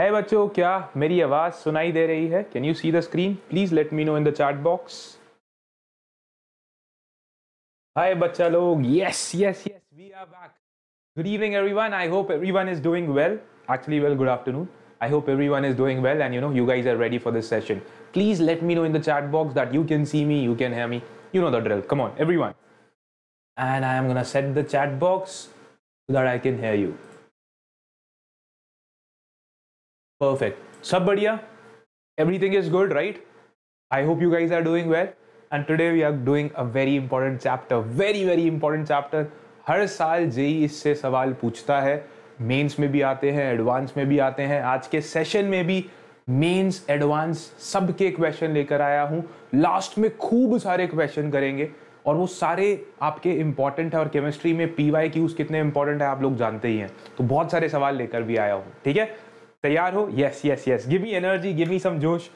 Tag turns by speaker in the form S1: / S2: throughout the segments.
S1: है hey बच्चों क्या मेरी आवाज़ सुनाई दे रही है can you see the screen please let me know in the chat box hi बच्चा लोग yes yes yes we are back good evening everyone I hope everyone is doing well actually well good afternoon I hope everyone is doing well and you know you guys are ready for this session please let me know in the chat box that you can see me you can hear me you know the drill come on everyone and I am gonna set the chat box so that I can hear you. Perfect सब बढ़िया everything is good right I hope you guys are doing well and today we are doing a very important chapter very very important chapter हर साल JEE इससे सवाल पूछता है mains में भी आते हैं एडवांस में भी आते हैं आज के सेशन में भी मेंस एडवांस सब के क्वेश्चन लेकर आया हूँ लास्ट में खूब सारे क्वेश्चन करेंगे और वो सारे आपके इंपॉर्टेंट है और केमिस्ट्री में पी वाई क्यूज कितने इंपॉर्टेंट है आप लोग जानते ही हैं तो बहुत सारे सवाल लेकर भी आया हूँ ठीक है तैयार हो yes yes yes give me energy give me some जोश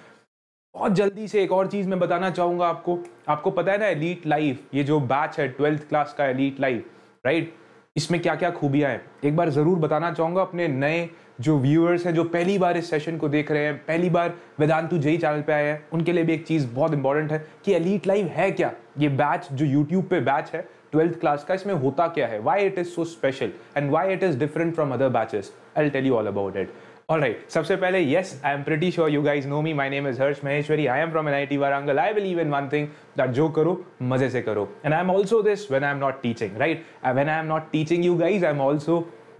S1: बहुत जल्दी से एक और चीज़ मैं बताना चाहूंगा आपको आपको पता है ना एलीट लाइफ ये जो बैच है ट्वेल्थ क्लास का एलीट लाइफ राइट इसमें क्या क्या खूबियां हैं एक बार ज़रूर बताना चाहूंगा अपने नए जो व्यूअर्स हैं जो पहली बार इस सेशन को देख रहे हैं पहली बार वेदांतु जई चैनल पे आए हैं उनके लिए भी एक चीज़ बहुत इंपॉर्टेंट है कि एलीट लाइव है क्या ये बैच जो यूट्यूब पे बैच है ट्वेल्थ क्लास का इसमें होता क्या है why it is so special and why it is different from other batches I tell you all about it All right. सबसे पहले yes, I am pretty sure you guys know me. My name is Harsh Maheshwari. I am from NIT Warangal. I believe in one thing that जो करो मजे से करो. And I am also this when I am not teaching, right? And when I am not teaching you guys, I am also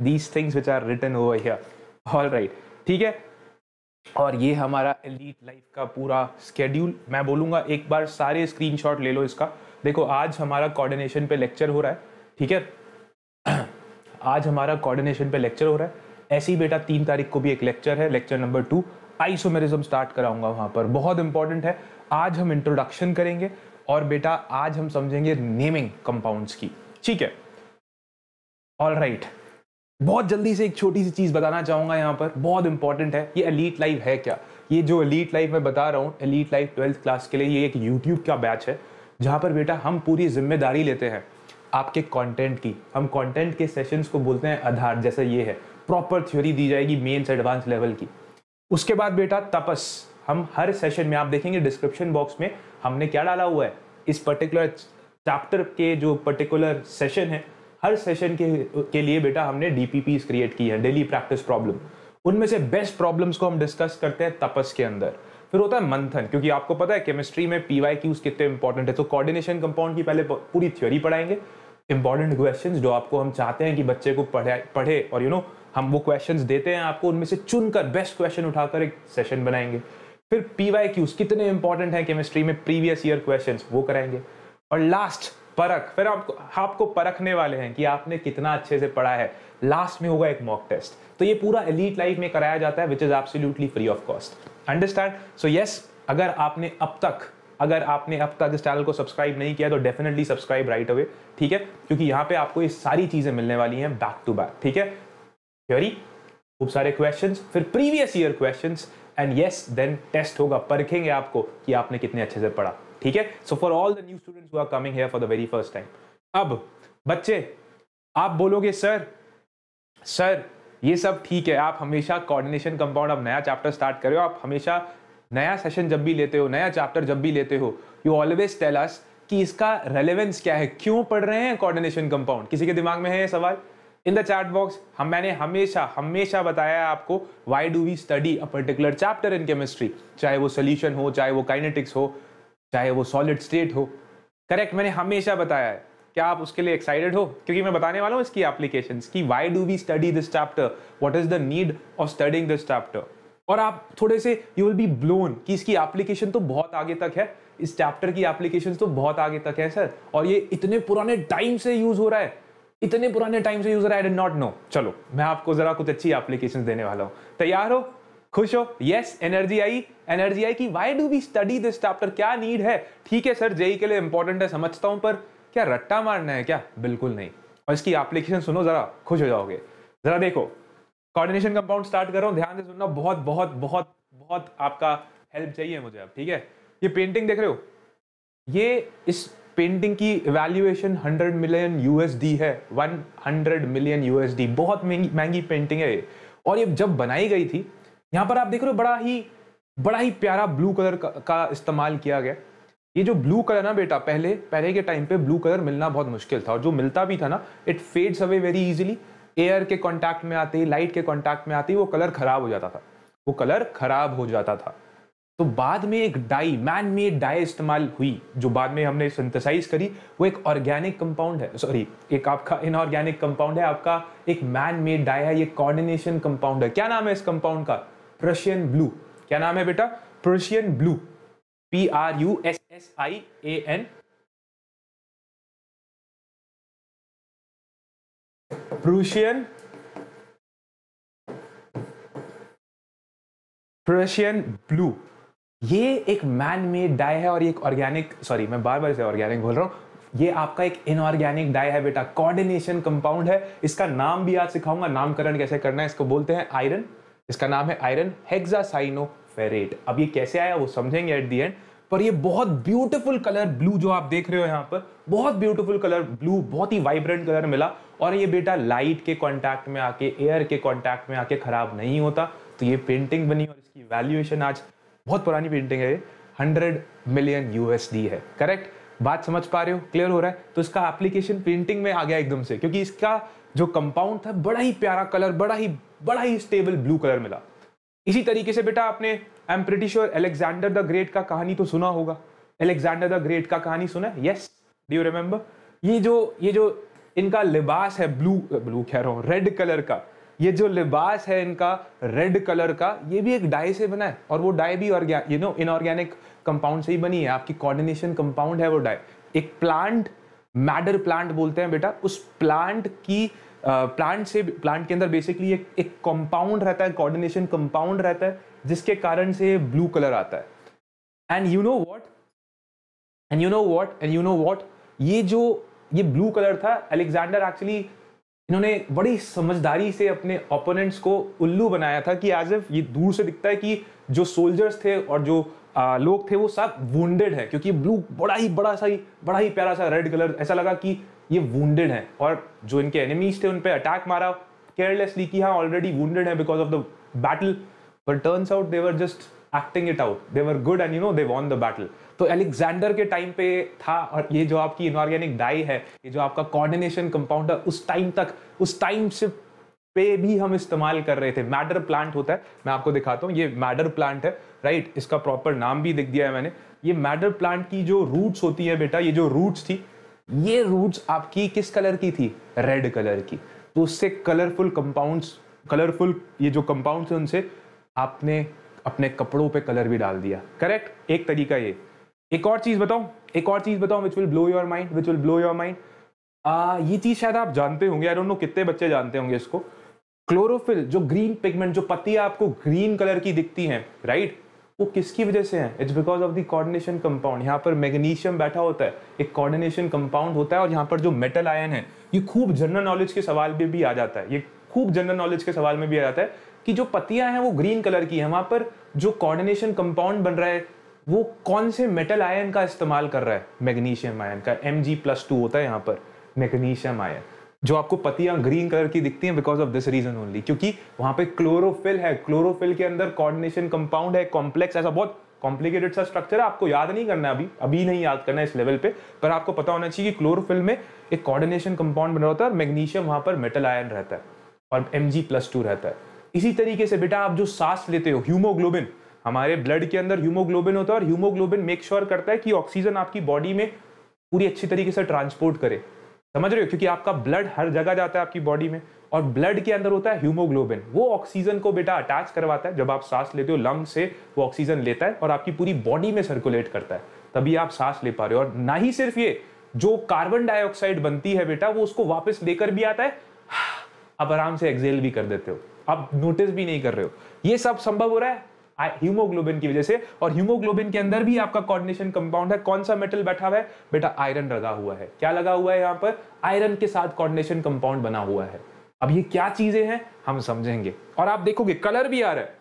S1: these things which are written over here. All right. ठीक है और ये हमारा elite life का पूरा schedule मैं बोलूँगा एक बार सारे स्क्रीनशॉट ले लो इसका देखो आज हमारा कोऑर्डिनेशन पे लेक्चर हो रहा है ठीक है आज हमारा कोऑर्डिनेशन पे लेक्चर हो रहा है ऐसे ही बेटा तीन तारीख को भी एक लेक्चर है lecture number two isomerism start कराऊंगा वहाँ पर बहुत इंपॉर्टेंट है आज हम इंट्रोडक्शन करेंगे और बेटा आज हम समझेंगे नेमिंग कंपाउंड्स की ठीक है ऑल राइट बहुत जल्दी से एक छोटी सी चीज़ बताना चाहूंगा यहाँ पर बहुत इंपॉर्टेंट है ये अलीट लाइव है क्या ये जो अलीट लाइव मैं बता रहा हूँ अलीट लाइव ट्वेल्थ क्लास के लिए ये एक यूट्यूब का बैच है जहाँ पर बेटा हम पूरी जिम्मेदारी लेते हैं आपके कंटेंट की हम कंटेंट के सेशंस को बोलते हैं आधार जैसे ये है प्रॉपर थ्योरी दी जाएगी मेन्स एडवांस लेवल की उसके बाद बेटा तपस हम हर सेशन में आप देखेंगे डिस्क्रिप्शन बॉक्स में हमने क्या डाला हुआ है इस पर्टिकुलर चैप्टर के जो पर्टिकुलर सेशन है हर सेशन के के लिए बेटा हमने डीपीपीज क्रिएट की है डेली प्रैक्टिस प्रॉब्लम उनमें से बेस्ट प्रॉब्लम्स को हम डिस्कस करते हैं तपस के अंदर फिर होता है मंथन क्योंकि आपको पता है केमिस्ट्री में पी वाई क्यूज कितने इंपॉर्टेंट है तो कोऑर्डिनेशन कंपाउंड की पहले पूरी थ्योरी पढ़ाएंगे इंपॉर्टेंट क्वेश्चन जो आपको हम चाहते हैं कि बच्चे को पढ़े पढ़े और यू you नो know, हम वो क्वेश्चन देते हैं आपको उनमें से चुनकर बेस्ट क्वेश्चन उठाकर एक सेशन बनाएंगे फिर पी वाई क्यूज कितने इंपॉर्टेंट हैं केमिस्ट्री में प्रीवियस ईयर क्वेश्चन वो कराएंगे और लास्ट परख फिर आपको आपको परखने वाले हैं कि आपने कितना अच्छे से पढ़ा है लास्ट में होगा एक मॉक टेस्ट तो ये पूरा एलिट लाइफ में कराया जाता है which is absolutely free of cost understand so yes अगर आपने अब तक अगर आपने अब तक इस चैनल को सब्सक्राइब नहीं किया तो डेफिनेटली सब्सक्राइब राइट अवे ठीक है क्योंकि यहाँ पे आपको ये सारी चीज़ें मिलने वाली हैं बैक टू बैक ठीक है थ्योरी खूब सारे क्वेश्चन फिर previous year question and yes then test होगा परखेंगे आपको कि आपने कितने अच्छे से पढ़ा ठीक है so for all the new students are coming here for the very first time अब बच्चे आप बोलोगे सर सर ये सब ठीक है आप हमेशा कोऑर्डिनेशन कंपाउंड अब नया चैप्टर स्टार्ट करो आप हमेशा नया सेशन जब भी लेते हो नया चैप्टर जब भी लेते हो यू ऑलवेज टेल अस कि इसका रेलेवेंस क्या है क्यों पढ़ रहे हैं कोऑर्डिनेशन कंपाउंड किसी के दिमाग में है ये सवाल इन द चैट बॉक्स हम मैंने हमेशा हमेशा बताया है आपको why do we study a particular chapter in chemistry चाहे वो सोल्यूशन हो चाहे वो काइनेटिक्स हो चाहे वो सॉलिड स्टेट हो करेक्ट मैंने हमेशा बताया है क्या आप उसके लिए एक्साइटेड हो क्योंकि मैं बताने वाला हूँ इसकी एप्लीकेशन की why do we study this chapter what is the need of studying this chapter और आप थोड़े से यू विल बी ब्लोन कि इसकी एप्लीकेशन तो बहुत आगे तक है इस चैप्टर की एप्लीकेशन तो बहुत आगे तक है सर और ये इतने पुराने टाइम से यूज हो रहा है इतने पुराने टाइम से यूज हो रहा है आई डेंट नॉट नो चलो मैं आपको जरा कुछ अच्छी एप्लीकेशन देने वाला हूँ तैयार हो खुश हो यस एनर्जी आई एनर्जी आई की why do we study this chapter क्या नीड है ठीक है सर जेई के लिए इंपॉर्टेंट है समझता हूँ पर क्या रट्टा मारना है क्या बिल्कुल नहीं और इसकी एप्लीकेशन सुनो जरा खुश हो जाओगे जरा देखो कॉर्डिनेशन कंपाउंड स्टार्ट कर रहा हूँ ध्यान से सुनना बहुत बहुत बहुत बहुत आपका हेल्प चाहिए मुझे अब ठीक है ये पेंटिंग देख रहे हो ये इस पेंटिंग की वैल्यूएशन 100 मिलियन यूएसडी है 100 मिलियन यूएसडी बहुत महंगी महंगी पेंटिंग है ये और ये जब बनाई गई थी यहाँ पर आप देख रहे हो बड़ा ही बड़ा ही प्यारा ब्लू कलर का, का इस्तेमाल किया गया ये जो ब्लू कलर ना बेटा पहले पहले के टाइम पे ब्लू कलर मिलना बहुत मुश्किल था और जो मिलता भी था ना it fades away very easily air के कॉन्टैक्ट में आती लाइट के कॉन्टैक्ट में आती वो कलर खराब हो जाता था वो कलर खराब हो जाता था तो बाद में एक डाई मैन मेड डाई इस्तेमाल हुई जो बाद में हमने सिंथेसाइज करी वो एक ऑर्गेनिक कंपाउंड है सॉरी एक आपका इनऑर्गेनिक कंपाउंड है आपका एक मैन मेड डाई है ये कोऑर्डिनेशन कंपाउंड है क्या नाम है इस कंपाउंड का प्रशियन ब्लू क्या नाम है बेटा Prussian blue P R U S S
S2: I A N
S1: Prussian, Prussian blue ये एक मैन मेड डाई है और ये एक ऑर्गेनिक सॉरी मैं बार बार इसे ऑर्गेनिक बोल रहा हूँ ये आपका एक इनऑर्गेनिक डाई है बेटा कोऑर्डिनेशन कंपाउंड है इसका नाम भी आज सिखाऊंगा नामकरण कैसे करना है इसको बोलते हैं आयरन इसका नाम है आयरन हेक्सासाइनोफेरेट अब ये कैसे आया वो समझेंगे एट दी एंड पर ये बहुत ब्यूटीफुल कलर ब्लू जो आप देख रहे हो यहाँ पर बहुत ब्यूटीफुल कलर ब्लू बहुत ही वाइब्रेंट कलर मिला और ये बेटा लाइट के कॉन्टैक्ट में आके एयर के कॉन्टैक्ट में आके खराब नहीं होता तो ये पेंटिंग बनी और इसकी वैल्यूएशन आज बहुत पुरानी पेंटिंग है हंड्रेड मिलियन यूएसडी है करेक्ट बात समझ पा रहे हो क्लियर हो रहा है तो इसका एप्लीकेशन पेंटिंग में आ गया एकदम से क्योंकि इसका जो कंपाउंड था बड़ा ही प्यारा कलर बड़ा ही बड़ा ही स्टेबल ब्लू कलर मिला इसी तरीके से बेटा आपने I am pretty sure Alexander the great का कहानी तो सुना होगा एलेक्जेंडर द ग्रेट का कहानी सुना है यस डू यू रिमेंबर ये जो ये जो इनका लिबास है ब्लू ब्लू कह रहा हूँ रेड कलर का ये जो लिबास है इनका रेड कलर का ये भी एक डाई से बना है और वो डाई भी यू नो इनऑर्गेनिक कंपाउंड से ही बनी है आपकी कॉर्डिनेशन कंपाउंड है वो डाई एक प्लांट मैडर प्लांट बोलते हैं बेटा उस प्लांट की प्लांट से प्लांट के अंदर बेसिकली एक एक कंपाउंड रहता है कोऑर्डिनेशन कंपाउंड रहता है जिसके कारण से ब्लू कलर आता है and you know what and you know what and you know what ये जो ये ब्लू कलर था अलेक्जेंडर एक्चुअली इन्होंने बड़ी समझदारी से अपने ओपोनेंट्स को उल्लू बनाया था कि एज इफ ये दूर से दिखता है कि जो सोल्जर्स थे और जो आ, लोग थे वो सब वुंडेड है क्योंकि ब्लू बड़ा ही बड़ा सा ही बड़ा ही प्यारा सा रेड कलर ऐसा लगा कि ये वूंडेड हैं और जो इनके एनिमीज थे उन पर अटैक मारा केयरलेसली कि हाँ ऑलरेडी वूंडेड है because of the battle but turns out they were just acting it out they were good and you know they won the battle तो एलेक्जेंडर के टाइम पे था और ये जो आपकी इनऑर्गेनिक डाई है ये जो आपका कोऑर्डिनेशन है उस टाइम तक उस टाइम से पे भी हम इस्तेमाल कर रहे थे मैडर प्लांट होता है मैं आपको दिखाता हूँ ये मैडर प्लांट है राइट इसका प्रॉपर नाम भी दिख दिया है मैंने ये मैडर प्लांट की जो रूट्स होती है बेटा ये जो रूट्स थी ये रूट्स आपकी किस कलर की थी रेड कलर की तो उससे कलरफुल कंपाउंड्स कलरफुल ये जो कंपाउंड्स हैं उनसे आपने अपने कपड़ों पे कलर भी डाल दिया करेक्ट एक तरीका ये एक और चीज़ बताऊ एक और चीज़ बताऊं which will blow your mind which will blow your mind ये चीज़ शायद आप जानते होंगे आई डोंट नो कितने बच्चे जानते होंगे इसको क्लोरोफिल जो ग्रीन पिगमेंट जो पत्तियां आपको ग्रीन कलर की दिखती हैं राइट वो किसकी वजह से है it's because of the coordination compound यहाँ पर मैग्नीशियम बैठा होता है एक कॉर्डिनेशन कंपाउंड होता है और यहाँ पर जो मेटल आयन है ये खूब जनरल नॉलेज के सवाल में भी आ जाता है ये खूब जनरल नॉलेज के सवाल में भी आ जाता है कि जो पत्तियां हैं वो ग्रीन कलर की है वहाँ पर जो कॉर्डिनेशन कंपाउंड बन रहा है वो कौन से मेटल आयन का इस्तेमाल कर रहा है मैग्नीशियम आयन का एम जी प्लस टू होता है यहाँ पर मैग्नीशियम आयन जो आपको पत्तियां ग्रीन कलर की दिखती हैं because of this reason only क्योंकि वहां पे क्लोरोफिल है क्लोरोफिल के अंदर कोऑर्डिनेशन कंपाउंड है कॉम्प्लेक्स ऐसा बहुत कॉम्प्लिकेटेड सा स्ट्रक्चर है आपको याद नहीं करना है अभी अभी नहीं याद करना इस लेवल पे पर आपको पता होना चाहिए कि क्लोरोफिल में एक कोऑर्डिनेशन कंपाउंड बना होता है और मैग्नीशियम वहां पर मेटल आयन रहता है और एम जी प्लस टू रहता है इसी तरीके से बेटा आप जो सांस लेते हो ह्यूमोग्लोबिन हमारे ब्लड के अंदर ह्यूमोग्लोबिन होता है और ह्यूमोग्लोबिन मेक श्योर करता है कि ऑक्सीजन आपकी बॉडी में पूरी अच्छी तरीके से ट्रांसपोर्ट करे समझ रहे हो क्योंकि आपका ब्लड हर जगह जाता है आपकी बॉडी में और ब्लड के अंदर होता है ह्यूमोग्लोबिन वो ऑक्सीजन को बेटा अटैच करवाता है जब आप सांस लेते हो लंग से वो ऑक्सीजन लेता है और आपकी पूरी बॉडी में सर्कुलेट करता है तभी आप सांस ले पा रहे हो और ना ही सिर्फ ये जो कार्बन डाइऑक्साइड बनती है बेटा वो उसको वापस लेकर भी आता है हाँ, आप आराम से एक्सेल भी कर देते हो आप नोटिस भी नहीं कर रहे हो ये सब संभव हो रहा है हीमोग्लोबिन की वजह से और हीमोग्लोबिन के अंदर भी आपका कॉर्डिनेशन कंपाउंड है कौन सा मेटल बैठा हुआ है बेटा आयरन लगा हुआ है क्या लगा हुआ है यहाँ पर आयरन के साथ कॉर्डिनेशन कंपाउंड बना हुआ है अब ये क्या चीजें हैं हम समझेंगे और आप देखोगे कलर भी आ रहा है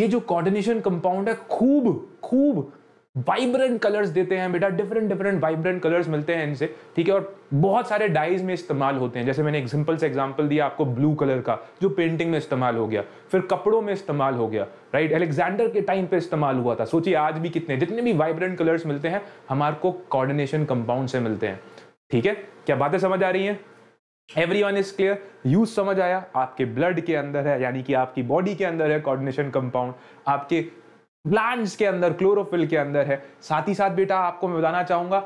S1: ये जो कॉर्डिनेशन कंपाउंड है खूब खूब वाइब्रेंट कलर्स देते हैं बेटा डिफरेंट डिफरेंट वाइब्रेंट कलर्स मिलते हैं इनसे ठीक है और बहुत सारे डाइज में इस्तेमाल होते हैं जैसे मैंने एक सिंपल से एग्जांपल दिया आपको ब्लू कलर का जो पेंटिंग में इस्तेमाल हो गया फिर कपड़ों में इस्तेमाल हो गया राइट अलेक्जेंडर के टाइम पे इस्तेमाल हुआ था सोचिए आज भी कितने जितने भी वाइब्रेंट कलर्स मिलते हैं हमारे को कॉर्डिनेशन कंपाउंड से मिलते हैं ठीक है क्या बातें समझ आ रही हैं every one is clear use समझ आया आपके ब्लड के अंदर है यानी कि आपकी बॉडी के अंदर है कॉर्डिनेशन कंपाउंड आपके प्लांट्स के अंदर क्लोरोफिल के अंदर है साथ ही साथ बेटा आपको मैं बताना चाहूंगा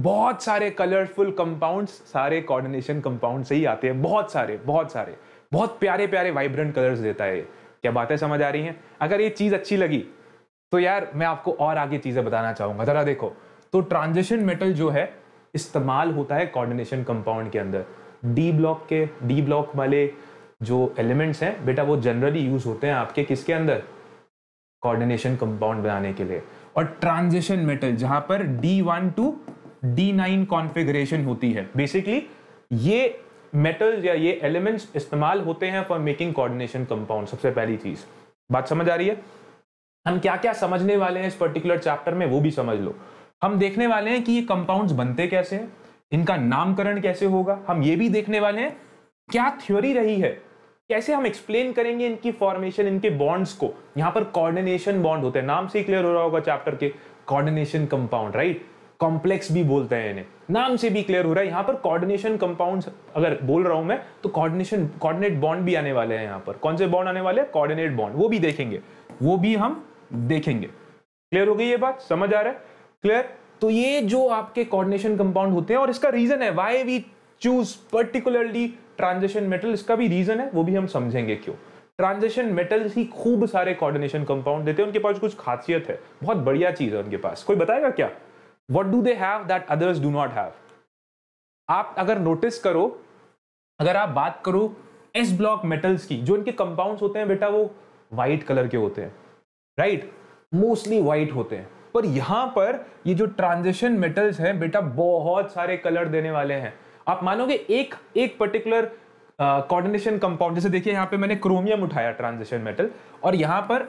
S1: बहुत सारे कलरफुल कंपाउंड्स सारे कोऑर्डिनेशन कंपाउंड से ही आते हैं बहुत सारे बहुत सारे बहुत प्यारे प्यारे वाइब्रेंट कलर्स देता है क्या बातें समझ आ रही हैं अगर ये चीज़ अच्छी लगी तो यार मैं आपको और आगे चीज़ें बताना चाहूंगा ज़रा देखो तो ट्रांजिशन मेटल जो है इस्तेमाल होता है कोऑर्डिनेशन कंपाउंड के अंदर डी ब्लॉक के डी ब्लॉक वाले जो एलिमेंट्स हैं बेटा वो जनरली यूज होते हैं आपके किसके अंदर कोऑर्डिनेशन कंपाउंड बनाने के लिए और ट्रांजिशन मेटल जहां पर D one two D nine configuration होती है बेसिकली ये मेटल या ये एलिमेंट्स इस्तेमाल होते हैं फॉर मेकिंग कोऑर्डिनेशन कंपाउंड सबसे पहली चीज बात समझ आ रही है हम क्या क्या समझने वाले हैं इस पर्टिकुलर चैप्टर में वो भी समझ लो हम देखने वाले हैं कि ये कंपाउंड्स बनते कैसे हैं इनका नामकरण कैसे होगा हम ये भी देखने वाले हैं क्या थ्योरी रही है कैसे हम एक्सप्लेन करेंगे इनकी फॉर्मेशन इनके बॉन्ड्स को यहां पर कोऑर्डिनेशन बॉन्ड होते हैं नाम से क्लियर हो रहा होगा चैप्टर के कोऑर्डिनेशन कंपाउंड राइट कॉम्प्लेक्स भी बोलते हैं इन्हें नाम से भी क्लियर हो रहा है यहां पर कोऑर्डिनेशन कंपाउंड्स अगर बोल रहा हूं मैं तो कोऑर्डिनेशन कोऑर्डिनेट बॉन्ड भी आने वाले हैं यहां पर कौन से बॉन्ड आने वाले हैं कोऑर्डिनेट बॉन्ड वो भी देखेंगे वो भी हम देखेंगे क्लियर हो गई ये बात समझ आ रहा है क्लियर तो ये जो आपके कोऑर्डिनेशन कंपाउंड होते हैं और इसका रीजन है why we choose particularly transition metal इसका भी रीजन है वो भी हम समझेंगे क्यों ट्रांजिशन मेटल्स ही खूब सारे कोऑर्डिनेशन कंपाउंड देते हैं उनके पास कुछ खासियत है बहुत बढ़िया चीज है उनके पास कोई बताएगा क्या what do they have that others do not have आप अगर नोटिस करो अगर आप बात करो एस ब्लॉक मेटल्स की जो इनके कंपाउंड्स होते हैं बेटा वो वाइट कलर के होते हैं राइट मोस्टली वाइट होते हैं पर यहां पर ये जो ट्रांजिशन मेटल्स हैं बेटा बहुत सारे कलर देने वाले हैं आप मानोगे एक एक पर्टिकुलर कोऑर्डिनेशन कंपाउंड जैसे देखिए यहाँ पे मैंने क्रोमियम उठाया ट्रांजिशन मेटल और यहाँ पर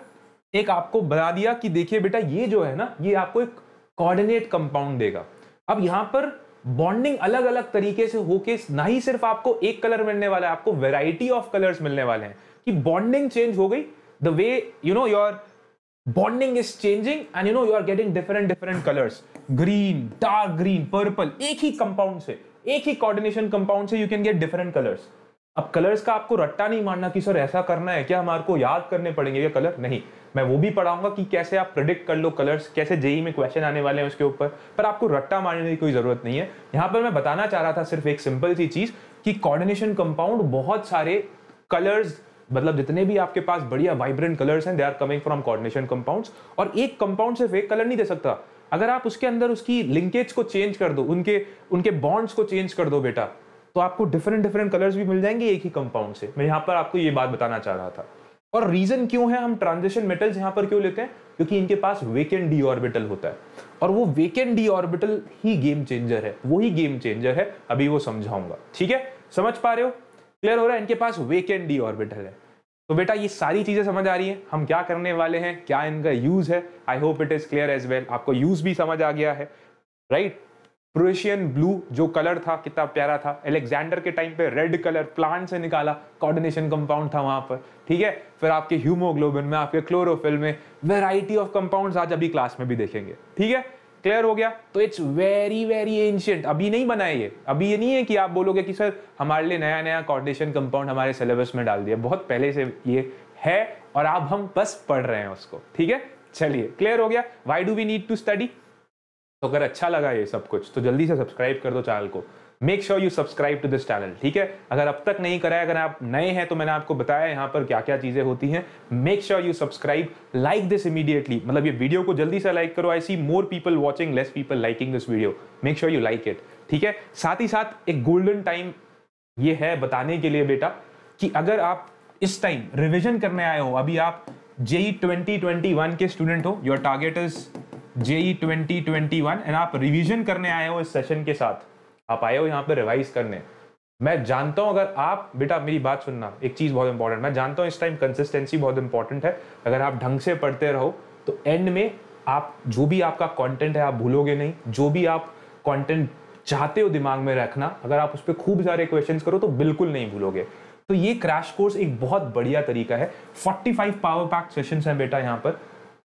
S1: एक आपको बता दिया कि देखिए बेटा ये जो है ना ये आपको एक कोऑर्डिनेट कंपाउंड देगा अब यहाँ पर बॉन्डिंग अलग अलग तरीके से होके ना ही सिर्फ आपको एक कलर मिलने वाला है आपको वेराइटी ऑफ कलर्स मिलने वाले हैं कि बॉन्डिंग चेंज हो गई the way you know your bonding is changing and you know you are getting different different colours green dark green purple एक ही कंपाउंड से एक ही कोऑर्डिनेशन कंपाउंड से you can get different colours अब colours का आपको रट्टा नहीं मानना कि सर ऐसा करना है क्या हमारे को याद करने पड़ेंगे ये कलर नहीं मैं वो भी पढ़ाऊंगा कि कैसे आप प्रिडिक्ट कर लो कलर्स कैसे जेई में क्वेश्चन आने वाले हैं उसके ऊपर पर आपको रट्टा मारने की कोई ज़रूरत नहीं है यहाँ पर मैं बताना चाह रहा था सिर्फ एक सिंपल सी चीज़ कि कॉर्डिनेशन कंपाउंड बहुत सारे कलर्स मतलब जितने भी आपके पास बढ़िया वाइब्रेंट कलर्स हैं they are coming from coordination compounds और एक कंपाउंड सिर्फ एक कलर नहीं दे सकता अगर आप उसके अंदर उसकी लिंकेज को चेंज कर दो उनके उनके बॉन्ड्स को चेंज कर दो बेटा तो आपको डिफरेंट डिफरेंट कलर्स भी मिल जाएंगे एक ही कंपाउंड से मैं यहाँ पर आपको ये बात बताना चाह रहा था और रीजन क्यों है हम ट्रांजिशन मेटल्स यहाँ पर क्यों लेते हैं क्योंकि इनके पास वेकेंट डी ऑर्बिटल होता है और वो वेकेंट डी ऑर्बिटल ही गेम चेंजर है वो ही गेम चेंजर है अभी वो समझाऊंगा ठीक है समझ पा रहे हो क्लियर हो रहा है इनके पास वेकेंट डी ऑर्बिटल है तो बेटा ये सारी चीज़ें समझ आ रही हैं हम क्या करने वाले हैं क्या इनका यूज़ है I hope it is clear as well आपको यूज़ भी समझ आ गया है राइट प्रोशियन ब्लू जो कलर था कितना प्यारा था एलेक्जेंडर के टाइम पे रेड कलर प्लांट से निकाला कोऑर्डिनेशन कंपाउंड था वहां पर ठीक है फिर आपके ह्यूमोग्लोबिन में आपके क्लोरोफिल में वेराइटी ऑफ कंपाउंड्स आज अभी क्लास में भी देखेंगे ठीक है क्लियर हो गया तो इट्स वेरी वेरी एंशियंट अभी नहीं बना ये अभी ये नहीं है कि आप बोलोगे कि सर हमारे लिए नया नया कॉर्डिनेशन कंपाउंड हमारे सिलेबस में डाल दिया बहुत पहले से ये है और अब हम बस पढ़ रहे हैं उसको ठीक है चलिए क्लियर हो गया why do we need to study तो अगर अच्छा लगा ये सब कुछ तो जल्दी से सब्सक्राइब कर दो चैनल को make sure you subscribe to this channel ठीक है अगर अब तक नहीं कराया अगर आप नए हैं तो मैंने आपको बताया यहाँ पर क्या क्या चीज़ें होती हैं make sure you subscribe like this immediately मतलब ये वीडियो को जल्दी से लाइक करो I see more people watching less people liking this video make sure you like it ठीक है साथ ही साथ एक गोल्डन टाइम ये है बताने के लिए बेटा कि अगर आप इस टाइम रिविजन करने आए हो अभी आप जेई ट्वेंटी ट्वेंटी वन के स्टूडेंट हो your target is JEE twenty twenty one and आप रिविजन करने आए हो इस सेशन के साथ आप आए हो यहाँ पे रिवाइज करने मैं जानता हूँ अगर आप बेटा मेरी बात सुनना एक चीज़ बहुत इंपॉर्टेंट मैं जानता हूँ इस टाइम कंसिस्टेंसी बहुत इंपॉर्टेंट है अगर आप ढंग से पढ़ते रहो तो एंड में आप जो भी आपका कंटेंट है आप भूलोगे नहीं जो भी आप कंटेंट चाहते हो दिमाग में रखना अगर आप उस पर खूब सारे क्वेश्चन करो तो बिल्कुल नहीं भूलोगे तो ये क्रैश कोर्स एक बहुत बढ़िया तरीका है 45 पावर पैक सेशंस हैं बेटा यहाँ पर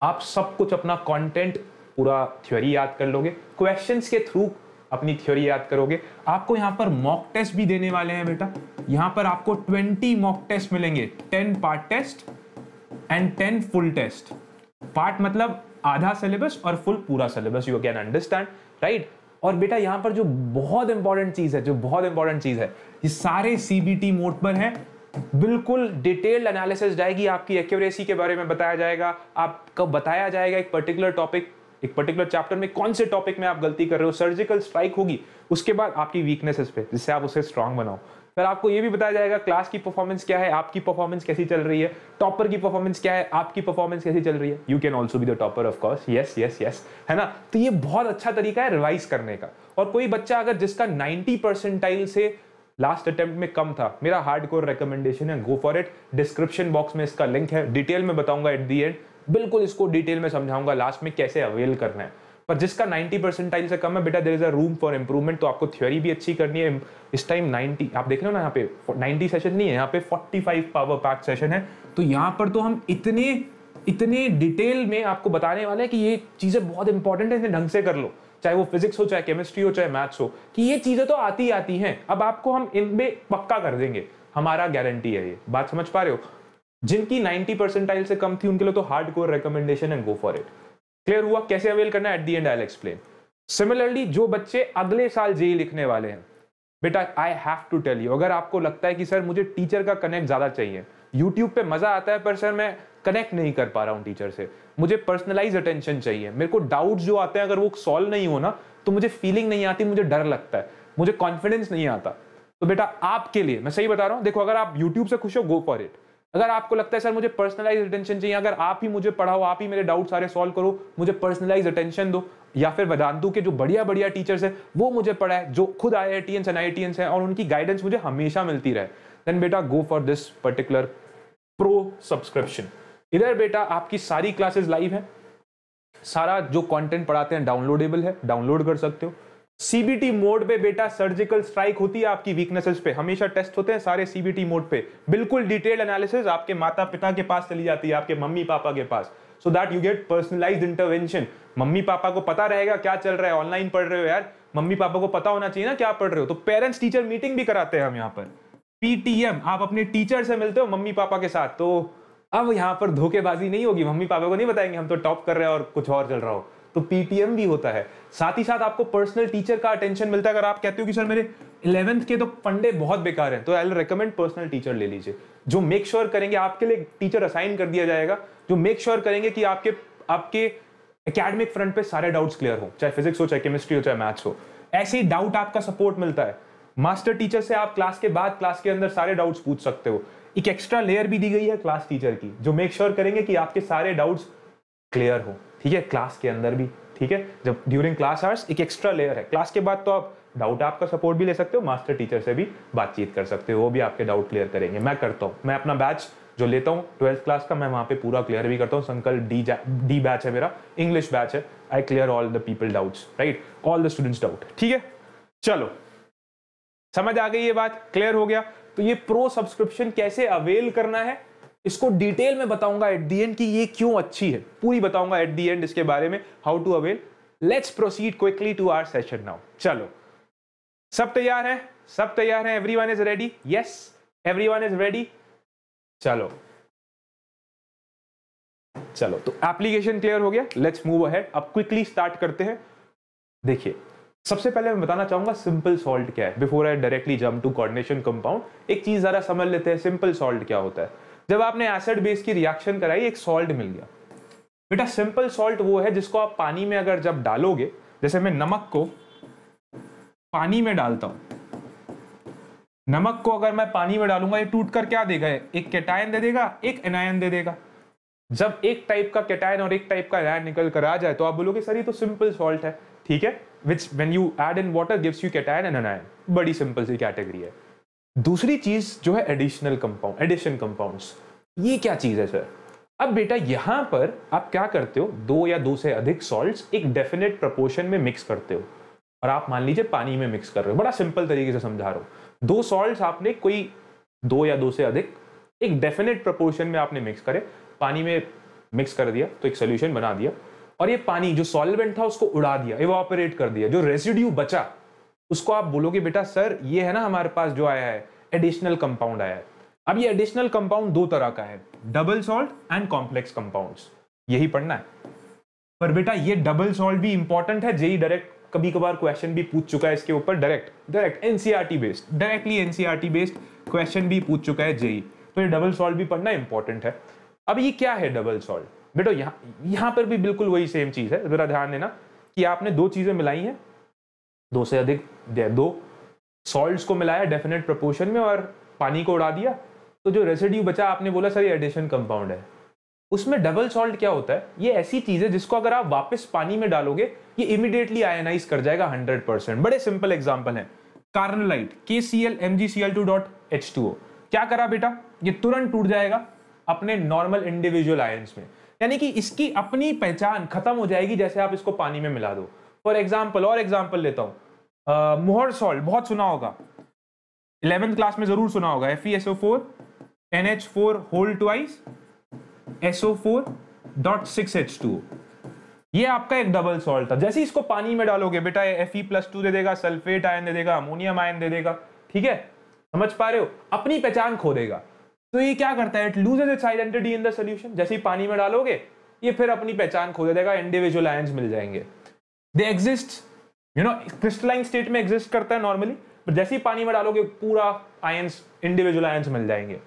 S1: आप सब कुछ अपना कंटेंट पूरा थ्योरी याद कर लोगे क्वेश्चंस के थ्रू अपनी थ्योरी याद करोगे आपको यहाँ पर मॉक टेस्ट भी देने वाले हैं बेटा यहाँ पर आपको ट्वेंटी मॉक टेस्ट मिलेंगे ten part test and ten full test part मतलब आधा सिलेबस और फुल पूरा syllabus you can understand right और बेटा यहाँ पर जो बहुत इंपॉर्टेंट चीज है जो बहुत इंपॉर्टेंट चीज है ये सारे सीबीटी मोड पर है बिल्कुल डिटेल्ड एनालिसिस जाएगी आपकी एक्यूरेसी के बारे में बताया जाएगा आपको बताया जाएगा एक पर्टिकुलर टॉपिक एक पर्टिकुलर चैप्टर में कौन से टॉपिक में आप गलती कर रहे हो सर्जिकल स्ट्राइक होगी उसके बाद आपकी वीकनेसेस पे जिससे आप उसे स्ट्रांग बनाओ फिर आपको ये भी बताया जाएगा क्लास की परफॉर्मेंस क्या है आपकी परफॉर्मेंस कैसी चल रही है टॉपर की परफॉर्मेंस क्या है आपकी परफॉर्मेंस कैसी चल रही है you can also be the topper of course yes yes yes है ना तो ये बहुत अच्छा तरीका है रिवाइज करने का और कोई बच्चा अगर जिसका नाइन्टी परसेंटाइल से लास्ट अटेम्प्ट में कम था मेरा हार्ड कोर रिकमेंडेशन है go for it description box में इसका लिंक है डिटेल में बताऊंगा एट दी एंड बिल्कुल इसको डिटेल में समझाऊंगा लास्ट में कैसे अवेल करना है पर जिसका 90 परसेंटाइल से कम है बेटा there is a room for improvement तो आपको थ्योरी भी अच्छी करनी है इस टाइम 90 आप देख रहे हो ना यहाँ पे 90 सेशन नहीं है यहाँ पे 45 पावर पैक सेशन है तो यहाँ पर तो हम इतने इतने डिटेल में आपको बताने वाले हैं कि ये चीज़ें बहुत इंपॉर्टेंट है इन्हें ढंग से कर लो चाहे वो फिजिक्स हो चाहे केमिस्ट्री हो चाहे मैथ्स हो कि ये चीज़ें तो आती आती हैं अब आपको हम इनमें पक्का कर देंगे हमारा गारंटी है ये बात समझ पा रहे हो जिनकी 90 परसेंटाइल से कम थी उनके लिए तो hardcore recommendation and go for it clear हुआ कैसे अवेल करना at the end I explain similarly जो बच्चे अगले साल जे e लिखने वाले हैं बेटा I have to tell you अगर आपको लगता है कि सर मुझे टीचर का कनेक्ट ज़्यादा चाहिए यूट्यूब पे मज़ा आता है पर सर मैं कनेक्ट नहीं कर पा रहा हूँ टीचर से मुझे पर्सनलाइज अटेंशन चाहिए मेरे को डाउट जो आते हैं अगर वो सॉल्व नहीं हो ना तो मुझे फीलिंग नहीं आती मुझे डर लगता है मुझे कॉन्फिडेंस नहीं आता तो बेटा आपके लिए मैं सही बता रहा हूँ देखो अगर आप यूट्यूब से खुश हो गो फॉर इट अगर आपको लगता है सर मुझे पर्सनलाइज अटेंशन चाहिए अगर आप ही मुझे पढ़ाओ आप ही मेरे डाउट सारे सॉल्व करो मुझे पर्सनलाइज अटेंशन दो या फिर वेदांतु के जो बढ़िया बढ़िया टीचर्स हैं वो मुझे पढ़ाए जो खुद IITians NITians हैं और उनकी गाइडेंस मुझे हमेशा मिलती रहे देन बेटा go for this particular pro subscription इधर बेटा आपकी सारी क्लासेस लाइव है सारा जो कंटेंट पढ़ाते हैं डाउनलोडेबल है डाउनलोड कर सकते हो सीबीटी मोड पे बेटा सर्जिकल स्ट्राइक होती है आपकी वीकनेसेस पे हमेशा टेस्ट होते हैं सारे सीबीटी मोड पे बिल्कुल डिटेल एनालिसिस आपके माता पिता के पास चली जाती है आपके मम्मी पापा के पास so that you get personalize intervention mummy papa को पता रहेगा क्या चल रहा है ऑनलाइन पढ़ रहे हो यार मम्मी पापा को पता होना चाहिए ना क्या पढ़ रहे हो तो पेरेंट्स टीचर मीटिंग भी कराते हैं हम यहाँ पर पीटीएम आप अपने टीचर से मिलते हो मम्मी पापा के साथ तो अब यहाँ पर धोखेबाजी नहीं होगी मम्मी पापा को नहीं बताएंगे हम तो टॉप कर रहे हैं और कुछ और चल रहा हो तो पीटीएम भी होता है साथ ही साथ आपको पर्सनल टीचर का अटेंशन मिलता है अगर आप कहते हो कि सर मेरे इलेवेंथ के तो फंडे बहुत बेकार हैं तो आई रिकमेंड पर्सनल टीचर ले लीजिए जो मेक श्योर sure करेंगे आपके लिए टीचर असाइन कर दिया जाएगा जो मेक श्योर sure करेंगे कि आपके आपके एकेडमिक फ्रंट पे सारे डाउट्स क्लियर हो चाहे फिजिक्स हो चाहे केमिस्ट्री हो चाहे मैथ्स हो ऐसे ही डाउट आपका सपोर्ट मिलता है मास्टर टीचर से आप क्लास के बाद क्लास के अंदर सारे डाउट्स पूछ सकते हो एक एक्स्ट्रा लेयर भी दी गई है क्लास टीचर की जो मेक श्योर sure करेंगे कि आपके सारे डाउट्स क्लियर हो ठीक है क्लास के अंदर भी ठीक है जब ड्यूरिंग क्लास आवर्स एक एक्स्ट्रा लेयर है क्लास के बाद तो आप डाउट आपका सपोर्ट भी ले सकते हो मास्टर टीचर से भी बातचीत कर सकते हो वो भी आपके डाउट क्लियर करेंगे मैं करता हूँ मैं अपना बैच जो लेता हूँ ट्वेल्थ क्लास का मैं वहाँ पे पूरा क्लियर भी करता हूँ संकल्प डी डी बैच है मेरा इंग्लिश बैच है I clear all the people doubts right all the students doubt ठीक है चलो समझ आ गई ये बात क्लियर हो गया तो ये प्रो सब्सक्रिप्शन कैसे अवेल करना है इसको डिटेल में बताऊंगा एट दी एंड की ये क्यों अच्छी है पूरी बताऊंगा एट दी एंड इसके बारे में how to avail let's proceed quickly to our session now चलो सब तैयार है सब तैयार है every one is ready yes every one is ready चलो चलो तो एप्लीकेशन क्लियर हो गया लेट्स मूव अहेड अब क्विकली स्टार्ट करते हैं देखिए सबसे पहले मैं बताना चाहूंगा सिंपल सॉल्ट क्या है before I directly jump to coordination compound एक चीज जरा समझ लेते हैं सिंपल सॉल्ट क्या होता है जब आपने एसिड बेस की रिएक्शन कराई एक सॉल्ट मिल गया बेटा सिंपल सॉल्ट वो है जिसको आप पानी में अगर जब डालोगे जैसे मैं नमक को पानी में डालता हूं नमक को अगर मैं पानी में डालूंगा ये टूट कर क्या देगा एक केटायन दे देगा एक एनायन दे देगा जब एक टाइप का कैटायन और एक टाइप का एनायन निकल कर आ जाए तो आप बोलोगे सर ये तो सिंपल सॉल्ट है ठीक है which when you add in water gives you cation and anion बड़ी सिंपल सी कैटेगरी है दूसरी चीज जो है एडिशनल कंपाउंड एडिशन कंपाउंड्स ये क्या चीज है सर अब बेटा यहां पर आप क्या करते हो दो या दो से अधिक सॉल्ट एक डेफिनेट प्रपोर्शन में मिक्स करते हो और आप मान लीजिए पानी में मिक्स कर रहे हो बड़ा सिंपल तरीके से समझा रहा हूं दो सॉल्ट्स आपने कोई दो या दो से अधिक एक डेफिनेट प्रपोर्शन में आपने मिक्स करे पानी में मिक्स कर दिया तो एक सोल्यूशन बना दिया और ये पानी जो सॉल्वेंट था उसको उड़ा दिया इवापोरेट कर दिया जो रेसिड्यू बचा उसको आप बोलोगे बेटा सर ये है ना हमारे पास जो आया है एडिशनल कंपाउंड आया है अब ये एडिशनल कंपाउंड दो तरह का है double salt and complex compound यही पढ़ना है पर बेटा ये डबल सॉल्ट भी इंपॉर्टेंट है जेई डायरेक्ट कभी कभार क्वेश्चन भी पूछ चुका है इसके ऊपर direct direct NCERT based directly NCERT based question भी पूछ चुका है जेई e। तो ये डबल सॉल्ट भी पढ़ना इंपॉर्टेंट है अब ये क्या है डबल सॉल्ट बेटो यहाँ यहाँ पर भी बिल्कुल वही सेम चीज है जरा ध्यान देना कि आपने दो चीजें मिलाई हैं दो से अधिक दो सॉल्ट को मिलाया डेफिनेट प्रपोर्शन में और पानी को उड़ा दिया तो जो रेसिड्यू बचा आपने बोला सर ये एडिशन कंपाउंड है उसमें डबल सॉल्ट क्या होता है ये ऐसी चीज है जिसको अगर आप वापस पानी में डालोगे ये इमिडिएटली आयनाइज कर जाएगा हंड्रेड परसेंट बड़े सिंपल एग्जाम्पल है carnallite K C L M G C L two dot H two O क्या करा बेटा ये तुरंत टूट जाएगा अपने नॉर्मल इंडिविजुअल आयंस में यानी कि इसकी अपनी पहचान खत्म हो जाएगी जैसे आप इसको पानी में मिला दो फॉर एग्जाम्पल और एग्जाम्पल लेता हूँ मोहर सॉल्ट बहुत सुना होगा इलेवेंथ क्लास में जरूर सुना होगा F E S O four N H four whole twice S O four dot six H two ये आपका एक डबल सॉल्ट था जैसे इसको पानी में डालोगे बेटा एफ ई प्लस टू दे देगा सल्फेट आयन दे देगा अमोनियम आयन दे देगा ठीक है समझ पा रहे हो अपनी पहचान खो देगा तो ये क्या करता है it loses its identity in the solution जैसे ही पानी में डालोगे ये फिर अपनी पहचान खो देगा इंडिविजुअल आयन मिल जाएंगे they exist you know crystalline state में एग्जिस्ट करता है नॉर्मली पर जैसे ही पानी में डालोगे पूरा आयंस इंडिविजुअल आयंस मिल जाएंगे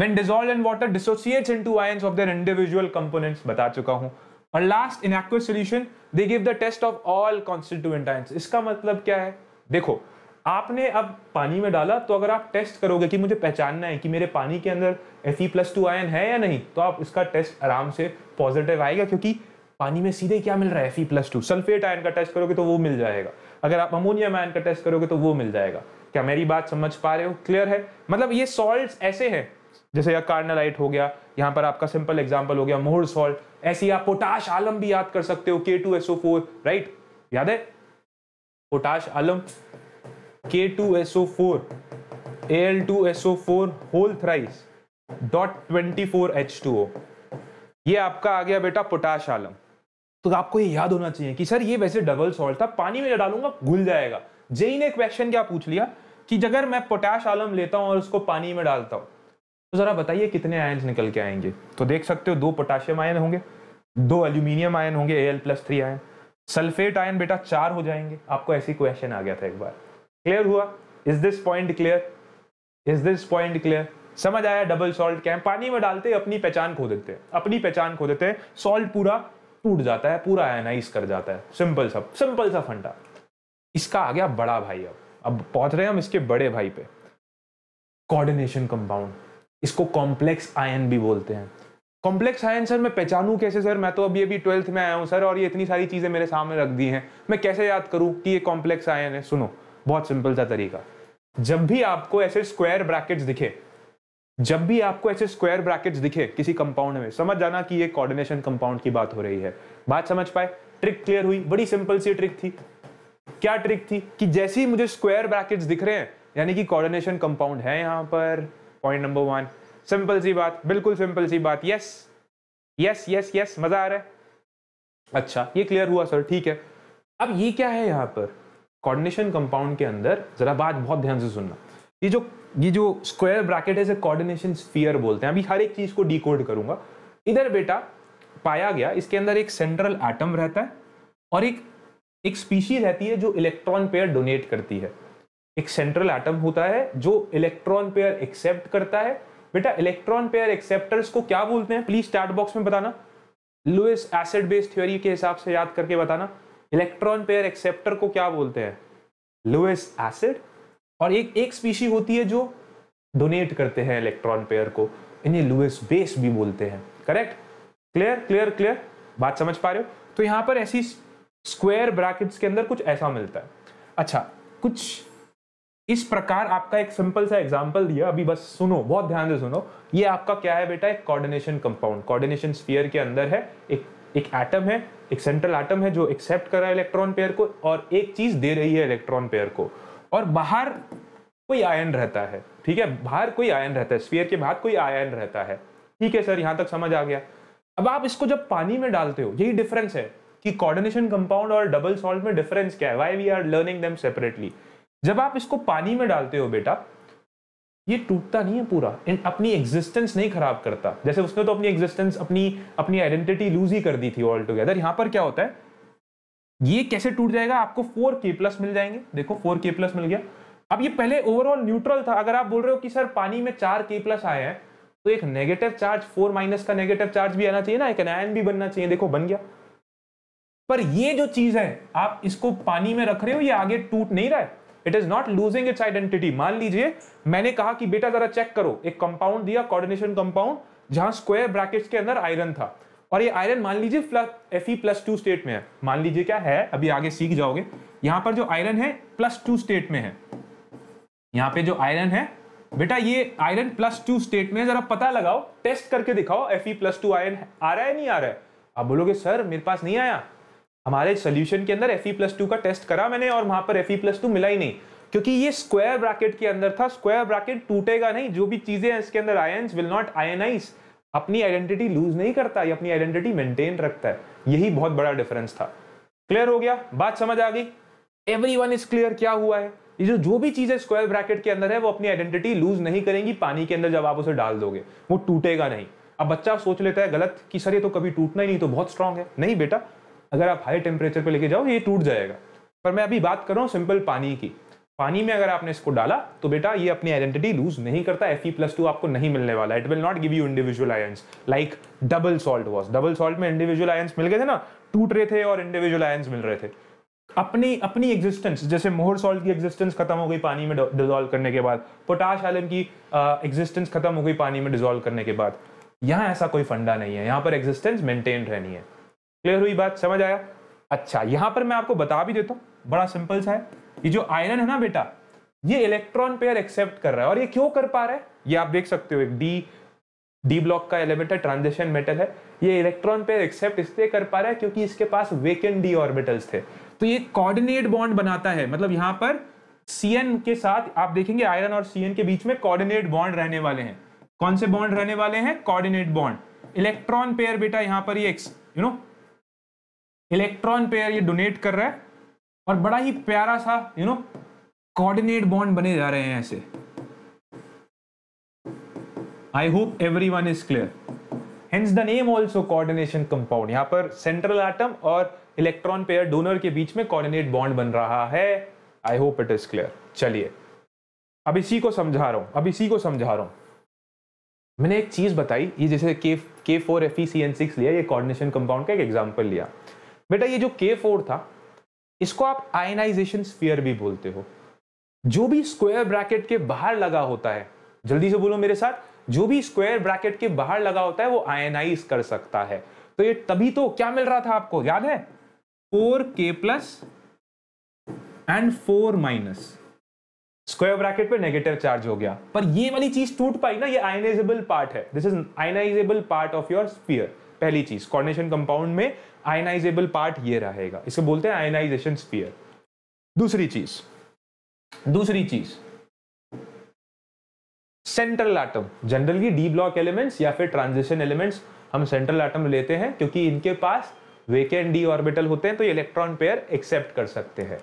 S1: when dissolved in water dissociates into ions of their individual components बता चुका हूं और last in aqueous solution they give the test of all constituent ions इसका मतलब क्या है देखो आपने अब पानी में डाला तो अगर आप टेस्ट करोगे कि मुझे पहचानना है कि मेरे पानी के अंदर F E plus two ion है या नहीं तो आप इसका टेस्ट आराम से पॉजिटिव आएगा क्योंकि पानी में सीधे क्या मिल रहा है टू सल्फेट आयन का टेस्ट करोगे तो वो मिल जाएगा अगर आप अमोनियम आयन का टेस्ट करोगे तो वो मिल जाएगा क्या मेरी बात समझ पा रहे हो क्लियर है मतलब ये सॉल्ट ऐसे हैं जैसे या कार्नलाइट हो गया यहाँ पर आपका सिंपल एग्जाम्पल हो गया मोहर सॉल्ट ऐसी आप पोटाश आलम भी याद कर सकते हो के टू एसओ फोर राइट याद है potash alum K two SO four A L two SO four whole thrice dot twenty four H two O ये आपका आ गया बेटा पोटाश आलम तो आपको ये याद होना चाहिए कि सर ये वैसे डबल सॉल्ट था पानी में डालूंगा घुल जाएगा जेई ने क्वेश्चन क्या पूछ लिया कि अगर मैं पोटैश आलम लेता हूं और उसको पानी में डालता हूं तो ज़रा बताइए कितने आयन निकल के आएंगे तो देख सकते हो दो पोटाशियम आयन होंगे दो एल्यूमिनियम आयन होंगे A L plus three ion sulphate ion बेटा चार हो जाएंगे आपको ऐसी क्वेश्चन आ गया था एक बार क्लियर हुआ is this point clear is this point clear समझ आया डबल सॉल्ट क्या है पानी में डालते अपनी पहचान खो देते हैं अपनी पहचान खो देते हैं सॉल्ट पूरा टूट जाता है पूरा आयनाइज कर जाता है सिंपल सा सिंपल सा फंडा इसका आ गया बड़ा भाई अब अब पहुंच रहे हैं हम इसके बड़े भाई पे कोऑर्डिनेशन कंपाउंड इसको कॉम्प्लेक्स आयन भी बोलते हैं कॉम्प्लेक्स आयन सर मैं पहचानू कैसे सर मैं तो अभी अभी ट्वेल्थ में आया हूँ सर और ये इतनी सारी चीज़ें मेरे सामने रख दी हैं मैं कैसे याद करूँ कि ये कॉम्प्लेक्स आयन है सुनो बहुत सिंपल सा तरीका जब भी आपको ऐसे स्क्वायर ब्रैकेट्स दिखे जब भी आपको ऐसे स्क्वायर ब्रैकेट्स दिखे किसी कंपाउंड में समझ जाना कि ये कोऑर्डिनेशन कंपाउंड की बात हो रही है बात समझ पाए ट्रिक क्लियर हुई बड़ी सिंपल सी ट्रिक थी क्या ट्रिक थी कि जैसे ही मुझे स्क्वायर ब्रैकेट्स दिख रहे हैं यानी कि कोऑर्डिनेशन कंपाउंड है यहां पर पॉइंट नंबर वन सिंपल सी बात बिल्कुल सिंपल सी बात यस यस यस यस मजा आ रहा है अच्छा ये क्लियर हुआ सर ठीक है अब ये क्या है यहाँ पर कोऑर्डिनेशन कंपाउंड के अंदर जरा बात बहुत ध्यान से सुनना ये जो ये जो स्क्वायर ब्रैकेट है कोऑर्डिनेशन स्फीयर बोलते हैं अभी हर एक चीज को डिकोड करूंगा इधर बेटा पाया गया इसके अंदर एक सेंट्रल एटम रहता है और एक एक स्पीशी रहती है जो इलेक्ट्रॉन पेयर डोनेट करती है एक सेंट्रल एटम होता है जो इलेक्ट्रॉन पेयर एक्सेप्ट करता है बेटा इलेक्ट्रॉन पेयर एक्सेप्टर्स को क्या बोलते हैं प्लीज स्टार्ट बॉक्स में बताना लुइस एसिड बेस थ्योरी के हिसाब से याद करके बताना इलेक्ट्रॉन पेयर एक्सेप्टर को क्या बोलते हैं लुइस एसिड और एक एक स्पीशी होती है जो डोनेट करते हैं इलेक्ट्रॉन पेयर को इन्हें लुएस बेस भी बोलते हैं करेक्ट क्लियर क्लियर क्लियर बात समझ पा रहे हो तो यहाँ पर ऐसी स्क्वायर ब्रैकेट्स के अंदर कुछ ऐसा मिलता है अच्छा कुछ इस प्रकार आपका एक सिंपल सा एग्जांपल दिया अभी बस सुनो बहुत ध्यान से सुनो ये आपका क्या है बेटा एक कोऑर्डिनेशन कंपाउंड कोऑर्डिनेशन स्फीयर के अंदर है एक एक एटम है एक सेंट्रल एटम है जो एक्सेप्ट कर रहा है इलेक्ट्रॉन पेयर को और एक चीज दे रही है इलेक्ट्रॉन पेयर को और बाहर कोई आयन रहता है ठीक है बाहर कोई आयन रहता है स्फीयर के बाहर कोई आयन रहता है ठीक है सर यहाँ तक समझ आ गया अब आप इसको जब पानी में डालते हो यही डिफरेंस है कि कोऑर्डिनेशन कंपाउंड और डबल सॉल्ट में डिफरेंस क्या है why we are learning them separately जब आप इसको पानी में डालते हो बेटा ये टूटता नहीं है पूरा एंड अपनी एग्जिस्टेंस नहीं खराब करता जैसे उसने तो अपनी एग्जिस्टेंस अपनी अपनी आइडेंटिटी लूज ही कर दी थी ऑल टुगेदर यहां पर क्या होता है ये कैसे टूट जाएगा आपको फोर के प्लस मिल जाएंगे देखो फोर के प्लस मिल गया अब ये पहले ओवरऑल न्यूट्रल था अगर आप बोल रहे हो कि सर पानी में चार के प्लस आए हैं तो एक नेगेटिव चार्ज फोर माइनस का नेगेटिव चार्ज भी आना चाहिए ना एक एनायन भी बनना चाहिए देखो बन गया पर ये जो चीज है आप इसको पानी में रख रहे हो ये आगे टूट नहीं रहा है it is not losing its identity मान लीजिए मैंने कहा कि बेटा जरा चेक करो एक कंपाउंड दिया कॉर्डिनेशन कंपाउंड जहां स्क्वायर ब्रैकेट्स के अंदर आयरन था और ये आयरन मान लीजिए एफ प्लस टू स्टेट में है मान लीजिए क्या है अभी आगे सीख जाओगे यहाँ पर जो आयरन है प्लस टू स्टेट में है यहाँ पे जो आयरन है बेटा ये आयरन प्लस टू स्टेट में है जरा पता लगाओ टेस्ट करके दिखाओ एफ प्लस टू आयरन आ रहा है नहीं आ रहा है आप बोलोगे सर मेरे पास नहीं आया हमारे सोल्यूशन के अंदर एफ प्लस टू का टेस्ट करा मैंने और वहां पर एफ ई प्लस टू मिला ही नहीं क्योंकि ये स्क्वायर ब्रैकेट के अंदर था स्क्वायर ब्रैकेट टूटेगा नहीं जो भी चीजें हैं इसके अंदर आयन विल नॉट आयनाइज अपनी आइडेंटिटी लूज नहीं करता या अपनी आइडेंटिटी मेंटेन रखता है यही बहुत बड़ा डिफरेंस था क्लियर हो गया बात समझ आ गई एवरी वन इज क्लियर क्या हुआ है ये जो जो भी चीजें स्क्वायर ब्रैकेट के अंदर है वो अपनी आइडेंटिटी लूज नहीं करेंगी पानी के अंदर जब आप उसे डाल दोगे वो टूटेगा नहीं अब बच्चा सोच लेता है गलत कि सर ये तो कभी टूटना ही नहीं तो बहुत स्ट्रांग है नहीं बेटा अगर आप हाई टेम्परेचर पर लेके जाओ ये टूट जाएगा पर मैं अभी बात कर रहा हूँ सिंपल पानी की पानी में अगर आपने इसको डाला तो बेटा ये अपनी आइडेंटिटी लूज नहीं करता एफ ई प्लस टू आपको नहीं मिलने वाला it will not give you individual ions like double salt was double salt में इंडिविजुअल आयंस मिल गए थे ना टूट रहे थे और इंडिविजुअल आयंस मिल रहे थे अपनी अपनी एग्जिस्टेंस जैसे मोहर सॉल्ट की एग्जिस्टेंस खत्म हो गई पानी में डिजोल्व करने के बाद पोटाश आलम की एग्जिस्टेंस खत्म हो गई पानी में डिजोल्व करने के बाद यहाँ ऐसा कोई फंडा नहीं है यहाँ पर एग्जिस्टेंस मेंटेन रहनी है क्लियर हुई बात समझ आया अच्छा यहाँ पर मैं आपको बता भी देता हूँ बड़ा सिंपल सा है ये जो आयरन है ना बेटा ये इलेक्ट्रॉन पेयर एक्सेप्ट कर रहा है और ये क्यों कर पा रहा है ये आप देख सकते हो एक डी डी ब्लॉक का एलिमेंट है ट्रांजिशन मेटल है ये इलेक्ट्रॉन पेयर एक्सेप्ट इसलिए कर पा रहा है क्योंकि इसके पास वेकेंट डी ऑर्बिटल्स थे तो ये कोऑर्डिनेट बॉन्ड बनाता है मतलब यहां पर सीएन के साथ आप देखेंगे आयरन और सीएन के बीच में कोऑर्डिनेट बॉन्ड रहने वाले हैं कौन से बॉन्ड रहने वाले हैं कोऑर्डिनेट बॉन्ड इलेक्ट्रॉन पेयर बेटा यहां पर ये यू नो इलेक्ट्रॉन पेयर ये डोनेट कर रहा है और बड़ा ही प्यारा सा यू नो कोऑर्डिनेट बॉन्ड बने जा रहे हैं ऐसे I hope every one is clear hence the name also coordination compound यहां पर सेंट्रल एटम और इलेक्ट्रॉन पेयर डोनर के बीच में कोऑर्डिनेट बॉन्ड बन रहा है I hope it is clear चलिए अब इसी को समझा रहा हूं अब इसी को समझा रहा हूं मैंने एक चीज़ बताई ये जैसे के K four F E C N six लिया ये कोऑर्डिनेशन कंपाउंड का एक एग्जाम्पल लिया बेटा ये जो के फोर था इसको आप आयनाइजेशन स्फीयर भी बोलते हो जो भी स्क्वायर ब्रैकेट के बाहर लगा होता है जल्दी से बोलो मेरे साथ जो भी स्क्वायर ब्रैकेट के बाहर लगा होता है वो आयनाइज कर सकता है तो ये तभी तो क्या मिल रहा था आपको याद है four K plus and four minus square bracket पे नेगेटिव चार्ज हो गया पर ये वाली चीज टूट पाई ना ये आयनाइजेबल पार्ट है this is ionizable part of your sphere पहली चीज कॉर्डिनेशन कंपाउंड में आयनाइजेबल पार्ट ये रहेगा इसे बोलते हैं आयनाइजेशन स्पीयर दूसरी चीज दूसरी चीज central atom generally D block elements या फिर ट्रांजिशन एलिमेंट्स हम सेंट्रल एटम लेते हैं क्योंकि इनके पास वेकेंट डी ऑर्बिटल होते हैं तो इलेक्ट्रॉन पेयर एक्सेप्ट कर सकते हैं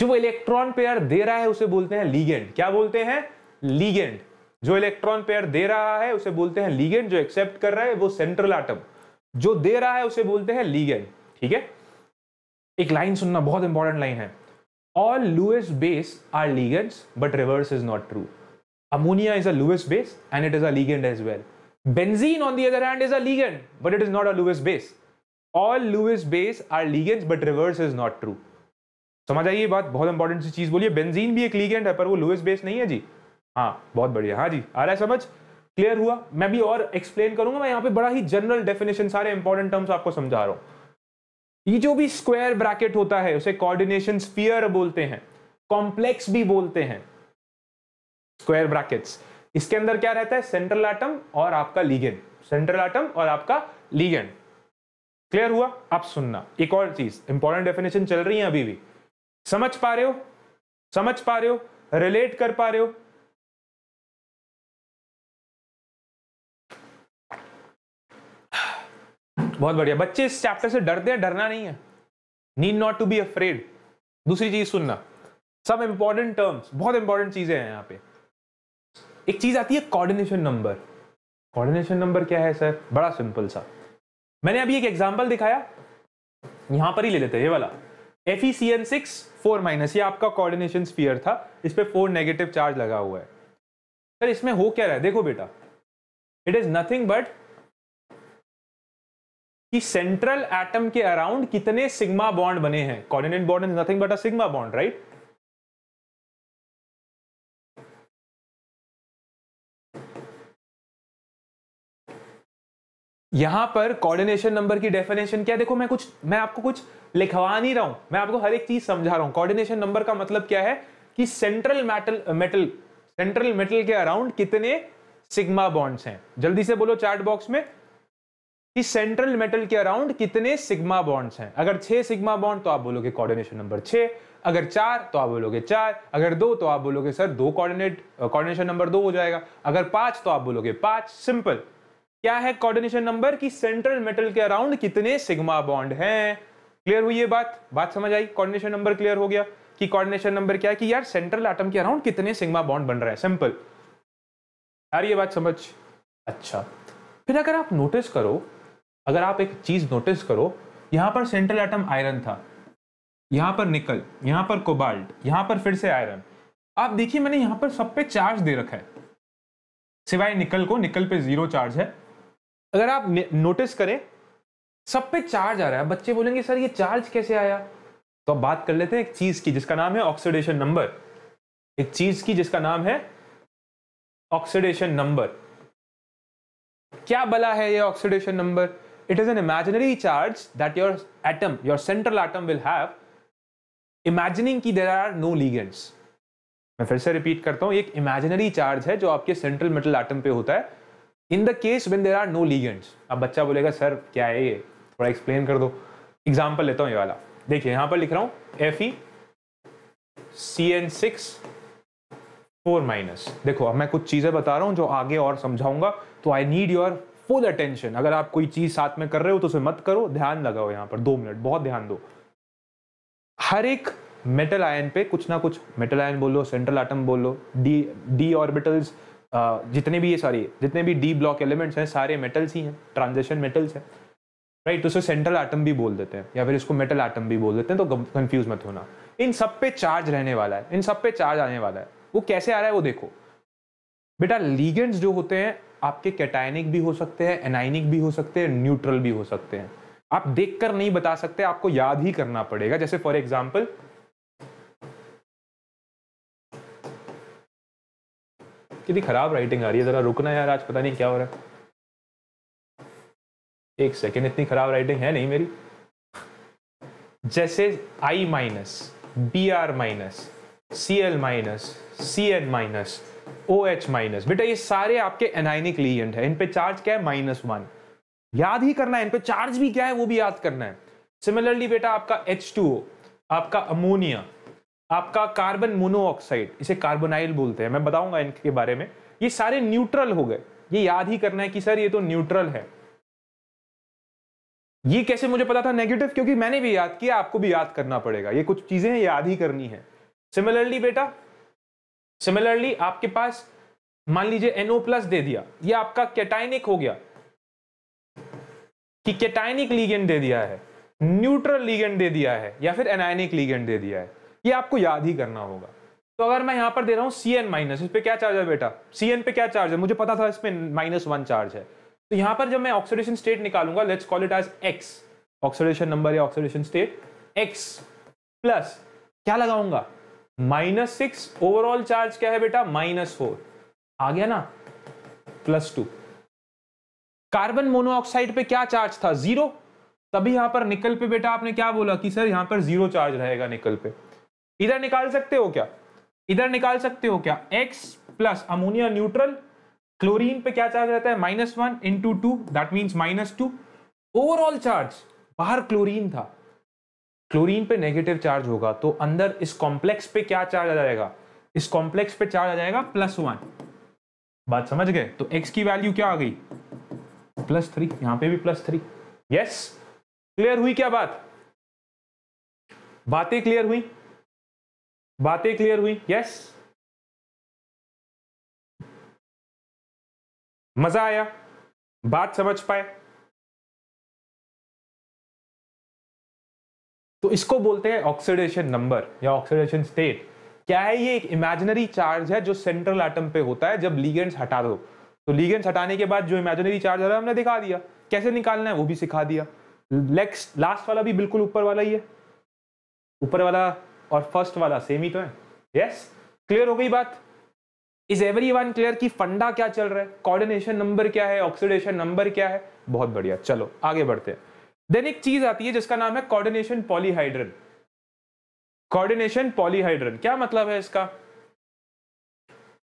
S1: जो इलेक्ट्रॉन पेयर दे रहा है उसे बोलते हैं लीगेंड क्या बोलते हैं लीगेंड जो इलेक्ट्रॉन पेयर दे रहा है उसे बोलते हैं लीगेंड जो एक्सेप्ट कर रहा है वो सेंट्रल आटम जो दे रहा है उसे बोलते हैं लीगेंड ठीक है एक लाइन सुनना बहुत इंपॉर्टेंट लाइन है all Lewis bases are ligands but reverse is not true ammonia is a Lewis base and it is a ligand as well benzene on the other hand is a ligand but it is not a Lewis base all Lewis bases are ligands but reverse is not true समझ आइए बात बहुत important सी चीज बोलिए benzene भी एक ligand है पर वो लुएस बेस नहीं है जी हाँ बहुत बढ़िया हाँ जी आ रहा है समझ क्लियर हुआ मैं भी और एक्सप्लेन करूंगा मैं यहाँ पे बड़ा ही जनरल डेफिनेशन सारे इंपॉर्टेंट टर्म्स आपको समझा रहा हूँ ये जो भी स्क्वायर ब्रैकेट होता है उसे कोऑर्डिनेशन स्फीयर बोलते हैं कॉम्प्लेक्स भी बोलते हैं स्क्वायर ब्रैकेट्स इसके अंदर क्या रहता है सेंट्रल आटम और आपका लीगेंड सेंट्रल आटम और आपका लीगेंड क्लियर हुआ आप सुनना एक और चीज इंपॉर्टेंट डेफिनेशन चल रही है अभी भी समझ पा रहे हो समझ पा रहे हो रिलेट कर पा रहे हो बहुत बढ़िया बच्चे इस चैप्टर से डरते हैं डरना नहीं है need not to be afraid दूसरी चीज सुनना सब इंपॉर्टेंट टर्म्स बहुत इंपॉर्टेंट चीजें हैं यहाँ पे एक चीज आती है कोऑर्डिनेशन नंबर कोऑर्डिनेशन नंबर क्या है सर बड़ा सिंपल सा मैंने अभी एक एग्जाम्पल दिखाया यहां पर ही ले लेते हैं ये वाला F E C N six four minus ये आपका कोऑर्डिनेशन स्पीयर था इस पर फोर नेगेटिव चार्ज लगा हुआ है सर इसमें हो क्या रहा है देखो बेटा इट इज नथिंग बट कि सेंट्रल एटम के अराउंड कितने सिग्मा बॉन्ड बने हैं coordinate bond
S2: is nothing but a sigma bond right यहां
S1: पर कोऑर्डिनेशन नंबर की डेफिनेशन क्या है देखो मैं कुछ मैं आपको कुछ लिखवा नहीं रहा हूं मैं आपको हर एक चीज समझा रहा हूं कोऑर्डिनेशन नंबर का मतलब क्या है कि central metal metal central metal के अराउंड कितने सिग्मा बॉन्ड्स हैं जल्दी से बोलो चार्ट बॉक्स में कि सेंट्रल मेटल के अराउंड कितने सिग्मा बॉन्ड्स हैं अगर छह सिग्मा बॉन्ड तो आप बोलोगे कोऑर्डिनेशन नंबर छह अगर चार तो आप बोलोगे चार अगर दो तो आप बोलोगे सर दो कोऑर्डिनेट कोऑर्डिनेशन नंबर दो हो जाएगा अगर पांच तो आप बोलोगे पांच सिंपल क्या है कोऑर्डिनेशन नंबर कि सेंट्रल मेटल के अराउंड कितने सिग्मा बॉन्ड हैं क्लियर हुई ये बात बात समझ आई कोऑर्डिनेशन नंबर क्लियर हो गया कि कोऑर्डिनेशन नंबर क्या है कि यार सेंट्रल एटम के अराउंड कितने सिग्मा बॉन्ड बन रहे हैं सिंपल यार ये बात समझ अच्छा फिर अगर आप नोटिस करो अगर आप एक चीज नोटिस करो यहाँ पर सेंट्रल एटम आयरन था यहाँ पर निकल यहाँ पर कोबाल्ट यहाँ पर फिर से आयरन आप देखिए मैंने यहाँ पर सब पे चार्ज दे रखा है सिवाय निकल को निकल पे जीरो चार्ज है अगर आप नोटिस करें सब पे चार्ज आ रहा है बच्चे बोलेंगे सर ये चार्ज कैसे आया तो अब बात कर लेते हैं एक चीज की जिसका नाम है ऑक्सीडेशन नंबर एक चीज की जिसका नाम है ऑक्सीडेशन नंबर क्या बला है ये oxidation number it is an imaginary charge that your atom, your central atom will have, imagining ki there are no ligands. मैं फिर से रिपीट करता हूँ एक इमेजिनरी चार्ज है जो आपके सेंट्रल मेटल आटम पे होता है in the case when there are no ligands अब बच्चा बोलेगा सर क्या है ये थोड़ा एक्सप्लेन कर दो एग्जाम्पल लेता हूँ ये वाला देखिए यहाँ पर लिख रहा हूँ F E C N six four minus देखो अब मैं कुछ चीज़ें बता रहा हूँ जो आगे और समझाऊंगा तो I need your full attention अगर आप कोई चीज साथ में कर रहे हो तो उसे मत करो ध्यान लगाओ यहां पर दो मिनट बहुत ध्यान दो हर एक मेटल आयन पे कुछ ना कुछ मेटल आयन बोलो सेंट्रल आटम बोलो डी डी ऑर्बिटल्स जितने भी ये सॉरी जितने भी डी ब्लॉक एलिमेंट्स हैं सारे मेटल्स ही हैं ट्रांजेक्शन मेटल्स हैं राइट तो उसे सेंट्रल आटम भी बोल देते हैं या फिर इसको मेटल आटम भी बोल देते हैं तो कंफ्यूज मत होना इन सब पे चार्ज रहने वाला है इन सब पे चार्ज आने वाला है वो कैसे आ रहा है वो देखो बेटा लीगेंड्स जो होते हैं आपके कैटायनिक भी हो सकते हैं एनाइनिक भी हो सकते हैं न्यूट्रल भी हो सकते हैं आप देखकर नहीं बता सकते आपको याद ही करना पड़ेगा जैसे फॉर एग्जाम्पल कितनी खराब राइटिंग आ रही है जरा रुकना यार आज पता नहीं क्या हो रहा है एक सेकेंड इतनी खराब राइटिंग है नहीं मेरी जैसे I minus B R minus C L minus C N minus O H minus बेटा ये सारे आपके एनाइनिक लीजेंट है इन पे चार्ज क्या है माइनस वन याद ही करना है इन पे चार्ज भी क्या है वो भी याद करना है सिमिलरली बेटा आपका एच टू ओ आपका अमोनिया आपका कार्बन मोनोऑक्साइड इसे कार्बोनाइल बोलते हैं मैं बताऊंगा इनके बारे में ये सारे न्यूट्रल हो गए ये याद ही करना है कि सर ये तो न्यूट्रल है ये कैसे मुझे पता था नेगेटिव क्योंकि मैंने भी याद किया आपको भी याद करना पड़ेगा ये कुछ चीजें याद ही करनी है सिमिलरली बेटा सिमिलरली आपके पास मान लीजिए एनओ प्लस दे दिया ये आपका कैटाइनिक हो गया कि कैटाइनिक लीगेंड दे दिया है न्यूट्रल लीगेंड दे दिया है या फिर एनाइनिक लीगेंड दे दिया है ये आपको याद ही करना होगा तो अगर मैं यहां पर दे रहा हूं सी एन माइनस इस पर क्या चार्ज है बेटा सी एन पे क्या चार्ज है मुझे पता था इसमें माइनस वन चार्ज है तो यहां पर जब मैं ऑक्सीडेशन स्टेट निकालूंगा let's call it as X oxidation number या ऑक्सीडेशन स्टेट एक्स प्लस क्या लगाऊंगा माइनस सिक्स ओवरऑल चार्ज क्या है बेटा माइनस फोर आ गया ना प्लस टू कार्बन मोनोऑक्साइड पे क्या चार्ज था जीरो तभी यहां पर निकल पे बेटा आपने क्या बोला कि सर यहां पर जीरो चार्ज रहेगा निकल पे इधर निकाल सकते हो क्या इधर निकाल सकते हो क्या X plus ammonia neutral chlorine पे क्या चार्ज रहता है minus one into two that mean minus two overall charge बाहर क्लोरीन था क्लोरीन पे नेगेटिव चार्ज होगा तो अंदर इस कॉम्प्लेक्स पे क्या चार्ज आ जाएगा इस कॉम्प्लेक्स पे चार्ज आ जाएगा प्लस वन बात समझ गए तो एक्स की वैल्यू क्या आ गई प्लस थ्री यहां पे भी प्लस थ्री यस क्लियर हुई क्या बात बातें क्लियर
S2: हुई बातें क्लियर हुई यस मजा आया बात समझ पाए
S1: तो इसको बोलते हैं ऑक्सीडेशन नंबर या ऑक्सीडेशन स्टेट क्या है ये एक इमेजिनरी चार्ज है जो सेंट्रल एटम पे होता है जब लीगेंट्स हटा दो तो लीगेंट्स हटाने के बाद जो इमेजिनरी चार्ज आ रहा है हमने दिखा दिया कैसे निकालना है वो भी सिखा दिया नेक्स्ट लास्ट वाला भी बिल्कुल ऊपर वाला ही है ऊपर वाला और फर्स्ट वाला सेम ही तो है यस क्लियर हो गई बात इज एवरी वन क्लियर की फंडा क्या चल रहा है कोऑर्डिनेशन नंबर क्या है ऑक्सीडेशन नंबर क्या है बहुत बढ़िया चलो आगे बढ़ते हैं देन एक चीज आती है जिसका नाम है कोऑर्डिनेशन पॉलीहाइड्रन कोऑर्डिनेशन पॉलीहाइड्रन क्या मतलब है इसका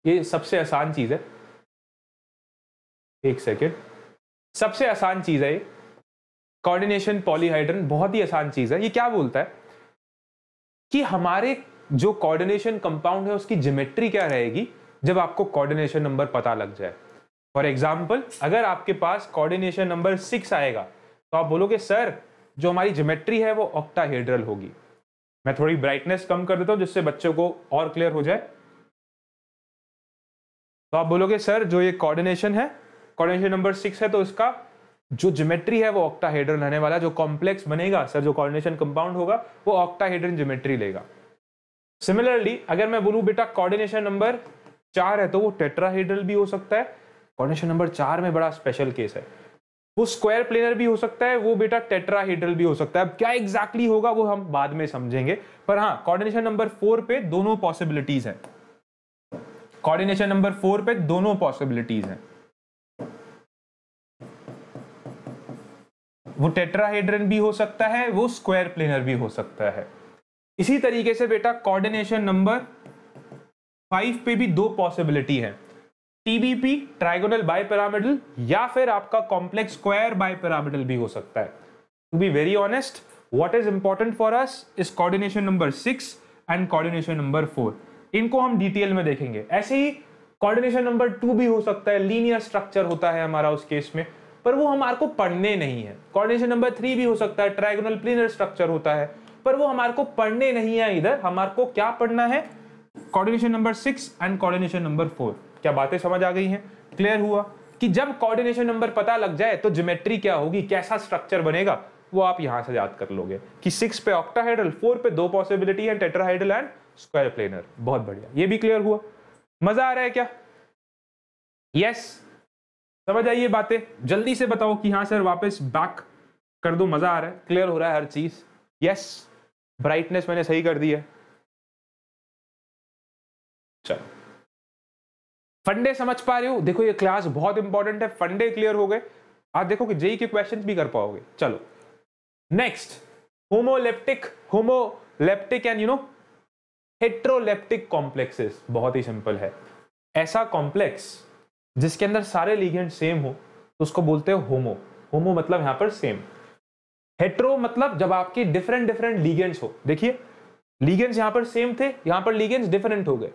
S1: ये सबसे आसान चीज है एक सेकेंड सबसे आसान चीज है ये कोऑर्डिनेशन पॉलीहाइड्रन बहुत ही आसान चीज है ये क्या बोलता है कि हमारे जो कोऑर्डिनेशन कंपाउंड है उसकी जिमेट्री क्या रहेगी जब आपको कोऑर्डिनेशन नंबर पता लग जाए फॉर एग्जाम्पल अगर आपके पास कोऑर्डिनेशन नंबर सिक्स आएगा तो आप बोलोगे सर जो हमारी जोमेट्री है वो ऑक्टाहेड्रल होगी मैं थोड़ी ब्राइटनेस कम कर देता हूँ जिससे बच्चों को और क्लियर हो जाए तो आप बोलोगे सर जो ये कोऑर्डिनेशन है कोऑर्डिनेशन नंबर सिक्स है तो इसका जो ज्योमेट्री है वो ऑक्टाहेड्रल रहने वाला जो कॉम्प्लेक्स बनेगा सर जो कॉर्डिनेशन कंपाउंड होगा वो ऑक्टाहेड्रल ज्योमेट्री लेगा सिमिलरली अगर मैं बोलूँ बेटा कॉर्डिनेशन नंबर चार है तो वो टेट्राहेड्रल भी हो सकता है कॉर्डिनेशन नंबर चार में बड़ा स्पेशल केस है वो स्क्वायर प्लेनर भी हो सकता है वो बेटा टेट्राहीड्रल भी हो सकता है अब क्या एग्जैक्टली exactly होगा वो हम बाद में समझेंगे पर हाँ कॉर्डिनेशन नंबर फोर पे दोनों पॉसिबिलिटीज है कॉर्डिनेशन नंबर फोर पे दोनों पॉसिबिलिटीज है वो टेट्राहेड्रन भी हो सकता है वो स्क्वायर प्लेनर भी हो सकता है इसी तरीके से बेटा कॉर्डिनेशन नंबर फाइव पे भी दो पॉसिबिलिटी है टीबीपी ट्राइगोनल बायपेरामिडल या फिर आपका कॉम्प्लेक्स स्क्वायर बायपेरामिडल भी हो सकता है to be very honest what is important for us is coordination number six and coordination number four इनको हम डिटेल में देखेंगे ऐसे ही कॉर्डिनेशन नंबर टू भी हो सकता है लीनियर स्ट्रक्चर होता है हमारा उस केस में पर वो हमारे को पढ़ने नहीं है कॉर्डिनेशन नंबर थ्री भी हो सकता है ट्राइगोनल प्लेनर स्ट्रक्चर होता है पर वो हमारे को पढ़ने नहीं है इधर हमारे को क्या पढ़ना है coordination number six and coordination number four क्या बातें समझ आ गई हैं क्लियर हुआ कि जब कोऑर्डिनेशन नंबर पता लग जाए तो ज्योमेट्री क्या होगी कैसा स्ट्रक्चर बनेगा वो आप यहां से याद कर लोगे कि सिक्स पे ऑक्टाहाइड्रल फोर पे दो पॉसिबिलिटी है टेट्राहाइड्रल एंड स्क्वायर प्लेनर बहुत बढ़िया ये भी क्लियर हुआ मजा आ रहा है क्या यस समझ आई ये बातें जल्दी से बताओ कि हाँ सर वापस बैक कर दो मजा आ रहा है क्लियर हो रहा है हर चीज यस ब्राइटनेस मैंने सही कर दी
S2: है चलो फंडे
S1: समझ पा रहे हो देखो ये क्लास बहुत इंपॉर्टेंट है फंडे क्लियर हो गए आप देखो कि जेई के क्वेश्चन भी कर पाओगे चलो next homoleptic homoleptic and you know heteroleptic complexes बहुत ही सिंपल है ऐसा कॉम्प्लेक्स जिसके अंदर सारे लिगेंड सेम हो तो उसको बोलते हो होमो होमो मतलब यहां पर सेम हेट्रो मतलब जब आपकी डिफरेंट डिफरेंट लीगेंट्स हो देखिए लीगेंट्स यहां पर सेम थे यहां पर लीगेंट्स डिफरेंट हो गए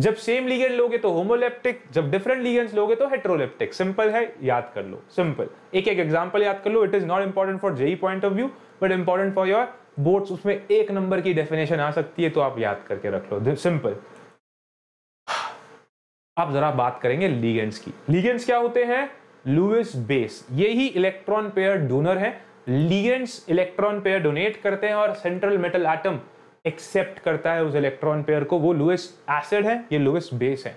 S1: जब सेम लिगेंड लोगे तो होमोलेप्टिक जब डिफरेंट लिगेंड्स लोगे तो हेट्रोलेप्टिक सिंपल है याद कर लो सिंपल एक एक एग्जाम्पल याद कर लो it is not important for JEE point of view but important for your boards उसमें एक नंबर की डेफिनेशन आ सकती है तो आप याद करके रख लो सिंपल आप जरा बात करेंगे लीगेंड्स की लीगेंड्स क्या होते हैं लुइस बेस ये ही इलेक्ट्रॉन पेयर डोनर है लीगेंड्स इलेक्ट्रॉन पेयर डोनेट करते हैं और सेंट्रल मेटल एटम एक्सेप्ट करता है उस इलेक्ट्रॉन पेयर को वो लुइस एसिड है ये लुइस बेस है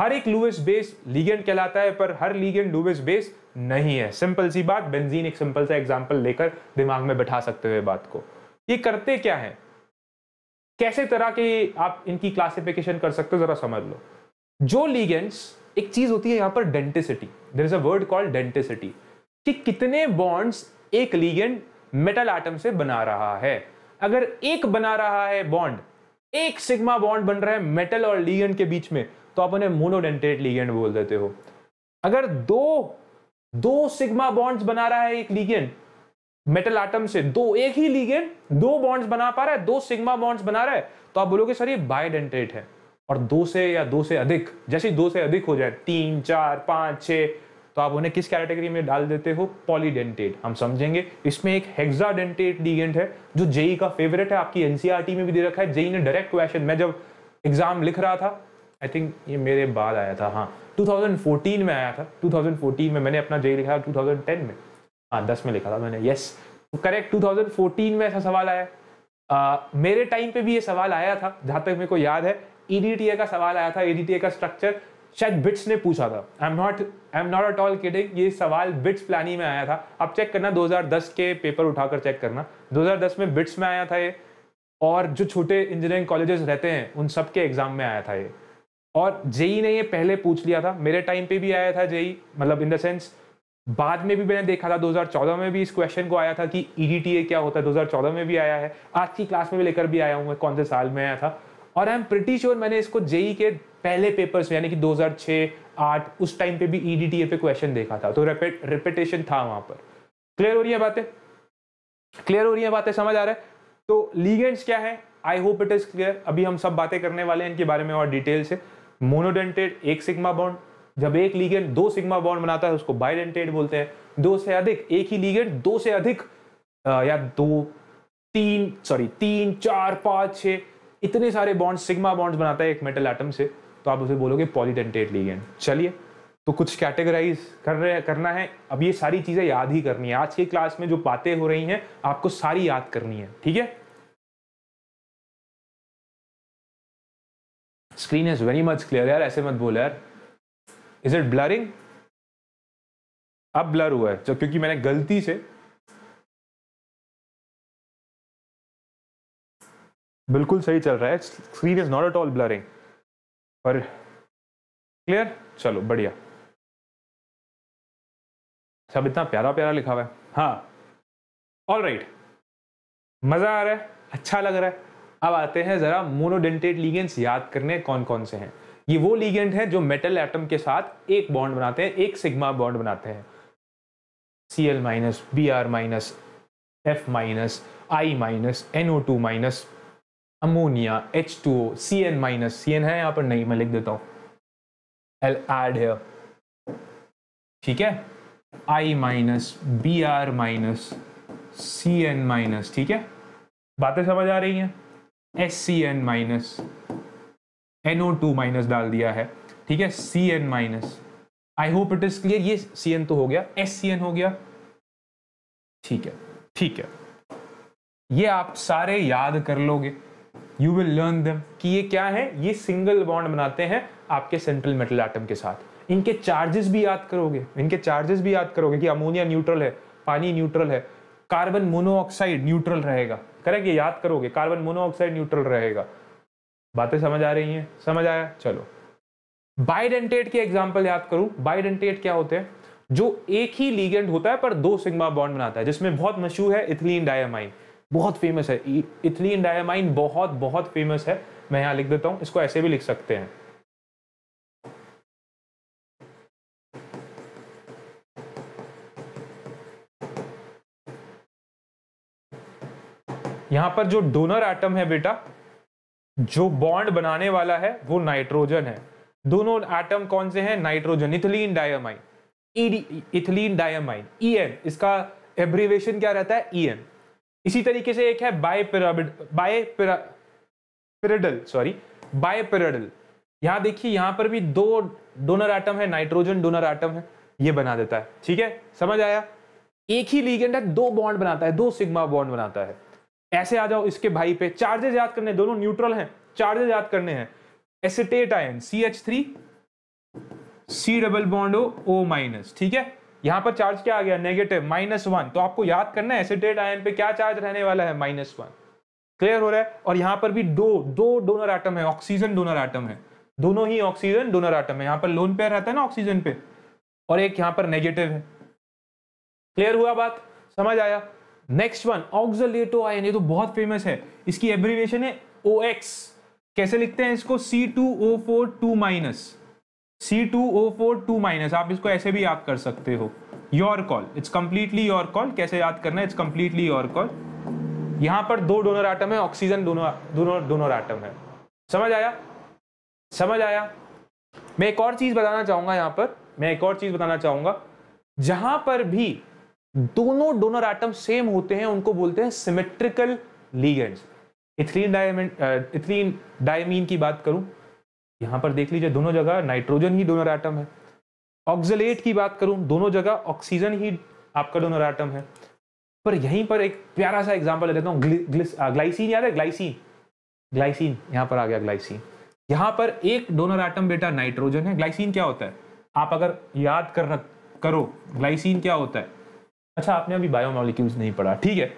S1: हर एक लुइस बेस लीगेंड कहलाता है पर हर लीगेंड लुइस बेस नहीं है सिंपल सी बात बेंजीन एक सिंपल सा एग्जाम्पल लेकर दिमाग में बैठा सकते हुए बात को ये करते क्या है कैसे तरह के आप इनकी क्लासिफिकेशन कर सकते हो जरा समझ लो जो लीगेंड्स एक चीज होती है यहां पर denticity there is a word called denticity कि कितने बॉन्ड्स एक लीगेंड मेटल आइटम से बना रहा है अगर एक बना रहा है बॉन्ड एक सिग्मा बॉन्ड बन रहा है मेटल और लीगेंड के बीच में तो आप उन्हें मोनोडेंटेट लीगेंड बोल देते हो अगर दो दो सिग्मा बॉन्ड्स बना रहा है एक लीगेंड मेटल आटम से दो एक ही लीगेंड दो बॉन्ड्स बना पा रहा है दो सिग्मा बॉन्ड्स बना रहा है तो आप बोलोगे सर ये बायोडेंटेट है और दो से या दो से अधिक जैसे दो से अधिक हो जाए तीन चार पांच छह तो आप उन्हें किस कैटेगरी में डाल देते हो पॉलीडेंटेट हम समझेंगे इसमें एक हेक्साडेंटेट लिगेंड है जो जेई e का फेवरेट है आपकी एनसीआरटी e में भी दे रखा है जेई e ने डायरेक्ट क्वेश्चन मैं जब एग्जाम लिख रहा था आई थिंक ये मेरे बाद आया था हाँ 2014 में आया था 2014 में मैंने अपना जेई लिखा 2010 में हाँ दस में लिखा था मैंने यस करेक्ट 2014 में ऐसा सवाल आया आ, मेरे टाइम पे भी ये सवाल आया था जहाँ तक मेरे को याद है ईडीटीए का सवाल आया था ईडीटीए का स्ट्रक्चर शायद बिट्स ने पूछा था I am not I am not at all kidding ये सवाल बिट्स प्लानी में आया था अब चेक करना 2010 के पेपर उठाकर चेक करना 2010 में बिट्स में आया था ये और जो छोटे इंजीनियरिंग कॉलेजेस रहते हैं उन सब के एग्जाम में आया था ये और जेई ने ये पहले पूछ लिया था मेरे टाइम पे भी आया था जेई मतलब इन द सेंस बाद में भी मैंने देखा था 2014 में भी इस क्वेश्चन को आया था कि ई e क्या होता है 2014 में भी आया है आज की क्लास में भी लेकर भी आया हूँ मैं कौन से साल में आया था और आई एम प्रिटी श्योर मैंने इसको जेई के पहले पेपर्स में यानी कि 2006 आठ उस टाइम पे भी ईडीटीए e पे क्वेश्चन देखा था तो रिपीटेशन था वहां पर क्लियर हो रही है बातें क्लियर हो रही है बातें समझ आ रहा है तो लीगेंट्स क्या है I hope it is clear अभी हम सब बातें करने वाले हैं इनके बारे में और डिटेल से मोनोडेंटेड एक सिग्मा बॉन्ड जब एक लीगेंट दो सिग्मा बॉन्ड बनाता है उसको बाइडेंटेड बोलते हैं दो से अधिक एक ही लीगेंट दो से अधिक आ, या दो तीन सॉरी तीन चार पाँच छः इतने सारे बॉन्ड सिग्मा बॉन्ड्स बनाता है एक मेटल एटम से तो आप उसे बोलोगे पॉलीडेंटेट लीगेंड चलिए तो कुछ कैटेगराइज कर रहे करना है अब ये सारी चीज़ें याद ही करनी है आज की क्लास में जो बातें हो रही हैं आपको सारी याद करनी है ठीक है
S2: screen is very much clear यार ऐसे मत बोल यार इज इट ब्लरिंग अब ब्लर हुआ है क्योंकि मैंने गलती से बिल्कुल सही चल रहा है screen is not at all blurring पर क्लियर चलो बढ़िया सब इतना प्यारा प्यारा लिखा हुआ है हाँ
S1: ऑल राइट right. मज़ा आ रहा है अच्छा लग रहा है अब आते हैं ज़रा मोनोडेंटेड लीगेंट्स याद करने कौन कौन से हैं ये वो लीगेंट हैं जो मेटल एटम के साथ एक बॉन्ड बनाते हैं एक सिग्मा बॉन्ड बनाते हैं C L minus B R minus F minus I minus N O two minus ammonia H two O C N minus C N है यहां पर नहीं मैं लिख देता हूं एल एड है ठीक है I minus B R minus C N minus ठीक है बातें समझ आ रही हैं S C N minus N O two minus डाल दिया है ठीक है C N minus I hope it is clear ये सी एन तो हो गया एस सी एन हो गया ठीक है ठीक है ये आप सारे याद कर लोगे यू विल लर्न दम कि ये क्या है ये सिंगल बॉन्ड बनाते हैं आपके सेंट्रल मेटल आइटम के साथ इनके चार्जेस भी याद करोगे इनके चार्जेस भी याद करोगे कि अमोनिया न्यूट्रल है पानी न्यूट्रल है कार्बन मोनोऑक्साइड न्यूट्रल रहेगा करेक्ट ये याद करोगे कार्बन मोनोऑक्साइड न्यूट्रल रहेगा बातें समझ आ रही हैं समझ आया चलो बाइडेंटेट के एग्जाम्पल याद करूं बाइडेंटेट क्या होते हैं जो एक ही लीगेंड होता है पर दो सिग्मा बॉन्ड बनाता है जिसमें बहुत मशहूर है इथिलीन डायमाइन बहुत फेमस है इथिलीन डायमाइन बहुत बहुत फेमस है मैं यहां लिख देता हूं इसको ऐसे भी लिख सकते हैं यहां पर जो डोनर एटम है बेटा जो बॉन्ड बनाने वाला है वो नाइट्रोजन है दोनों एटम कौन से हैं nitrogen ethylene diamine ethylene diamine E इसका एब्रीवेशन क्या रहता है ई e इसी तरीके से एक है बाय सॉरी बायपिराडल यहां देखिए यहां पर भी दो डोनर आइटम है नाइट्रोजन डोनर आइटम है ये बना देता है ठीक है समझ आया एक ही लीगेंड है दो बॉन्ड बनाता है दो सिग्मा बॉन्ड बनाता है ऐसे आ जाओ इसके भाई पे चार्जेस याद करने दोनों न्यूट्रल हैं चार्जेस याद करने हैं acetate ion C H three C double bond O minus ठीक है यहां पर चार्ज क्या आ गया नेगेटिव माइनस वन तो आपको याद करना है एसिटेट आयन पे क्या चार्ज रहने वाला है माइनस वन क्लियर हो रहा है और यहां पर भी दो दो डोनर आइटम है ऑक्सीजन डोनर आइटम है दोनों ही ऑक्सीजन डोनर आइटम है यहां पर लोन पेयर रहता है ना ऑक्सीजन पे और एक यहां पर नेगेटिव है क्लियर हुआ बात समझ आया नेक्स्ट वन ऑक्सलेटो आयन ये तो बहुत फेमस है इसकी एब्रीवेशन है ओ कैसे लिखते हैं इसको C two O four two minus C two O four two minus आप इसको ऐसे भी याद कर सकते हो your call it's completely your call कैसे याद करना है इट्स कम्प्लीटली योर कॉल यहाँ पर दो डोनर आइटम है ऑक्सीजन दोनों दोनों डोनर आइटम है समझ आया समझ आया मैं एक और चीज़ बताना चाहूंगा यहाँ पर मैं एक और चीज़ बताना चाहूंगा जहां पर भी दोनों डोनर आइटम सेम होते हैं उनको बोलते हैं सिमेट्रिकल लीगेंड्स इथिलीन डायमीन की बात करूं यहां पर देख लीजिए दोनों जगह नाइट्रोजन ही डोनर आइटम है ऑक्जलेट की बात करूं दोनों जगह ऑक्सीजन ही आपका डोनर आइटम है पर यहीं पर एक प्यारा सा एग्जाम्पल ले लेता हूँ ग्लाइसिन याद है ग्लाइसिन ग्लाइसिन यहाँ पर आ गया ग्लाइसिन यहाँ पर एक डोनर आइटम बेटा नाइट्रोजन है ग्लाइसिन क्या होता है आप अगर याद कर रख करो ग्लाइसिन क्या होता है अच्छा आपने अभी बायोमोलिक्यूल्स नहीं पढ़ा ठीक है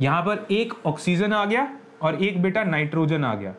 S1: यहां पर एक ऑक्सीजन आ गया और एक बेटा नाइट्रोजन आ गया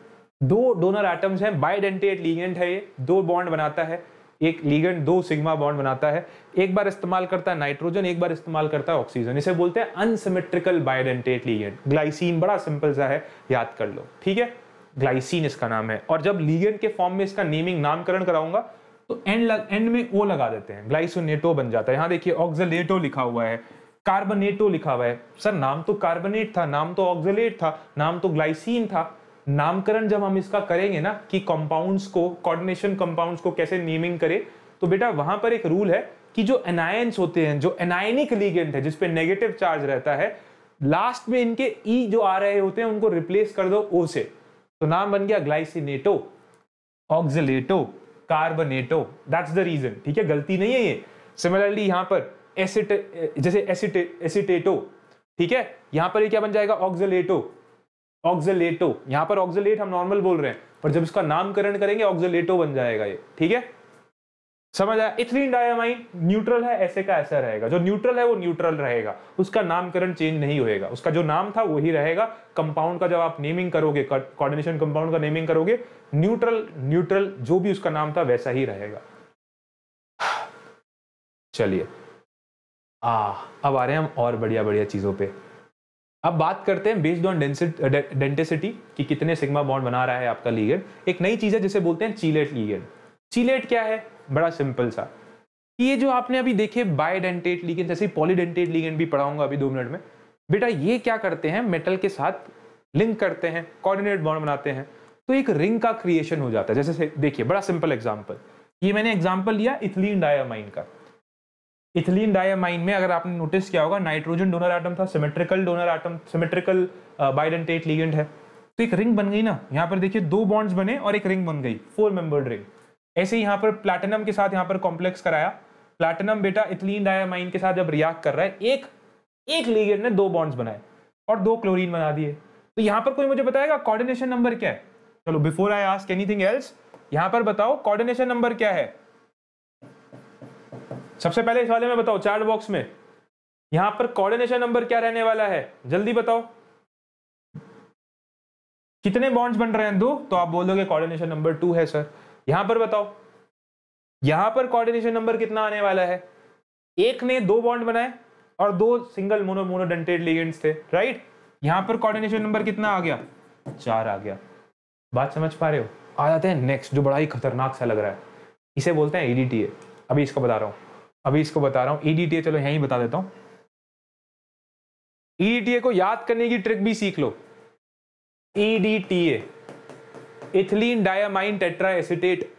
S1: दो डोनर एटम्स हैं बाइडेंटेड लीगेंट है ये दो बॉन्ड बनाता है एक लीगेंट दो सिग्मा बॉन्ड बनाता है एक बार इस्तेमाल करता है नाइट्रोजन एक बार इस्तेमाल करता है ऑक्सीजन इसे बोलते हैं अनसिमेट्रिकल बायोडेंटेट लीगेंट ग्लाइसिन बड़ा सिंपल सा है याद कर लो ठीक है ग्लाइसिन इसका नाम है और जब लीगेंट के फॉर्म में इसका नेमिंग नामकरण कराऊंगा तो एंड लग, एंड में ओ लगा देते हैं ग्लाइसोनेटो बन जाता है यहाँ देखिए ऑक्सलेटो लिखा हुआ है कार्बोनेटो लिखा हुआ है सर नाम तो कार्बोनेट था नाम तो ऑक्सलेट था नाम तो ग्लाइसिन था नामकरण जब हम इसका करेंगे ना कि कंपाउंड्स को कोऑर्डिनेशन कंपाउंड्स को कैसे नेमिंग करें तो बेटा वहां पर एक रूल है कि जो एनायंस होते हैं जो एनायनिक लिगेंट है जिसपे नेगेटिव चार्ज रहता है लास्ट में इनके ई e जो आ रहे होते हैं उनको रिप्लेस कर दो ओ से तो नाम बन गया glycinato oxalato carbonato that's the reason ठीक है गलती नहीं है ये सिमिलरली यहां पर एसिट जैसे एसिटे एसिटेटो ठीक है यहां पर ये क्या बन जाएगा ऑक्जलेटो ऑक्जलेटो यहां पर ऑक्जलेट हम नॉर्मल बोल रहे हैं पर जब इसका नामकरण करेंगे ऑक्जलेटो बन जाएगा ये ठीक है समझ आया इथिलीन डायमाइन न्यूट्रल है ऐसे का ऐसा रहेगा जो न्यूट्रल है वो न्यूट्रल रहेगा उसका नामकरण चेंज नहीं होएगा उसका जो नाम था वही रहेगा कंपाउंड का जब आप नेमिंग करोगे कोऑर्डिनेशन कंपाउंड का नेमिंग करोगे न्यूट्रल न्यूट्रल जो भी उसका नाम था वैसा ही रहेगा चलिए आ अब आ रहे हैं हम और बढ़िया बढ़िया चीज़ों पे अब बात करते हैं बेस्ड ऑन डेंटिसिटी कि कितने सिग्मा बॉन्ड बना रहा है आपका लीगेंड एक नई चीज़ है जिसे बोलते हैं चीलेट लीगेंड चीलेट क्या है बड़ा सिंपल सा ये जो आपने अभी देखे बायोडेंटेट लीगेंड जैसे पॉलीडेंटेट लीगेंड भी पढ़ाऊंगा अभी दो मिनट में बेटा ये क्या करते हैं मेटल के साथ लिंक करते हैं कोऑर्डिनेट बॉन्ड बनाते हैं तो एक रिंग का क्रिएशन हो जाता है जैसे देखिए बड़ा सिंपल एग्जाम्पल ये मैंने एग्जाम्पल लिया इथिलीन डायामाइन का इथिलीन डायमाइन में अगर आपने नोटिस किया होगा नाइट्रोजन डोनर आइटम था symmetrical donor atom symmetrical bidentate ligand है तो एक रिंग बन गई ना यहाँ पर देखिए दो बॉन्ड्स बने और एक रिंग बन गई फोर मेंबर्ड रिंग ऐसे ही यहाँ पर प्लैटिनम के साथ यहाँ पर कॉम्प्लेक्स कराया प्लैटिनम बेटा इथिलीन डायमाइन के साथ जब रिएक्ट कर रहा है एक एक लीगेंड ने दो बॉन्ड्स बनाए और दो क्लोरीन बना दिए तो यहाँ पर कोई मुझे बताएगा कोऑर्डिनेशन नंबर क्या है चलो before I ask anything else यहाँ पर बताओ कोऑर्डिनेशन नंबर क्या है सबसे पहले इस वाले में बताओ चार्ट बॉक्स में यहां पर कोऑर्डिनेशन नंबर क्या रहने वाला है जल्दी बताओ कितने बॉन्ड्स बन रहे हैं दो तो आप बोलोगे कोऑर्डिनेशन नंबर टू है सर यहां पर बताओ यहां पर कोऑर्डिनेशन नंबर कितना आने वाला है एक ने दो बॉन्ड बनाए और दो सिंगल मोनो मोनोडेंटेड लिगेंड्स थे राइट यहां पर कोऑर्डिनेशन नंबर कितना आ गया चार आ गया बात समझ पा रहे हो आ जाते हैं नेक्स्ट जो बड़ा ही खतरनाक सा लग रहा है इसे बोलते हैं ईडीटीए अभी इसको बता रहा हूं अभी इसको बता रहा हूं ईडीटीए e चलो यहीं बता देता हूं ईडीटीए e को याद करने की ट्रिक भी सीख लो EDTA ethylene diamine tetra acetate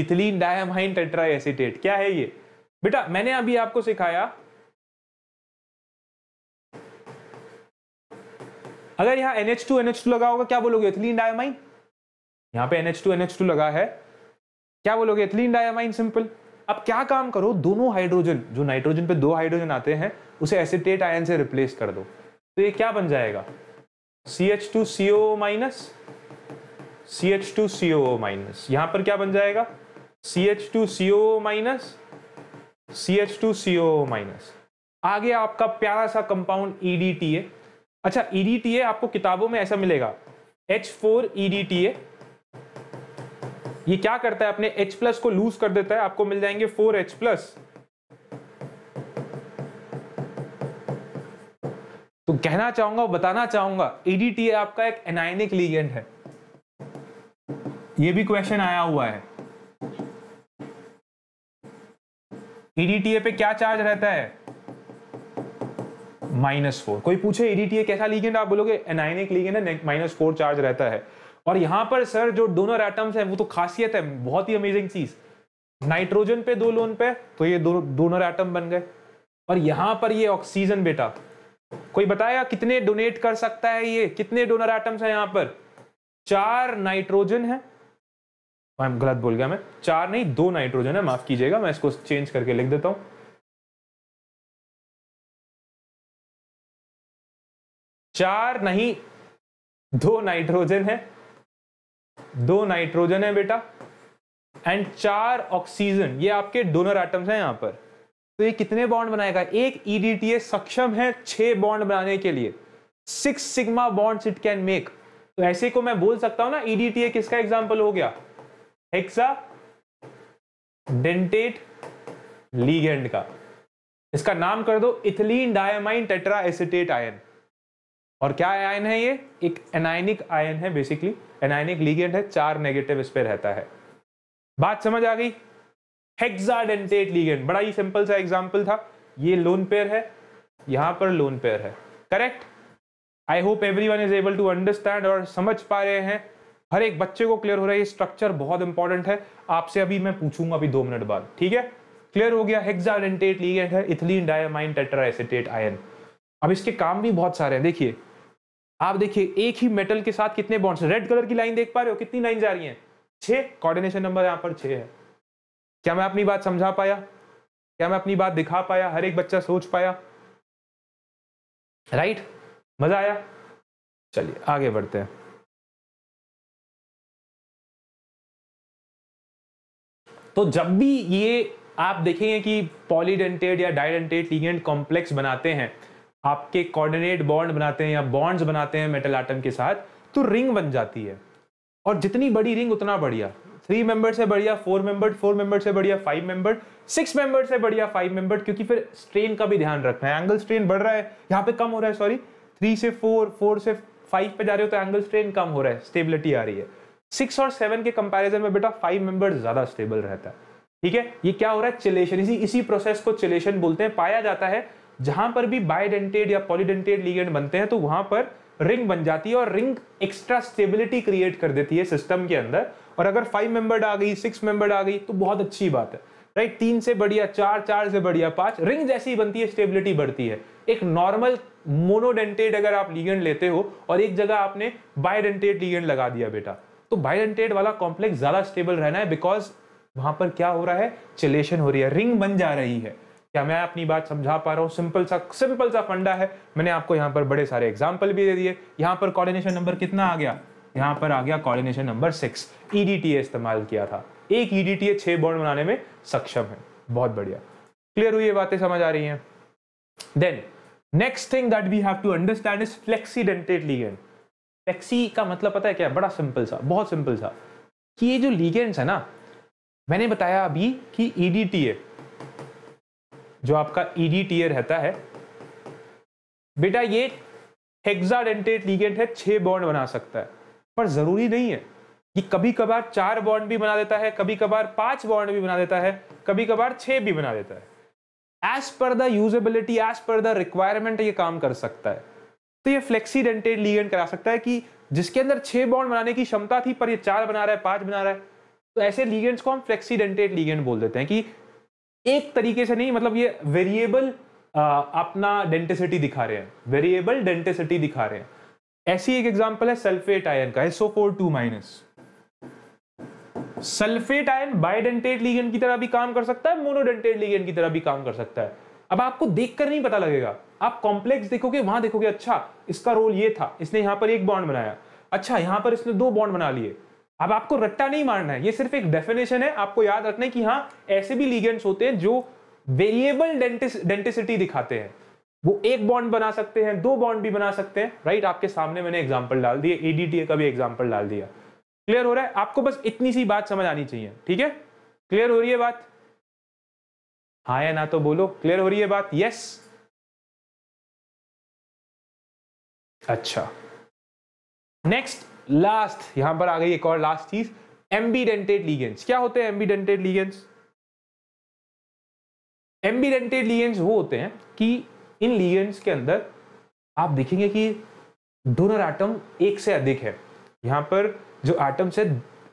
S1: ethylene diamine tetra acetate क्या है ये बेटा मैंने अभी आपको सिखाया अगर यहां एनएच टू एनएच टू लगा होगा क्या बोलोगे इथिलीन डायामाइन यहां पे एनएच टू लगा है क्या बोलोगे इथिलीन डायामाइन सिंपल अब क्या काम करो दोनों हाइड्रोजन जो नाइट्रोजन पे दो हाइड्रोजन आते हैं उसे एसिटेट आयन से रिप्लेस कर दो तो ये क्या बन जाएगा C H two C O minus C H two C O minus यहां पर क्या बन जाएगा C H two C O minus C H two C O minus आगे आपका प्यारा सा कंपाउंड ईडी टी ए अच्छा ईडी टी ए आपको किताबों में ऐसा मिलेगा H four ED T A ये क्या करता है अपने H प्लस को लूज कर देता है आपको मिल जाएंगे फोर एच प्लस तो कहना चाहूंगा बताना चाहूंगा एडीटीए आपका एक एनाइनिक लीगेंड है ये भी क्वेश्चन आया हुआ है ईडीटीए पे क्या चार्ज रहता है माइनस फोर कोई पूछे ईडीटीए कैसा लीगेंड आप बोलोगे एनाइनिक लीगेंड है माइनस फोर चार्ज रहता है और यहां पर सर जो डोनर एटम्स है वो तो खासियत है बहुत ही अमेजिंग चीज नाइट्रोजन पे दो लोन पे तो ये दो डोनर एटम बन गए और यहाँ पर ये ऑक्सीजन बेटा कोई बताया कितने डोनेट कर सकता है ये कितने डोनर एटम्स हैं यहां पर चार नाइट्रोजन है मैं गलत बोल गया मैं चार नहीं दो नाइट्रोजन है माफ कीजिएगा मैं इसको चेंज करके लिख देता हूं
S2: चार नहीं दो
S1: नाइट्रोजन है दो नाइट्रोजन है बेटा एंड चार ऑक्सीजन ये आपके डोनर आइटम्स हैं यहां पर तो ये कितने बॉन्ड बनाएगा एक ईडीटीए e सक्षम है छह बॉन्ड बनाने के लिए six sigma bonds it can make तो ऐसे को मैं बोल सकता हूं ना ईडीटीए e किसका एग्जाम्पल हो गया हेक्सा डेंटेट लीगेंड का इसका नाम कर दो ethylene diamine tetra acetate ion और क्या आयन है ये एक एनाइनिक आयन है बेसिकली एनाइनिक लीगेंड है चार नेगेटिव इस पर रहता है बात समझ आ गई हेक्साडेंटेट लीगेंड बड़ा ही सिंपल सा एग्जाम्पल था ये लोन पेयर है यहां पर लोन पेयर है correct I hope every one is able to understand और समझ पा रहे हैं हर एक बच्चे को क्लियर हो रहा है ये स्ट्रक्चर बहुत इंपॉर्टेंट है आपसे अभी मैं पूछूंगा अभी दो मिनट बाद ठीक है क्लियर हो गया हेक्साडेंटेट लीगेंड है इथिलीन डायमाइन टेट्राएसिटेट आयन अब इसके काम भी बहुत सारे हैं देखिए आप देखिए एक ही मेटल के साथ कितने बॉन्ड्स रेड कलर की लाइन देख पा रहे हो कितनी लाइन जा रही है छह कोऑर्डिनेशन नंबर यहाँ पर छह है क्या मैं अपनी बात समझा पाया क्या मैं अपनी बात दिखा पाया हर एक बच्चा सोच पाया राइट मजा आया
S2: चलिए आगे बढ़ते हैं
S1: तो जब भी ये आप देखेंगे कि पॉलीडेंटेड या डायडेंटेड लिगेंड कॉम्प्लेक्स बनाते हैं आपके कोऑर्डिनेट बॉन्ड बनाते हैं या बॉन्ड्स बनाते हैं मेटल आइटम के साथ तो रिंग बन जाती है और जितनी बड़ी रिंग उतना बढ़िया थ्री मेंबर से बढ़िया फोर मेंबर फोर मेंबर से बढ़िया फाइव मेंबर सिक्स मेंबर से बढ़िया फाइव मेंबर क्योंकि फिर स्ट्रेन का भी ध्यान रखना है एंगल स्ट्रेन बढ़ रहा है यहाँ पे कम हो रहा है सॉरी थ्री से फोर फोर से फाइव पे जा रहे हो तो एंगल स्ट्रेन कम हो रहा है स्टेबिलिटी आ रही है सिक्स और सेवन के कंपेरिजन में बेटा फाइव मेंबर ज्यादा स्टेबल रहता है ठीक है ये क्या हो रहा है चिलेशन इसी इसी प्रोसेस को चिलेशन बोलते हैं पाया जाता है जहां पर भी बायडेंटेड या पॉलीडेंटेड लिगेंड बनते हैं तो वहां पर रिंग बन जाती है और रिंग एक्स्ट्रा स्टेबिलिटी क्रिएट कर देती है सिस्टम के अंदर और अगर फाइव मेंबर्ड आ गई सिक्स मेंबर्ड आ गई तो बहुत अच्छी बात है राइट तीन से बढ़िया चार चार से बढ़िया पांच रिंग जैसी बनती है स्टेबिलिटी बढ़ती है एक नॉर्मल मोनोडेंटेड अगर आप लीगेंड लेते हो और एक जगह आपने बायडेंटेड लीगेंड लगा दिया बेटा तो बायडेंटेड वाला कॉम्प्लेक्स ज्यादा स्टेबल रहना है बिकॉज वहां पर क्या हो रहा है चिलेशन हो रही है रिंग बन जा रही है क्या मैं अपनी बात समझा पा रहा हूँ सिंपल सा सिंपल सा फंडा है मैंने आपको यहाँ पर बड़े सारे एग्जाम्पल भी दे दिए यहाँ पर कॉर्डिनेशन नंबर कितना आ गया यहाँ पर आ गया कॉर्डिनेशन नंबर सिक्स ईडीटीए इस्तेमाल किया था एक ईडीटीए डी टी बॉन्ड बनाने में सक्षम है बहुत बढ़िया क्लियर हुई ये बातें समझ आ रही हैं then next thing that we have to understand is flexidentate ligand flexi का मतलब पता है क्या बड़ा सिंपल सा बहुत सिंपल सा कि ये जो लीगेंड्स है ना मैंने बताया अभी कि ईडीटीए डी टी जो आपका ईडी e टीयर रहता है बेटा ये हेक्साडेंटेड लीगेंट है छह बॉन्ड बना सकता है पर जरूरी नहीं है कि कभी कभार चार बॉन्ड भी बना देता है कभी कभार पांच बॉन्ड भी बना देता है कभी कभार छह भी बना देता है as per the usability as per the requirement ये काम कर सकता है तो ये फ्लेक्सीडेंटेड लीगेंट करा सकता है कि जिसके अंदर छह बॉन्ड बनाने की क्षमता थी पर ये चार बना रहा है पांच बना रहा है तो ऐसे लीगेंट्स को हम फ्लेक्सीडेंटेड लीगेंट बोल देते हैं कि एक तरीके से नहीं मतलब ये वेरिएबल अपना डेंटिसिटी दिखा रहे हैं वेरिएबल डेंटिसिटी दिखा रहे हैं ऐसी एक एग्जांपल है सल्फेट आयन का SO four two minus sulphate ion bidentate ligand की तरह भी काम कर सकता है मोनोडेंटेट लिगेंड की तरह भी काम कर सकता है अब आपको देखकर नहीं पता लगेगा आप कॉम्प्लेक्स देखोगे वहां देखोगे अच्छा इसका रोल ये था इसने यहां पर एक बॉन्ड बनाया अच्छा यहां पर इसने दो बॉन्ड बना लिए अब आपको रट्टा नहीं मारना है ये सिर्फ एक डेफिनेशन है आपको याद रखना है कि हाँ ऐसे भी लीगेंट्स होते हैं जो वेरिएबल डेंटिसिटी दिखाते हैं वो एक बॉन्ड बना सकते हैं दो बॉन्ड भी बना सकते हैं राइट आपके सामने मैंने एग्जाम्पल डाल दिए एडीटीए का भी एग्जाम्पल डाल दिया क्लियर हो रहा है आपको बस इतनी सी बात समझ आनी चाहिए ठीक है क्लियर हो रही है बात हाँ या ना तो बोलो क्लियर हो रही है बात यस अच्छा नेक्स्ट लास्ट यहां पर आ गई एक और लास्ट चीज एम्बीडेंटेड लीगेंस क्या होते हैं एम्बीडेंटेड लीगेंस एम्बीडेंटेड लीगेंस वो होते हैं कि इन लीगेंस के अंदर आप देखेंगे कि डोनर आइटम एक से अधिक है यहां पर जो आइटम्स है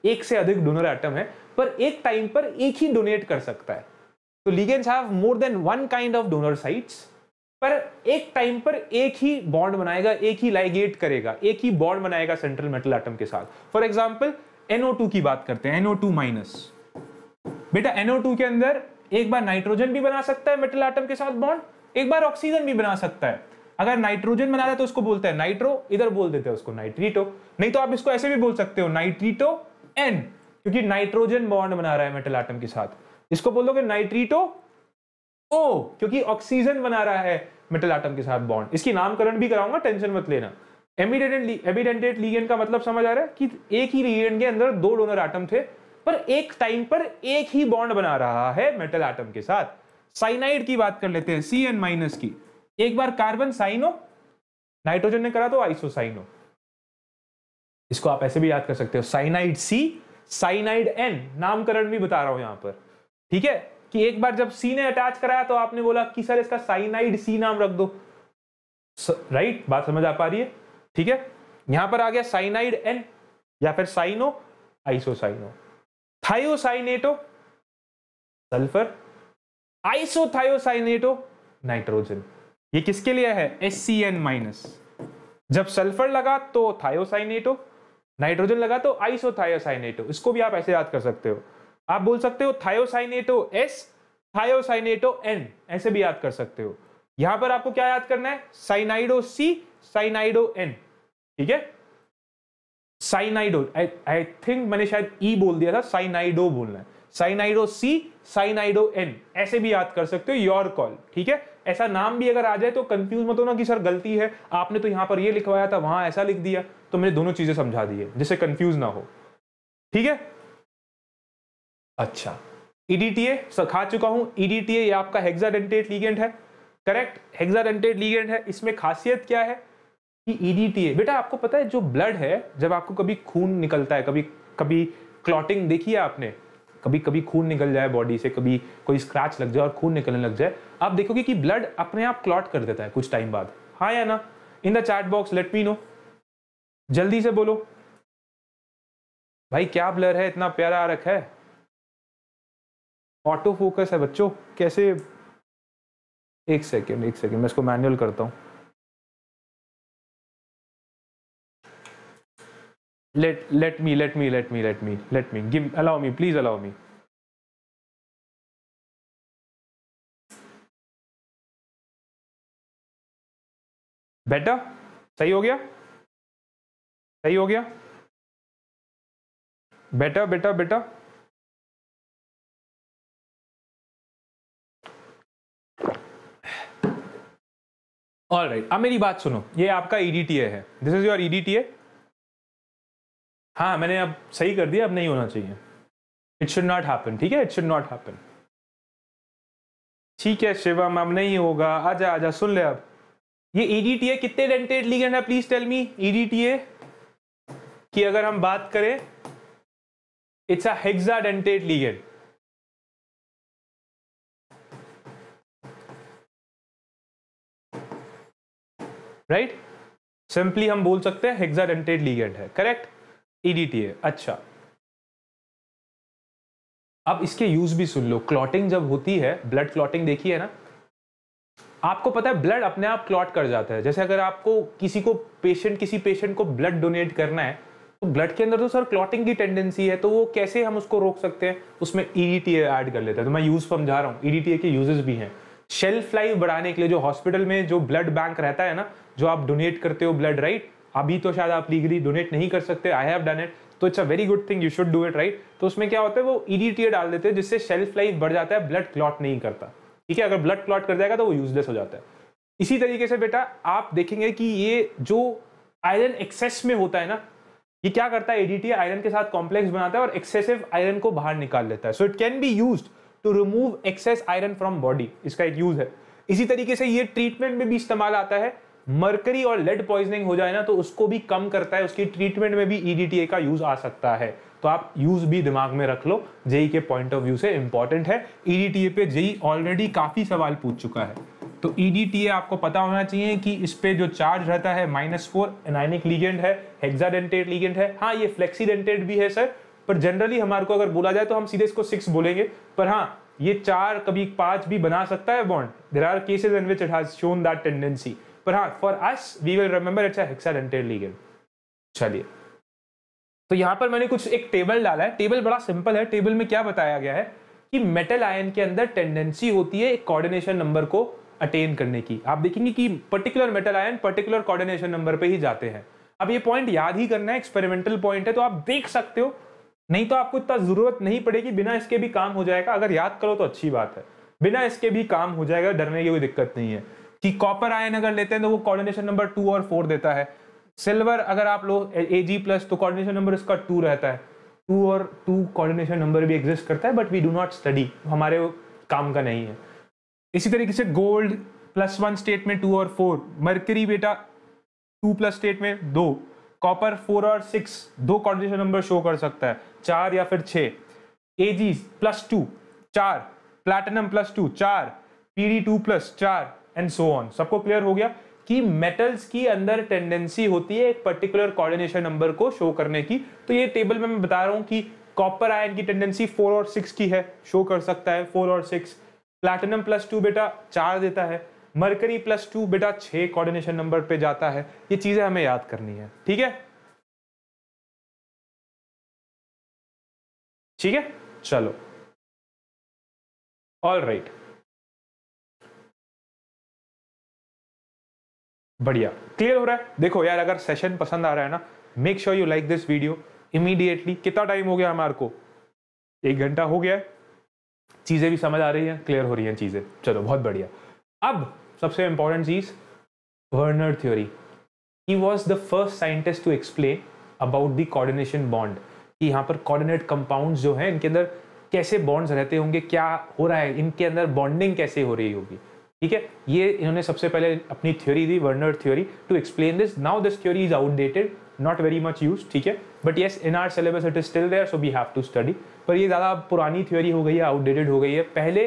S1: एक से अधिक डोनर आइटम है पर एक टाइम पर एक ही डोनेट कर सकता है तो ligands have more than one kind of donor sites पर एक टाइम पर एक ही बॉन्ड बनाएगा एक ही लाइगेट करेगा एक ही बॉन्ड बनाएगा सेंट्रल मेटल आइटम के साथ फॉर एग्जाम्पल एनओ की बात करते हैं एनओ माइनस बेटा एनओ के अंदर एक बार नाइट्रोजन भी बना सकता है मेटल आइटम के साथ बॉन्ड एक बार ऑक्सीजन भी बना सकता है अगर नाइट्रोजन बना है तो उसको बोलते हैं नाइट्रो इधर बोल देते हैं उसको नाइट्रीटो नहीं तो आप इसको ऐसे भी बोल सकते हो नाइट्रीटो एन क्योंकि नाइट्रोजन बॉन्ड बना रहा है मेटल आइटम के साथ इसको बोलोगे नाइट्रीटो ओ क्योंकि ऑक्सीजन बना रहा है मेटल आटम के साथ बॉन्ड इसकी नामकरण भी कराऊंगा टेंशन मत लेना एमिडेंटेड एमिडेंटेड लीगेंड का मतलब समझ आ रहा है कि एक ही लीगेंड के अंदर दो डोनर आटम थे पर एक टाइम पर एक ही बॉन्ड बना रहा है मेटल आटम के साथ साइनाइड की बात कर लेते हैं सी एन माइनस की एक बार कार्बन साइनो नाइट्रोजन ने करा तो आइसोसाइनो इसको आप ऐसे भी याद कर सकते हो साइनाइड सी साइनाइड एन नामकरण भी बता रहा हूं यहां पर ठीक है कि एक बार जब सी ने अटैच कराया तो आपने बोला कि सर इसका साइनाइड सी नाम रख दो राइट बात समझ आ पा रही है ठीक है यहां पर आ गया साइनाइड एन या फिर cyano isocyano thiocyanato sulphur isothiocyanato nitrogen ये किसके लिए है एस सी एन माइनस जब सल्फर लगा तो थायोसाइनेटो नाइट्रोजन लगा तो आइसोथायोसाइनेटो इसको भी आप ऐसे याद कर सकते हो आप बोल सकते हो थायोसाइनेटो एस थायोसाइनेटो एन ऐसे भी याद कर सकते हो यहां पर आपको क्या याद करना है साइनाइडो सी साइनाइडो एन ठीक है साइनाइडो आई थिंक मैंने शायद ई e बोल दिया था साइनाइडो बोलना है साइनाइडो सी साइनाइडो एन ऐसे भी याद कर सकते हो योर कॉल ठीक है ऐसा नाम भी अगर आ जाए तो कंफ्यूज मत होना कि सर गलती है आपने तो यहां पर ये लिखवाया था वहां ऐसा लिख दिया तो मैंने दोनों चीजें समझा दी है जिससे कंफ्यूज ना हो ठीक है अच्छा ईडीटीए e खा चुका हूं ईडीटीए e ये आपका हेक्साडेंटेट लिगेंड है करेक्ट हेक्साडेंटेट लिगेंड है इसमें खासियत क्या है कि ईडीटीए e बेटा आपको पता है जो ब्लड है जब आपको कभी खून निकलता है कभी कभी क्लॉटिंग देखी है आपने कभी कभी खून निकल जाए बॉडी से कभी कोई स्क्रैच लग जाए और खून निकलने लग जाए आप देखोगे कि ब्लड अपने आप क्लॉट कर देता है कुछ टाइम बाद हाँ या ना in the chat box let me know जल्दी से बोलो भाई क्या ब्लर है इतना प्यारा रखा है
S2: ऑटो फोकस है बच्चों कैसे एक सेकेंड एक सेकेंड मैं इसको मैनुअल करता हूँ let let me let me let me let me let me give allow me please allow me better सही हो गया सही हो गया better better better
S1: all right अब मेरी बात सुनो ये आपका ई e है दिस इज योर ई हाँ मैंने अब सही कर दिया अब नहीं होना चाहिए इट शुड नॉट हैपन ठीक है इट शुड नॉट हैपन ठीक है शिवम अब नहीं होगा आजा आजा सुन ले अब ये ईडीटीए e कितने डेंटेड लीगेंड है प्लीज टेल मी ईडीटीए की अगर हम बात करें it's a hexadentate ligand right simply हम बोल सकते हैं हेक्साडेंटेड लीगेंड है करेक्ट ईडीटीए e अच्छा अब इसके यूज भी सुन लो क्लॉटिंग जब होती है ब्लड क्लॉटिंग देखी है ना आपको पता है ब्लड अपने आप क्लॉट कर जाता है जैसे अगर आपको किसी को पेशेंट किसी पेशेंट को ब्लड डोनेट करना है तो ब्लड के अंदर तो सर क्लॉटिंग की टेंडेंसी है तो वो कैसे हम उसको रोक सकते हैं उसमें ईडीटीए e ऐड कर लेते हैं तो मैं यूज समझा रहा हूँ ईडीटीए e के यूजेस भी हैं शेल्फ लाइफ बढ़ाने के लिए जो हॉस्पिटल में जो ब्लड बैंक रहता है ना जो आप डोनेट करते हो ब्लड राइट अभी तो शायद आप लीगली डोनेट नहीं कर सकते आई हैव डन इट तो it's a very good thing you should do it right तो उसमें क्या होता है वो ईडीटीए डाल देते हैं जिससे शेल्फ लाइफ बढ़ जाता है ब्लड क्लॉट नहीं करता ठीक है अगर ब्लड क्लॉट कर जाएगा तो वो यूजलेस हो जाता है इसी तरीके से बेटा आप देखेंगे कि ये जो आयरन एक्सेस में होता है ना ये क्या करता है एडीटी आयरन के साथ कॉम्प्लेक्स बनाता है और एक्सेसिव आयरन को बाहर निकाल लेता है so it can be use to remove excess iron from body इसका एक यूज है इसी तरीके से ये ट्रीटमेंट में भी इस्तेमाल आता है मरकरी और लेड पॉइजनिंग हो जाए ना तो उसको भी कम करता है उसकी ट्रीटमेंट में भी ईडीटीए e का यूज आ सकता है तो आप यूज भी दिमाग में रख लो जेई के पॉइंट ऑफ व्यू से इंपॉर्टेंट है ईडीटीए e पे जेई ऑलरेडी काफी सवाल पूछ चुका है तो ईडीटीए e आपको पता होना चाहिए कि इस पे जो चार्ज रहता है माइनस फोर एनाइनिक लीगेंट है हेक्साडेंटेड लीगेंट है हाँ ये फ्लेक्सीडेंटेड भी है सर पर जनरली हमारे को अगर बोला जाए तो हम सीधे इसको सिक्स बोलेंगे पर हाँ ये चार कभी पांच भी बना सकता है bond there are cases in which it has shown that tendency पर हाँ for us we will remember it's hexadentate ligand चलिए तो यहाँ पर मैंने कुछ एक टेबल डाला है टेबल बड़ा सिंपल है टेबल में क्या बताया गया है कि मेटल आयन के अंदर टेंडेंसी होती है एक कोऑर्डिनेशन नंबर को अटेन करने की आप देखेंगे कि particular metal ion particular coordination number पे ही जाते हैं अब ये पॉइंट याद ही करना है एक्सपेरिमेंटल पॉइंट है तो आप देख सकते हो नहीं तो आपको इतना जरूरत नहीं पड़ेगी बिना इसके भी काम हो जाएगा अगर याद करो तो अच्छी बात है बिना इसके भी काम हो जाएगा डरने की कोई दिक्कत नहीं है कि कॉपर आयन अगर लेते हैं तो वो कॉर्डिनेशन नंबर टू और फोर देता है सिल्वर अगर आप लोग ए जी प्लस तो कॉर्डिनेशन नंबर इसका टू रहता है टू और टू कॉर्डिनेशन नंबर भी एग्जिस्ट करता है but we do not study हमारे काम का नहीं है इसी तरीके से गोल्ड प्लस वन स्टेट में टू और फोर मर्करी बेटा टू प्लस स्टेट में दो कॉपर फोर और सिक्स दो कॉर्डिनेशन नंबर शो कर सकता है चार या फिर छः जी प्लस टू चार प्लैटिनम प्लस टू चार पी डी टू प्लस चार एंड सो ऑन सबको क्लियर हो गया कि मेटल्स की अंदर टेंडेंसी होती है एक पर्टिकुलर कोऑर्डिनेशन नंबर को शो करने की तो ये टेबल में मैं बता रहा हूं कि कॉपर आयन की टेंडेंसी फोर और सिक्स की है शो कर सकता है फोर और सिक्स प्लैटिनम प्लस टू बेटा चार देता है मरकरी प्लस टू बेटा छह कोऑर्डिनेशन नंबर पे जाता है ये चीज़ें हमें याद करनी है ठीक है
S2: ठीक है चलो ऑल राइट right.
S1: बढ़िया क्लियर हो रहा है देखो यार अगर सेशन पसंद आ रहा है ना make sure you like this video immediately कितना टाइम हो गया हमारे को एक घंटा हो गया चीज़ें भी समझ आ रही हैं क्लियर हो रही हैं चीज़ें चलो बहुत बढ़िया अब सबसे इंपॉर्टेंट चीज़ Werner theory he was the first scientist to explain about the coordination bond कि यहाँ पर कोऑर्डिनेट कंपाउंड्स जो हैं इनके अंदर कैसे बॉन्ड्स रहते होंगे क्या हो रहा है इनके अंदर बॉन्डिंग कैसे हो रही होगी ठीक है ये इन्होंने सबसे पहले अपनी थ्योरी दी Werner theory to explain this now this theory is outdated not very much use ठीक है but yes in our syllabus it is still there so we have to study पर ये ज़्यादा पुरानी थ्योरी हो गई है आउटडेटेड हो गई है पहले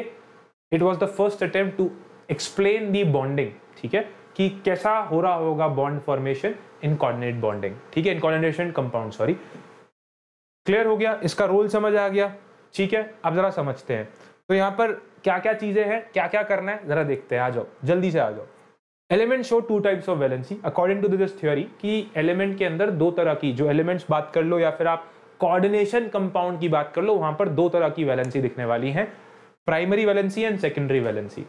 S1: it was the first attempt to explain the bonding ठीक है कि कैसा हो रहा होगा bond formation in coordinate bonding ठीक है in coordination compound sorry clear हो गया इसका रोल समझ आ गया ठीक है अब ज़रा समझते हैं तो यहाँ पर क्या क्या चीजें हैं क्या क्या करना है जरा देखते हैं आ जाओ जल्दी से आ जाओ element show two types of valency according to this theory कि एलिमेंट के अंदर दो तरह की जो एलिमेंट्स बात कर लो या फिर आप कोऑर्डिनेशन कंपाउंड की बात कर लो वहां पर दो तरह की वैलेंसी दिखने वाली है primary valency and secondary valency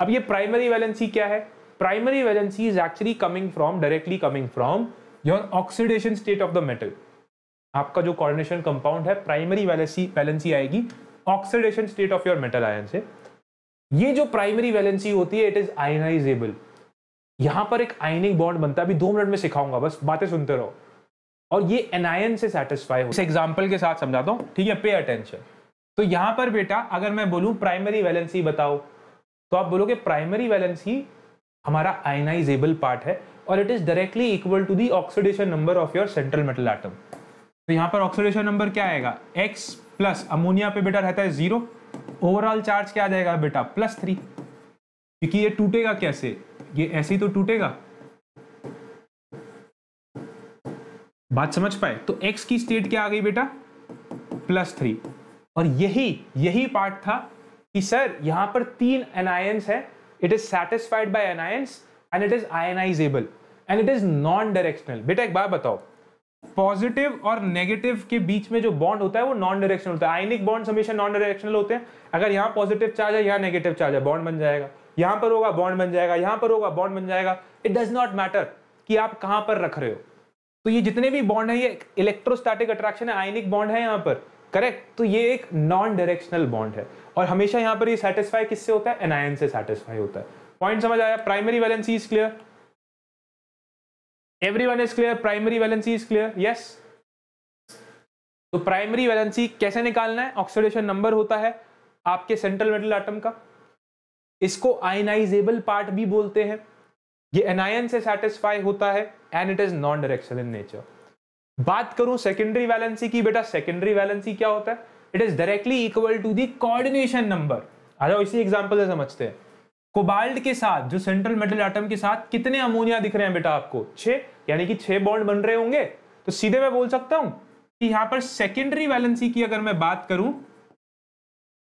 S1: अब ये प्राइमरी वैलेंसी क्या है primary valency is actually coming from directly coming from your oxidation state of the metal आपका जो कोऑर्डिनेशन कंपाउंड है प्राइमरी वैलेंसी वैलेंसी आएगी oxidation state of your metal ion से ये जो प्राइमरी वैलेंसी होती है इट इज आयनाइजेबल यहां पर एक आयनिक बॉन्ड बनता है अभी दो मिनट में सिखाऊंगा बस बातें सुनते रहो और ये एनायन से सेटिस्फाई हो इस एग्जाम्पल के साथ समझाता हूँ ठीक है पे अटेंशन तो यहां पर बेटा अगर मैं बोलू प्राइमरी वैलेंसी बताओ तो आप बोलोगे प्राइमरी वैलेंसी हमारा आयनाइजेबल पार्ट है और it is directly equal to the oxidation number of your central metal atom तो यहाँ पर ऑक्सीडेशन नंबर क्या आएगा एक्स प्लस अमोनिया पे बेटा रहता है जीरो ओवरऑल चार्ज क्या आ जाएगा बेटा प्लस थ्री क्योंकि ये टूटेगा कैसे ये ऐसे ही तो टूटेगा बात समझ पाए तो x की स्टेट क्या आ गई बेटा प्लस थ्री और यही यही पार्ट था कि सर यहां पर तीन एनायंस है it is satisfied by anions and it is ionizable and it is non directional बेटा एक बार बताओ पॉजिटिव और नेगेटिव के बीच में जो बॉन्ड होता है वो नॉन डायरेक्शनल होता है आइनिक बॉन्ड हमेशा नॉन डायरेक्शनल होते हैं अगर यहाँ पॉजिटिव चार्ज है यहाँ नेगेटिव चार्ज है बॉन्ड बन जाएगा यहाँ पर होगा बॉन्ड बन जाएगा यहाँ पर होगा बॉन्ड बन जाएगा इट डज नॉट मैटर कि आप कहाँ पर रख रहे हो तो ये जितने भी बॉन्ड है ये इलेक्ट्रोस्टैटिक अट्रैक्शन है आइनिक बॉन्ड है यहाँ पर करेक्ट तो ये एक नॉन डायरेक्शनल बॉन्ड है और हमेशा यहाँ पर ये सेटिस्फाई किससे होता है एनआईएन से सेटिस्फाई होता है पॉइंट समझ आया primary valency is clear everyone is clear primary valency is clear yes तो प्राइमरी वैलेंसी कैसे निकालना है ऑक्सीडेशन नंबर होता है आपके सेंट्रल मेटल आइटम का इसको आयनाइजेबल पार्ट भी बोलते हैं ये एनायन से सेटिस्फाई होता है and it is non direction in nature बात करूं सेकेंडरी वैलेंसी की बेटा सेकेंडरी वैलेंसी क्या होता है it is directly equal to the coordination number आ जाओ इसी एग्जांपल से समझते हैं कोबाल्ट के साथ जो सेंट्रल मेटल आटम के साथ कितने अमोनिया दिख रहे हैं बेटा आपको छे यानी कि छह बॉन्ड बन रहे होंगे तो सीधे मैं बोल सकता हूं कि यहां पर सेकेंडरी वैलेंसी की अगर मैं बात करूं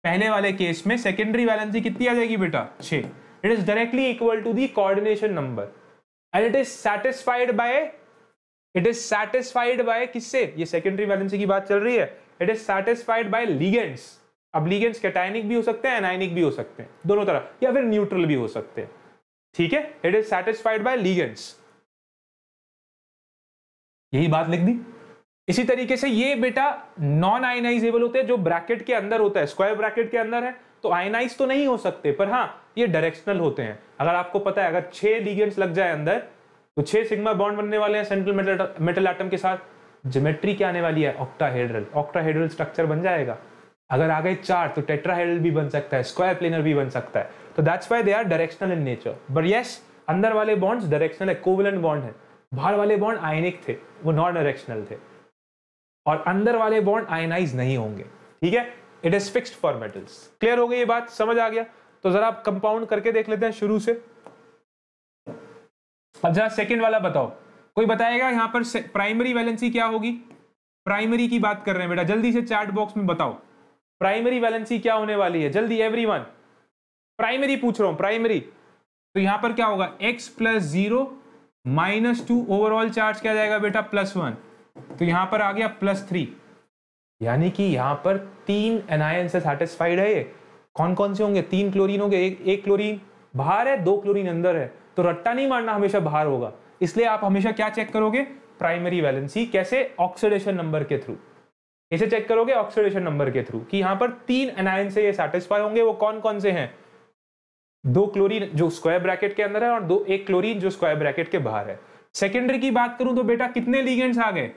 S1: पहले वाले केस में सेकेंडरी वैलेंसी कितनी आ जाएगी बेटा छे it is directly equal to the coordination number and it is satisfied by it is satisfied by किससे ये सेकेंडरी वैलेंसी की बात चल रही है it is satisfied by ligands अब लीगेंस कैटाइनिक भी हो सकते हैं एनाइनिक भी हो सकते हैं दोनों तरह या फिर न्यूट्रल भी हो सकते हैं ठीक है it is satisfied by ligands यही बात लिख दी इसी तरीके से ये बेटा नॉन आयनाइजेबल होते हैं जो ब्रैकेट के अंदर होता है स्क्वायर ब्रैकेट के अंदर है तो आयनाइज तो नहीं हो सकते पर हाँ ये डायरेक्शनल होते हैं अगर आपको पता है अगर छह लीगेंट्स लग जाए अंदर तो छह सिग्मा बॉन्ड बनने वाले हैं सेंट्रल मेटल मेटल आइटम के साथ ज्योमेट्री क्या आने वाली है ऑक्टाहेड्रल ऑक्टाहेड्रल स्ट्रक्चर बन जाएगा अगर आ गए चार तो टेट्राहेड्रल भी बन सकता है स्क्वायर प्लेनर भी बन सकता है तो that's why they are directional in nature but yes अंदर वाले बॉन्ड्स डायरेक्शनल है इक्विवेलेंट बॉन्ड है बाहर वाले बॉन्ड आयनिक थे वो नॉन डायरेक्शनल थे और अंदर वाले बॉन्ड आयनाइज नहीं होंगे ठीक है it is fixed for metals clear हो गई ये बात समझ आ गया तो जरा आप कंपाउंड करके देख लेते हैं शुरू से अब जरा सेकेंड वाला बताओ कोई बताएगा यहां पर प्राइमरी वैलेंसी क्या होगी प्राइमरी की बात कर रहे हैं बेटा जल्दी से चार्ट बॉक्स में बताओ प्राइमरी वैलेंसी क्या होने वाली है जल्दी एवरी वन प्राइमरी पूछ रहा हूं प्राइमरी तो यहां पर क्या होगा x plus zero minus two overall charge क्या जाएगा बेटा प्लस वन तो यहां पर आ गया प्लस थ्री यानी कि यहां पर तीन एनायन से सेटिस्फाइड है ये कौन कौन से होंगे तीन क्लोरीन होंगे एक एक क्लोरीन बाहर है दो क्लोरीन अंदर है तो रट्टा नहीं मारना हमेशा बाहर होगा इसलिए आप हमेशा क्या चेक करोगे प्राइमरी वैलेंसी कैसे ऑक्सीडेशन नंबर के थ्रू इसे चेक करोगे ऑक्सीडेशन नंबर के थ्रू कि यहां पर तीन एनायन से ये सेटिस्फाई होंगे वो कौन कौन से हैं दो क्लोरीन जो स्क्वायर ब्रैकेट के अंदर है और दो एक क्लोरीन जो स्क्वायर ब्रैकेट के बाहर है सेकेंडरी की बात करूं तो बेटा कितने लीगेंट्स आ गए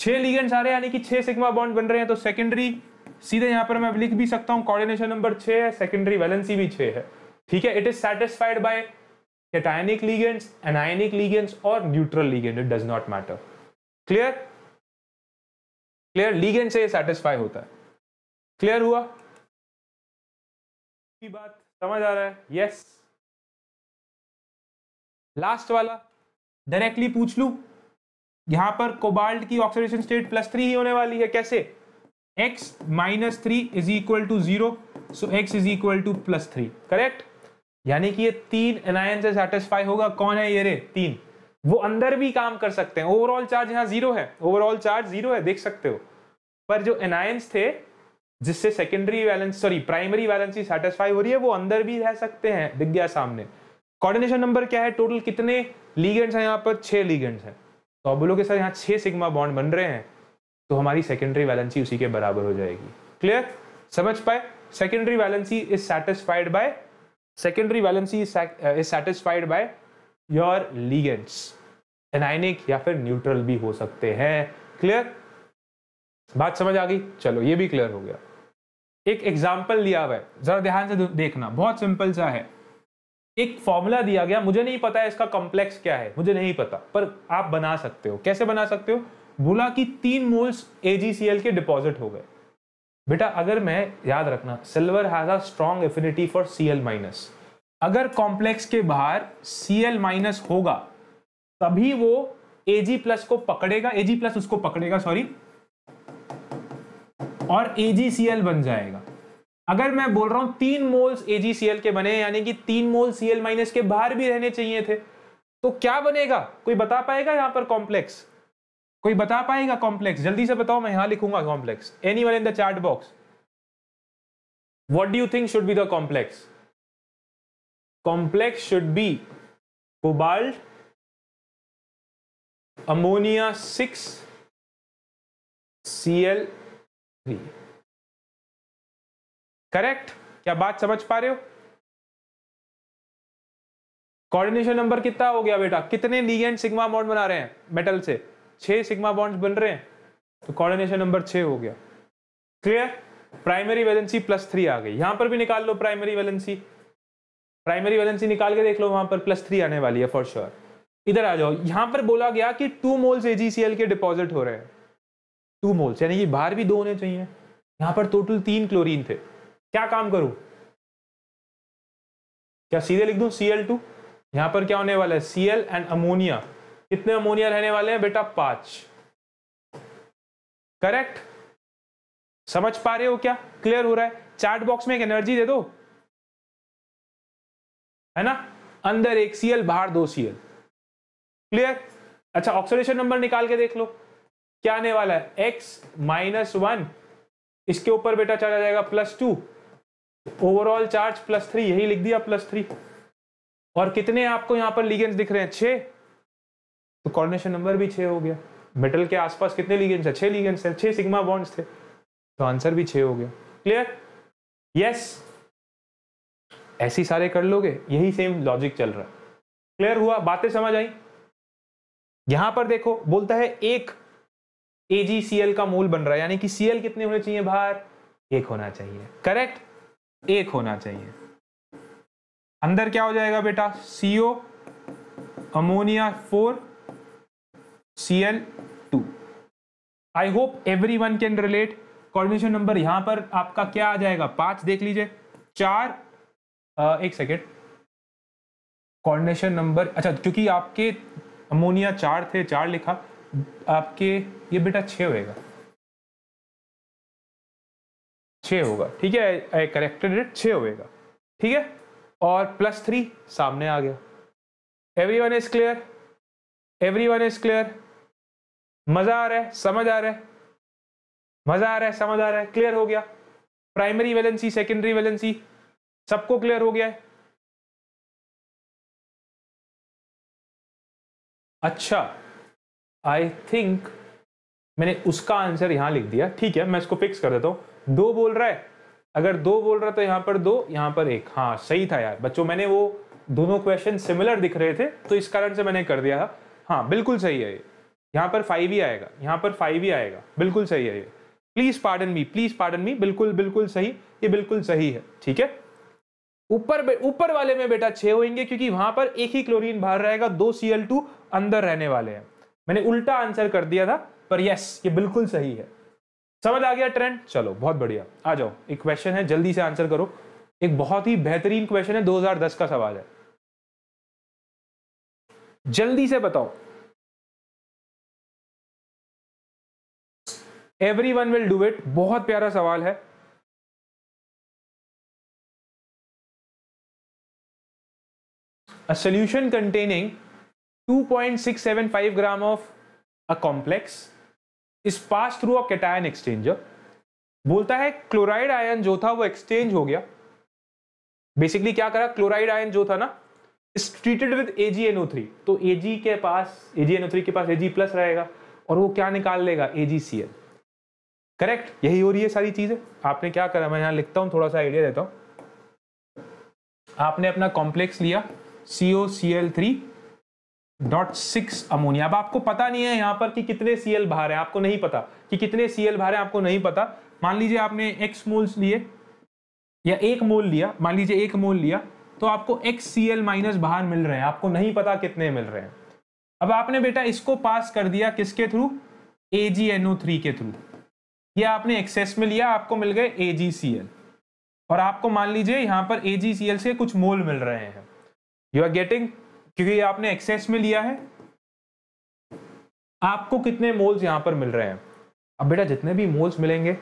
S1: छह लीगेंट्स आ रहे यानी कि छह सिग्मा बॉन्ड बन रहे हैं तो सेकेंडरी सीधे यहां पर मैं लिख भी सकता हूं कोऑर्डिनेशन नंबर छः है सेकेंडरी वैलेंसी भी छः है ठीक है it is satisfied by cationic ligands anionic ligands और neutral ligand it does not matter clear clear ligand से ये सेटिस्फाई होता है क्लियर हुआ
S2: बात समझ आ रहा है यस
S1: लास्ट वाला डायरेक्टली पूछ लू यहां पर कोबाल्ट की ऑक्सीडेशन स्टेट प्लस थ्री ही होने वाली है कैसे x minus three is equal to zero so x is equal to plus three correct यानी कि ये तीन एनायन से सेटिस्फाई होगा कौन है ये रे तीन वो अंदर भी काम कर सकते हैं ओवरऑल चार्ज यहाँ जीरो है ओवरऑल चार्ज जीरो है देख सकते हो पर जो एनायंस थे जिससे secondary valence sorry primary valence ही सेटिस्फाई हो रही है वो अंदर भी रह सकते हैं दिख गया सामने कोऑर्डिनेशन नंबर क्या है टोटल कितने लीगेंट्स हैं यहाँ पर छः लीगेंट्स हैं तो अबुलो के साथ यहाँ छः सिग्मा बॉन्ड बन रहे हैं तो हमारी सेकेंडरी वैलेंसी उसी के बराबर हो जाएगी क्लियर समझ पाए secondary valency is satisfied by secondary valency is satisfied by your ligands anionic या फिर न्यूट्रल भी हो सकते हैं क्लियर बात समझ आ गई चलो ये भी क्लियर हो गया एक एग्जाम्पल दिया हुआ है जरा ध्यान से देखना बहुत सिंपल सा है एक फॉर्मूला दिया गया मुझे नहीं पता है इसका कॉम्प्लेक्स क्या है मुझे नहीं पता पर आप बना सकते हो कैसे बना सकते हो बोला कि तीन मोल्स एजीसीएल के डिपॉजिट हो गए बेटा अगर मैं याद रखना silver has a strong affinity for Cl minus अगर कॉम्प्लेक्स के बाहर सी एल माइनस होगा तभी वो एजी प्लस को पकड़ेगा एजी प्लस उसको पकड़ेगा सॉरी और एजीसीएल बन जाएगा अगर मैं बोल रहा हूं तीन मोल्स एजीसीएल के बने यानी कि तीन मोल सीएल माइनस के बाहर भी रहने चाहिए थे तो क्या बनेगा कोई बता पाएगा यहां पर कॉम्प्लेक्स कोई बता पाएगा कॉम्प्लेक्स जल्दी से बताओ मैं यहां लिखूंगा complex any one in the chat box what do you think should be the complex complex should be
S2: cobalt, ammonia 6, three correct
S1: क्या बात समझ पा रहे हो कोऑर्डिनेशन नंबर कितना हो गया बेटा कितने लिगेंड सिग्मा बॉन्ड बना रहे हैं मेटल से छह सिग्मा बॉन्ड्स बन रहे हैं तो कोऑर्डिनेशन नंबर छह हो गया clear primary valency plus three आ गई यहां पर भी निकाल लो प्राइमरी वैलेंसी प्राइमरी वैलेंसी निकाल के देख लो वहां पर प्लस थ्री आने वाली है फॉर श्योर sure. इधर आ जाओ यहां पर बोला गया कि टू मोल्स एजीसीएल के डिपॉजिट हो रहे हैं टू मोल्स यानी कि बाहर भी दो होने चाहिए यहां पर टोटल तीन क्लोरीन थे क्या काम करूं क्या सीधे लिख दूं सीएल टू यहाँ पर क्या होने वाला है सीएल एंड अमोनिया कितने अमोनिया रहने वाले हैं बेटा पांच करेक्ट समझ पा रहे हो क्या क्लियर हो रहा है चार्ट बॉक्स में एक एनर्जी दे दो है ना अंदर एक सीएल बाहर दो सीएल क्लियर अच्छा ऑक्सीडेशन नंबर निकाल के देख लो क्या आने वाला है एक्स माइनस वन इसके ऊपर बेटा चला आ जाएगा plus two overall charge plus three यही लिख दिया प्लस थ्री और कितने आपको यहां पर लीगेंस दिख रहे हैं छे तो कॉर्डिनेशन नंबर भी छे हो गया मेटल के आसपास कितने लीगेंस है छे लीगेंस है छे सिग्मा बॉन्ड्स थे तो आंसर भी छे हो गया क्लियर यस yes. ऐसे ही सारे कर लोगे यही सेम लॉजिक चल रहा है क्लियर हुआ बातें समझ आई यहां पर देखो बोलता है एक एजीसीएल का मूल बन रहा है यानी कि सीएल कितने होने चाहिए बाहर एक होना चाहिए करेक्ट एक होना चाहिए अंदर क्या हो जाएगा बेटा Co ammonia four C L two I hope every one can relate coordination number यहां पर आपका क्या आ जाएगा पांच देख लीजिए चार एक सेकेंड कोऑर्डिनेशन नंबर अच्छा क्योंकि आपके अमोनिया चार थे चार लिखा आपके ये बेटा छः होएगा छः होगा ठीक है करेक्टेड इट छः होएगा ठीक है और प्लस थ्री सामने आ गया every one is clear every one is clear मज़ा आ रहा है समझ आ रहा है मज़ा आ रहा है समझ आ रहा है क्लियर हो गया प्राइमरी वैलेंसी सेकेंडरी
S2: वैलेंसी सबको क्लियर हो गया है
S1: अच्छा आई थिंक मैंने उसका आंसर यहां लिख दिया ठीक है मैं इसको फिक्स कर देता हूं दो बोल रहा है अगर दो बोल रहा है तो यहां पर दो यहां पर एक हाँ सही था यार बच्चों मैंने वो दोनों क्वेश्चन सिमिलर दिख रहे थे तो इस कारण से मैंने कर दिया था हाँ बिल्कुल सही है ये यहाँ पर फाइव ही आएगा यहाँ पर फाइव ही आएगा बिल्कुल सही है ये please pardon me please pardon me बिल्कुल बिल्कुल सही ये बिल्कुल सही है ठीक है ऊपर ऊपर वाले में बेटा छह होंगे क्योंकि वहां पर एक ही क्लोरीन बाहर रहेगा दो सीएल टू अंदर रहने वाले हैं मैंने उल्टा आंसर कर दिया था पर यस ये बिल्कुल सही है समझ आ गया ट्रेंड चलो बहुत बढ़िया आ जाओ एक क्वेश्चन है जल्दी से आंसर करो एक बहुत ही बेहतरीन क्वेश्चन है 2010 का सवाल है
S2: जल्दी से बताओ every one will do it बहुत प्यारा सवाल है a solution containing
S1: 2.675 gram of a complex is passed through a cation exchanger बोलता है क्लोराइड आयन जो था वो एक्सचेंज हो गया बेसिकली क्या करा क्लोराइड आयन जो था ना इज ट्रीटेड विद AgNO3 तो Ag के पास AgNO3 के पास Ag प्लस रहेगा और वो क्या निकाल लेगा AgCl करेक्ट यही हो रही है सारी चीजें आपने क्या करा मैं यहां लिखता हूं थोड़ा सा आइडिया देता हूं आपने अपना कॉम्प्लेक्स लिया Co C L three dot six ammonia अब आपको पता नहीं है यहां पर कि कितने सी एल बाहर है आपको नहीं पता कि कितने सी एल बाहर है आपको नहीं पता मान लीजिए आपने एक्स मोल्स लिए या एक मोल लिया मान लीजिए एक मोल लिया तो आपको एक्स सी एल माइनस बाहर मिल रहे हैं आपको नहीं पता कितने मिल रहे हैं अब आपने बेटा इसको पास कर दिया किसके through A G N O three के थ्रू ये आपने एक्सेस में लिया आपको मिल गए ए जी सी एल और आपको मान लीजिए यहां पर ए जी सी एल से कुछ मोल मिल रहे हैं यू आर गेटिंग क्योंकि आपने एक्सेस में लिया है आपको कितने मोल्स यहां पर मिल रहे हैं अब बेटा जितने भी मोल्स मिलेंगे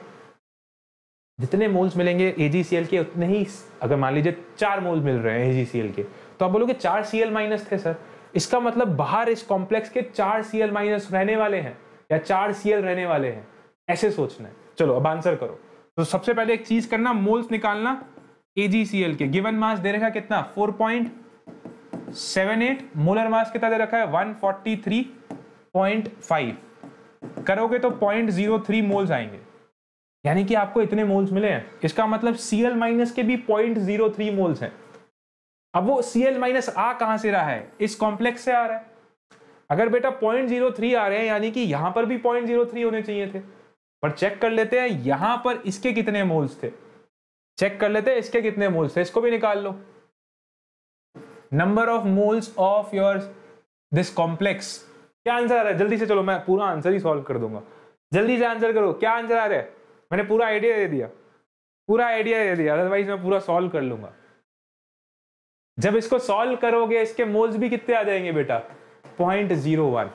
S1: जितने मोल्स मिलेंगे एजीसीएल के उतने ही अगर मान लीजिए चार मोल्स मिल रहे हैं एजीसीएल के तो आप बोलोगे चार सीएल माइनस थे सर इसका मतलब बाहर इस कॉम्प्लेक्स के चार सीएल माइनस रहने वाले हैं या चार सीएल रहने वाले हैं ऐसे सोचना है चलो अब आंसर करो तो सबसे पहले एक चीज करना मोल्स निकालना एजीसीएल के गिवन मास दे रखा कितना four point seven eight molar mass कितना दे रखा है one forty three point five करोगे तो पॉइंट जीरो थ्री मोल्स आएंगे यानी कि आपको इतने मोल्स मिले हैं इसका मतलब सीएल माइनस के भी पॉइंट जीरो थ्री मोल्स हैं अब वो सीएल माइनस आ कहां से रहा है इस कॉम्प्लेक्स से आ रहा है अगर बेटा पॉइंट जीरो थ्री आ रहे हैं यानी कि यहां पर भी पॉइंट जीरो थ्री होने चाहिए थे पर चेक कर लेते हैं यहां पर इसके कितने मोल्स थे चेक कर लेते हैं इसके कितने मोल्स थे इसको भी निकाल लो number of moles of your this complex क्या आंसर आ रहा है जल्दी से चलो मैं पूरा आंसर ही सॉल्व कर दूंगा जल्दी से आंसर करो क्या आंसर आ रहा है मैंने पूरा आइडिया दे दिया पूरा आइडिया दे दिया अदरवाइज मैं पूरा सॉल्व कर लूंगा जब इसको सॉल्व करोगे इसके मोल्स भी कितने आ जाएंगे बेटा पॉइंट जीरो वन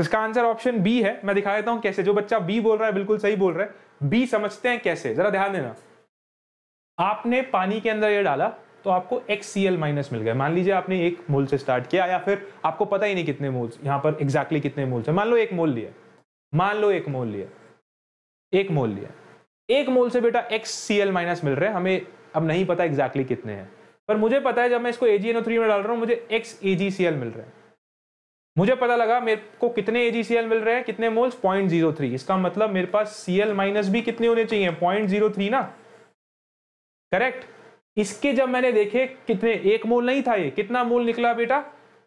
S1: इसका आंसर ऑप्शन बी है मैं दिखा देता हूं कैसे जो बच्चा बी बोल रहा है बिल्कुल सही बोल रहा है बी समझते हैं कैसे जरा ध्यान देना आपने पानी के अंदर ये डाला तो आपको एक्स सी एल माइनस मिल गया मान लीजिए आपने एक मोल से स्टार्ट किया या फिर आपको पता ही नहीं कितने मोल्स यहाँ पर एग्जैक्टली कितने मोल्स है मान लो एक मोल लिया मान लो एक मोल लिया एक मोल लिया एक मोल से बेटा एक्स सी एल माइनस मिल रहे हैं हमें अब नहीं पता एग्जैक्टली कितने हैं पर मुझे पता है जब मैं इसको ए जी एन ओ थ्री में डाल रहा हूँ मुझे एक्स ए जी सी एल मिल रहा है मुझे पता लगा मेरे को कितने ए जी सी एल मिल रहे हैं कितने मोल्स पॉइंट जीरो थ्री इसका मतलब मेरे पास सी एल माइनस भी कितने होने चाहिए पॉइंट जीरो थ्री ना करेक्ट इसके जब मैंने देखे कितने एक मोल नहीं था ये कितना मोल निकला बेटा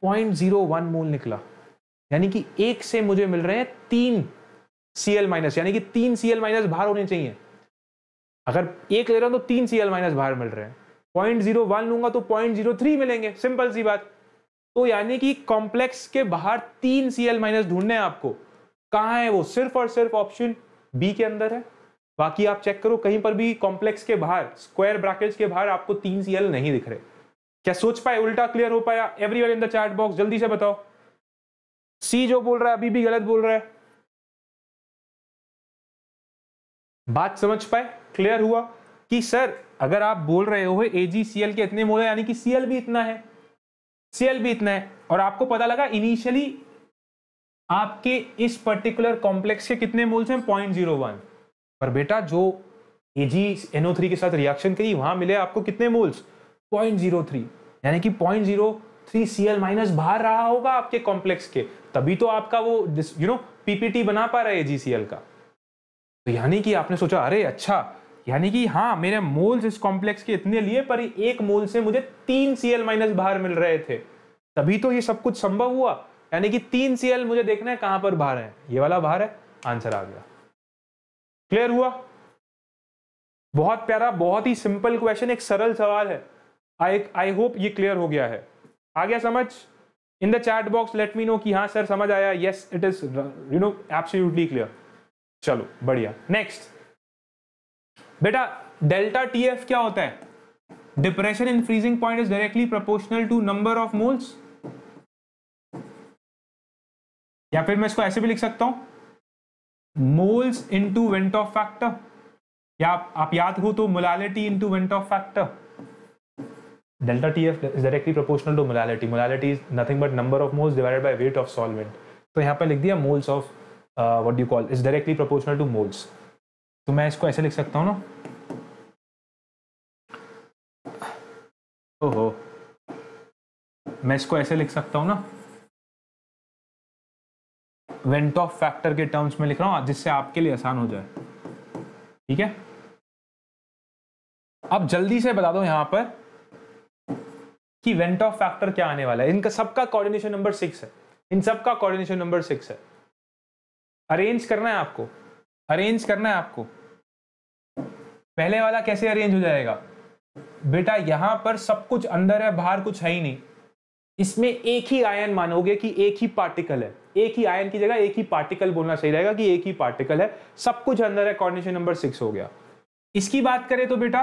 S1: पॉइंट जीरो वन मोल निकला यानी कि एक से मुझे मिल रहे हैं तीन सी एल माइनस यानी कि तीन सीएल माइनस बाहर होने चाहिए अगर एक ले रहा हूं तो तीन सी एल माइनस बाहर मिल रहे हैं पॉइंट जीरो वन लूंगा तो पॉइंट जीरो थ्री मिलेंगे सिंपल सी बात तो यानी कि कॉम्प्लेक्स के बाहर तीन सी एल माइनस ढूंढने हैं आपको कहा है वो सिर्फ और सिर्फ ऑप्शन बी के अंदर है बाकी आप चेक करो कहीं पर भी कॉम्प्लेक्स के बाहर स्क्वायर ब्रैकेट्स के बाहर आपको तीन एल नहीं दिख रहे क्या सोच पाए उल्टा क्लियर हो पाया everywhere in the chat box जल्दी से बताओ सी जो बोल रहा है अभी भी गलत बोल रहा है बात समझ पाए क्लियर हुआ कि सर अगर आप बोल रहे हो एजीसीएल के इतने मोल यानी कि सीएल भी इतना है सीएल भी इतना है और आपको पता लगा इनिशियली आपके इस पर्टिकुलर कॉम्प्लेक्स के कितने मोल्स हैं पॉइंट जीरो वन पर बेटा जो ए जी थ्री के साथ रिएक्शन करी वहां मिले आपको कितने मोल्स पॉइंट जीरो थ्री यानी कि point zero three C L minus बाहर रहा होगा आपके कॉम्प्लेक्स के तभी तो आपका वो यू नो पीपीटी बना पा रहा है AgCl का तो यानी कि आपने सोचा अरे अच्छा यानी कि हाँ मेरे मोल्स इस कॉम्प्लेक्स के इतने लिए पर एक मोल से मुझे तीन सी एल माइनस बाहर मिल रहे थे तभी तो ये सब कुछ संभव हुआ यानी कि तीन सी एल मुझे देखना है कहां पर बाहर है ये वाला बाहर है आंसर आ गया क्लियर हुआ बहुत प्यारा बहुत ही सिंपल क्वेश्चन एक सरल सवाल है आई आई होप ये क्लियर हो गया है आ गया समझ in the chat box let me know कि हाँ सर समझ आया yes it is you know absolutely clear चलो बढ़िया नेक्स्ट बेटा डेल्टा टीएफ क्या होता है depression in freezing point is directly proportional to number of moles या फिर मैं इसको ऐसे भी लिख सकता हूं moles into van't Hoff factor या आप, आप याद हो तो molality into van't Hoff factor delta T F is directly proportional to molality molality is nothing but number of moles divided by weight of solvent तो यहाँ पर लिख दिया moles of what you call is directly proportional to moles तो मैं इसको ऐसे लिख सकता हूँ ना
S2: ओहो मैं इसको ऐसे लिख सकता हूँ ना वेंट ऑफ फैक्टर के टर्म्स में लिख रहा हूं जिससे
S1: आपके लिए आसान हो जाए ठीक है अब जल्दी से बता दो यहां पर कि वेंट ऑफ फैक्टर क्या आने वाला है इनका सबका कोऑर्डिनेशन नंबर सिक्स है इन सबका कोऑर्डिनेशन नंबर सिक्स है अरेंज करना है आपको अरेंज करना है आपको पहले वाला कैसे अरेंज हो जाएगा बेटा यहां पर सब कुछ अंदर है बाहर कुछ है ही नहीं इसमें एक ही आयन मानोगे कि एक ही पार्टिकल है एक ही आयन की जगह एक ही पार्टिकल बोलना सही रहेगा कि एक ही पार्टिकल है सब कुछ अंदर है कॉर्डिनेशन नंबर सिक्स हो गया इसकी बात करें तो बेटा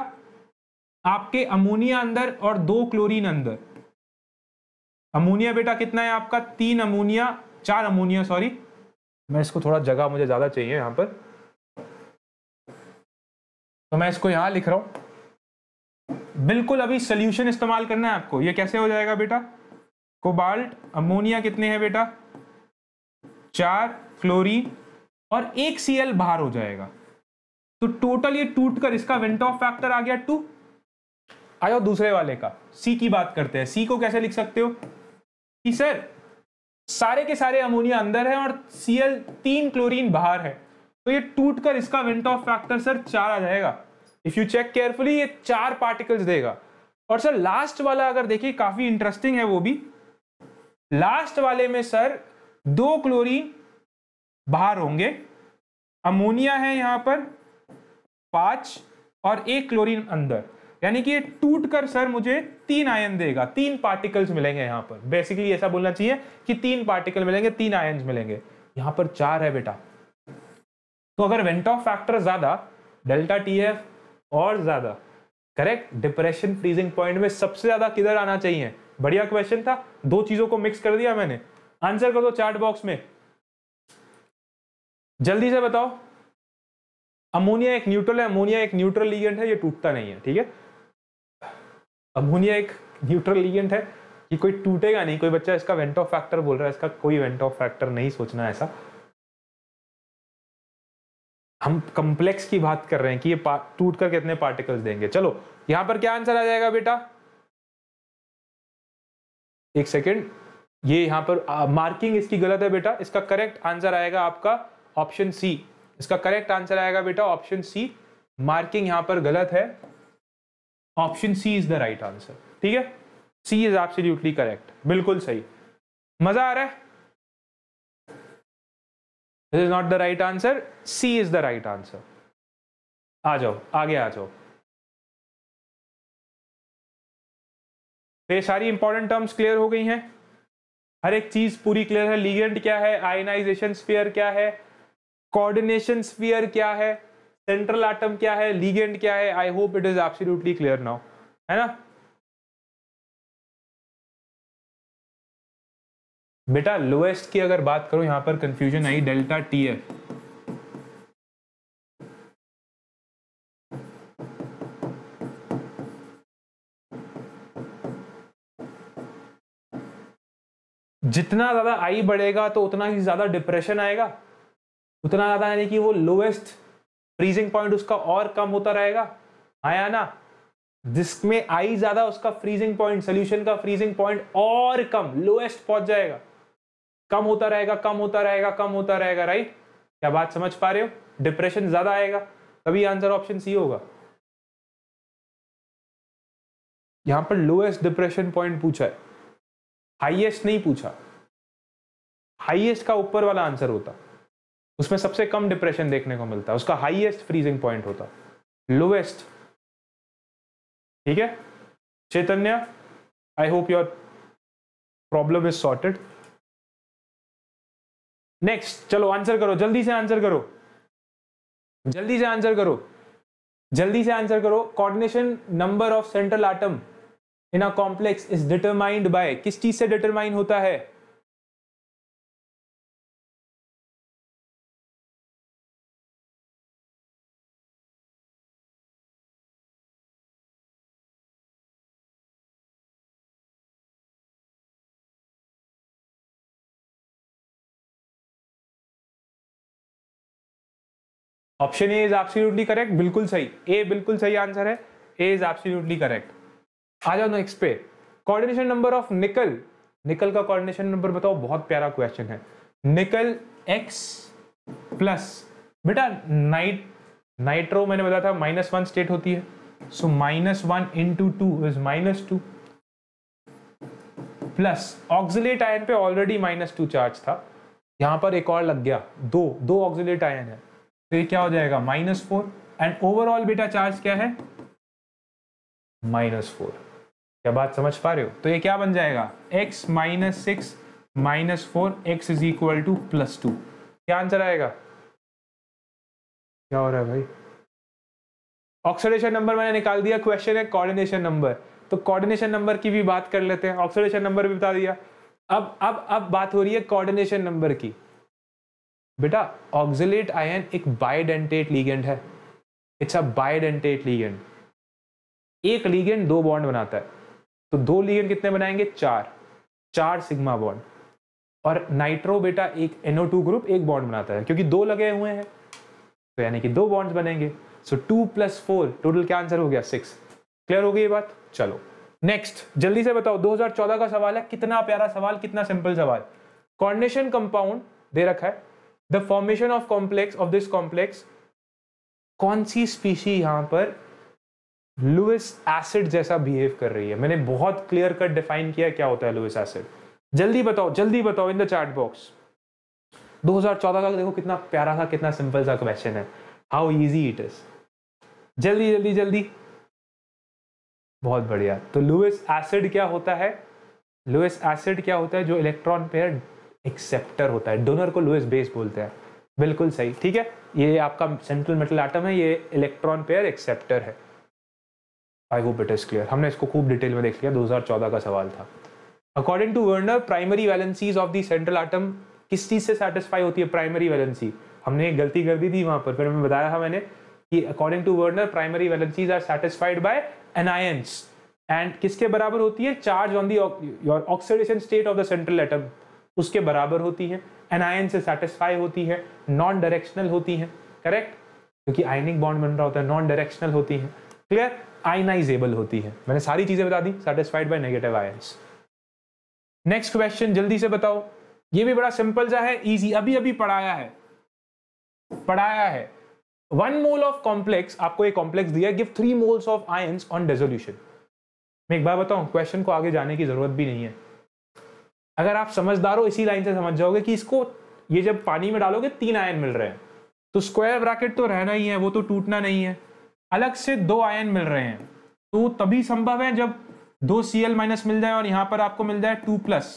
S1: आपके अमोनिया अंदर और दो क्लोरीन अंदर अमोनिया बेटा कितना है आपका तीन अमोनिया चार अमोनिया सॉरी मैं इसको थोड़ा जगह मुझे ज्यादा चाहिए यहां पर तो मैं इसको यहां लिख रहा हूं बिल्कुल अभी सोल्यूशन इस्तेमाल करना है आपको ये कैसे हो जाएगा बेटा कोबाल्ट अमोनिया कितने हैं बेटा चार क्लोरीन और एक सीएल बाहर हो जाएगा तो टोटल ये टूटकर इसका विंट ऑफ फैक्टर आ गया टू आयो दूसरे वाले का सी की बात करते हैं सी को कैसे लिख सकते हो कि सर सारे के सारे अमोनिया अंदर है और सीएल तीन क्लोरीन बाहर है तो ये टूटकर इसका विंट ऑफ फैक्टर सर चार आ जाएगा इफ यू चेक केयरफुली ये चार पार्टिकल्स देगा और सर लास्ट वाला अगर देखिए काफी इंटरेस्टिंग है वो भी लास्ट वाले में सर दो क्लोरीन बाहर होंगे अमोनिया है यहां पर पांच और एक क्लोरीन अंदर यानी कि ये टूट कर सर मुझे तीन आयन देगा तीन पार्टिकल्स मिलेंगे यहां पर बेसिकली ऐसा बोलना चाहिए कि तीन पार्टिकल मिलेंगे तीन आयन मिलेंगे यहां पर चार है बेटा तो अगर वेंट ऑफ फैक्टर ज्यादा डेल्टा टी एफ और ज्यादा करेक्ट डिप्रेशन फ्रीजिंग पॉइंट में सबसे ज्यादा किधर आना चाहिए बढ़िया क्वेश्चन था दो चीजों को मिक्स कर दिया मैंने आंसर कर दो चार्ट बॉक्स में जल्दी से बताओ अमोनिया एक न्यूट्रल है अमोनिया एक न्यूट्रल लीगेंट है ये टूटता नहीं है ठीक है अमोनिया एक न्यूट्रल लीगेंट है ये कोई टूटेगा नहीं कोई बच्चा इसका वेंट ऑफ फैक्टर बोल रहा है इसका कोई वेंट ऑफ फैक्टर नहीं सोचना ऐसा हम कंप्लेक्स की बात कर रहे हैं कि ये टूट कर कितने पार्टिकल्स देंगे चलो यहां पर क्या आंसर आ जाएगा बेटा एक सेकेंड ये यहां पर मार्किंग इसकी गलत है बेटा इसका करेक्ट आंसर आएगा आपका ऑप्शन सी इसका करेक्ट आंसर आएगा बेटा ऑप्शन सी मार्किंग यहां पर गलत है option C is the right answer ठीक है सी इज एब्सोल्युटली करेक्ट बिल्कुल सही मजा आ रहा है this is not the right answer
S2: C is the right answer आ जाओ आगे आ जाओ
S1: तो ये सारी इंपॉर्टेंट टर्म्स क्लियर हो गई हैं हर एक चीज पूरी क्लियर है लीगेंट क्या है आयनाइजेशन स्फीयर क्या है कोऑर्डिनेशन स्फीयर क्या है सेंट्रल आटम क्या है लीगेंट क्या है I hope it is absolutely clear
S2: now है ना
S1: बेटा लोएस्ट की अगर बात करो यहां पर कंफ्यूजन आई डेल्टा टी एफ जितना ज़्यादा आई बढ़ेगा तो उतना ही ज़्यादा डिप्रेशन आएगा उतना ज़्यादा यानी कि वो लोएस्ट फ्रीजिंग पॉइंट उसका और कम होता रहेगा आया हाँ ना जिसमें आई ज़्यादा उसका फ्रीजिंग पॉइंट सोल्यूशन का फ्रीजिंग पॉइंट और कम लोएस्ट पहुंच जाएगा कम होता रहेगा कम होता रहेगा कम होता रहेगा राइट क्या बात समझ पा रहे हो डिप्रेशन ज़्यादा आएगा तभी आंसर ऑप्शन सी होगा यहां पर लोएस्ट डिप्रेशन पॉइंट पूछा है हाईएस्ट नहीं पूछा हाईएस्ट का ऊपर वाला आंसर होता उसमें सबसे कम डिप्रेशन देखने को मिलता उसका हाईएस्ट फ्रीजिंग पॉइंट होता लोएस्ट ठीक है Chaitanya I hope your problem is sorted
S2: next चलो आंसर करो जल्दी से आंसर करो
S1: जल्दी से आंसर करो जल्दी से आंसर करो coordination number of central atom in a complex is determined by किस चीज से डिटरमाइन होता है option A is absolutely correct बिल्कुल सही ए बिल्कुल सही आंसर है ए इज एब्सोल्युटली करेक्ट आ जाओ नेक्स्ट पे कोऑर्डिनेशन नंबर ऑफ निकल निकल का कोऑर्डिनेशन नंबर बताओ बहुत प्यारा क्वेश्चन है निकल एक्स प्लस बेटा नाइट नाइट्रो मैंने बताया था माइनस वन स्टेट होती है so minus one into two is minus two plus oxalate ion पे ऑलरेडी माइनस टू चार्ज था यहां पर एक और लग गया दो दो ऑक्सिलेट आयन है तो ये क्या हो जाएगा माइनस फोर एंड ओवरऑल बेटा चार्ज क्या है माइनस फोर क्या बात समझ पा रहे हो तो ये क्या बन जाएगा x minus six minus four x is equal to plus two क्या आंसर आएगा क्या हो रहा है भाई ऑक्सीडेशन नंबर मैंने निकाल दिया क्वेश्चन है कोऑर्डिनेशन नंबर तो कोऑर्डिनेशन नंबर की भी बात कर लेते हैं ऑक्सीडेशन नंबर भी बता दिया अब अब अब बात हो रही है कोऑर्डिनेशन नंबर की बेटा ऑक्सिलेट आयन एक बायडेंटेट लीगेंट है इट्स अ बायडेंटेट लीगेंड एक लीगेंट दो बॉन्ड बनाता है तो दो लिगेंड कितने बनाएंगे चार चार सिग्मा बॉन्ड और नाइट्रो बेटा एक NO2 ग्रुप एक बॉन्ड बनाता है क्योंकि दो लगे हुए हैं तो यानी कि दो बॉन्ड्स बनेंगे so two plus four total क्या आंसर हो गया सिक्स क्लियर हो गई ये बात चलो नेक्स्ट जल्दी से बताओ 2014 का सवाल है कितना प्यारा सवाल कितना सिंपल सवाल कॉर्डिनेशन कंपाउंड दे रखा है the formation of complex of this complex कौन सी स्पीशी यहां पर लुइस एसिड जैसा बिहेव कर रही है मैंने बहुत क्लियर कट डिफाइन किया क्या होता है लुइस एसिड जल्दी बताओ जल्दी बताओ इन द चैट बॉक्स 2014 का देखो कितना प्यारा सा कितना सिंपल सा क्वेश्चन है हाउ इजी इट इज जल्दी जल्दी जल्दी बहुत बढ़िया तो लुइस एसिड क्या होता है लुइस एसिड क्या होता है जो इलेक्ट्रॉन पेयर एक्सेप्टर होता है डोनर को लुइस बेस बोलते हैं बिल्कुल सही ठीक है ये आपका सेंट्रल मेटल आइटम है ये इलेक्ट्रॉन पेयर एक्सेप्टर है I hope it is clear हमने इसको खूब डिटेल में देख लिया 2014 का सवाल था according to Werner primary valencies of the central atom किस चीज़ से सेटिस्फाई होती है प्राइमरी वैलेंसी हमने एक गलती कर दी थी वहां पर फिर हमें बताया था मैंने कि according to Werner primary valencies are satisfied by anions and किसके बराबर होती है charge on the your oxidation state of the central atom उसके बराबर होती है एनायन से सेटिस्फाई होती है नॉन डायरेक्शनल होती है करेक्ट क्योंकि आयनिक बॉन्ड बन रहा होता है नॉन डायरेक्शनल होती है क्लियर आइनाइजेबल होती है मैंने सारी चीज़ें बता दी satisfied by negative ions next question जल्दी से बताओ ये भी बड़ा सिंपल सा है इजी अभी अभी पढ़ाया है पढ़ाया है वन मोल ऑफ कॉम्प्लेक्स आपको एक कॉम्प्लेक्स दिया give three moles of ions on dissolution मैं एक बार बताऊं क्वेश्चन को आगे जाने की जरूरत भी नहीं है अगर आप समझदार हो इसी लाइन से समझ जाओगे कि इसको ये जब पानी में डालोगे तीन आयन मिल रहे हैं तो स्क्वायर ब्रैकेट तो रहना ही है वो तो टूटना नहीं है अलग से दो आयन मिल रहे हैं तो तभी संभव है जब दो सी एल माइनस मिल जाए और यहां पर आपको मिल जाए टू प्लस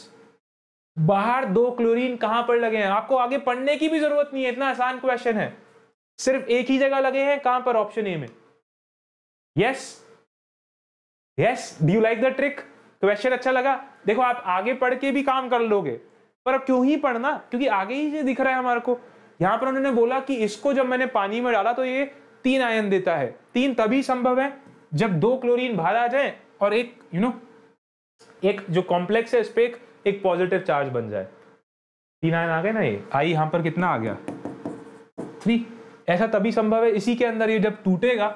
S1: बाहर दो क्लोरीन कहां पर लगे हैं आपको आगे पढ़ने की भी जरूरत नहीं है इतना आसान क्वेश्चन है सिर्फ एक ही जगह लगे हैं कहां पर ऑप्शन ए में yes yes do you like the trick question अच्छा लगा देखो आप आगे पढ़ के भी काम कर लोगे पर अब क्यों ही पढ़ना क्योंकि आगे ही दिख रहा है हमारे को यहां पर उन्होंने बोला कि इसको जब मैंने पानी में डाला तो ये तीन आयन देता है तीन तभी संभव है जब दो क्लोरीन बाहर आ जाए और एक यू you नो know, एक जो कॉम्प्लेक्स है इस पर एक, पॉजिटिव चार्ज बन जाए तीन आयन आ गए ना ये आई यहां पर कितना आ गया थ्री ऐसा तभी संभव है इसी के अंदर ये जब टूटेगा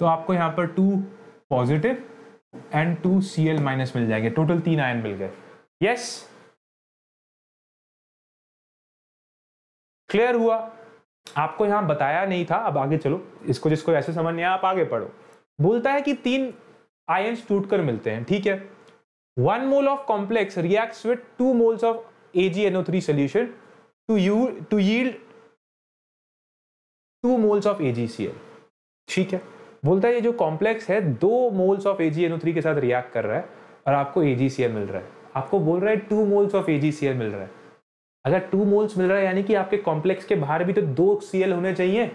S1: तो आपको यहां पर two positive and two C L minus मिल जाएंगे टोटल तीन आयन मिल गए
S2: यस क्लियर
S1: हुआ आपको यहाँ बताया नहीं था अब आगे चलो इसको जिसको ऐसे समझ नहीं आया आप आगे पढ़ो बोलता है कि तीन आयन्स कर मिलते हैं ठीक है one mole of complex reacts with two moles of AgNO3 solution to you to yield two moles of L ठीक है बोलता है ये जो कॉम्प्लेक्स है दो मोल्स ऑफ थ्री के साथ रिएक्ट कर रहा है और आपको एल मिल रहा है आपको बोल रहा है टू मोल्स ऑफ एल मिल रहा है अगर टू मोल्स मिल रहा है यानी कि आपके कॉम्प्लेक्स के बाहर भी तो दो सी होने चाहिए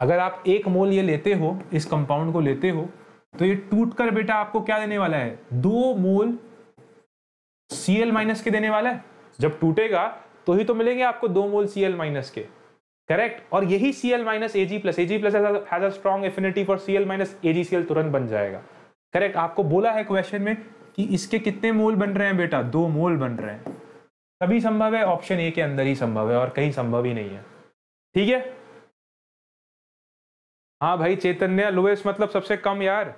S1: अगर आप एक मोल ये लेते हो इस कंपाउंड को लेते हो तो ये टूट कर बेटा आपको क्या देने वाला है दो मोल सी एल माइनस के देने वाला है जब टूटेगा तो ही तो मिलेंगे आपको दो मोल सी एल माइनस के करेक्ट और यही C L minus A G plus A G plus has a strong affinity for C L minus A G C L तुरंत बन जाएगा करेक्ट आपको बोला है क्वेश्चन में कि इसके कितने मोल बन रहे हैं बेटा दो मोल बन रहे हैं सभी संभव है ऑप्शन ए के अंदर ही संभव है और कहीं संभव ही नहीं है ठीक है हाँ भाई चैतन्य लोएस्ट मतलब
S2: सबसे कम यार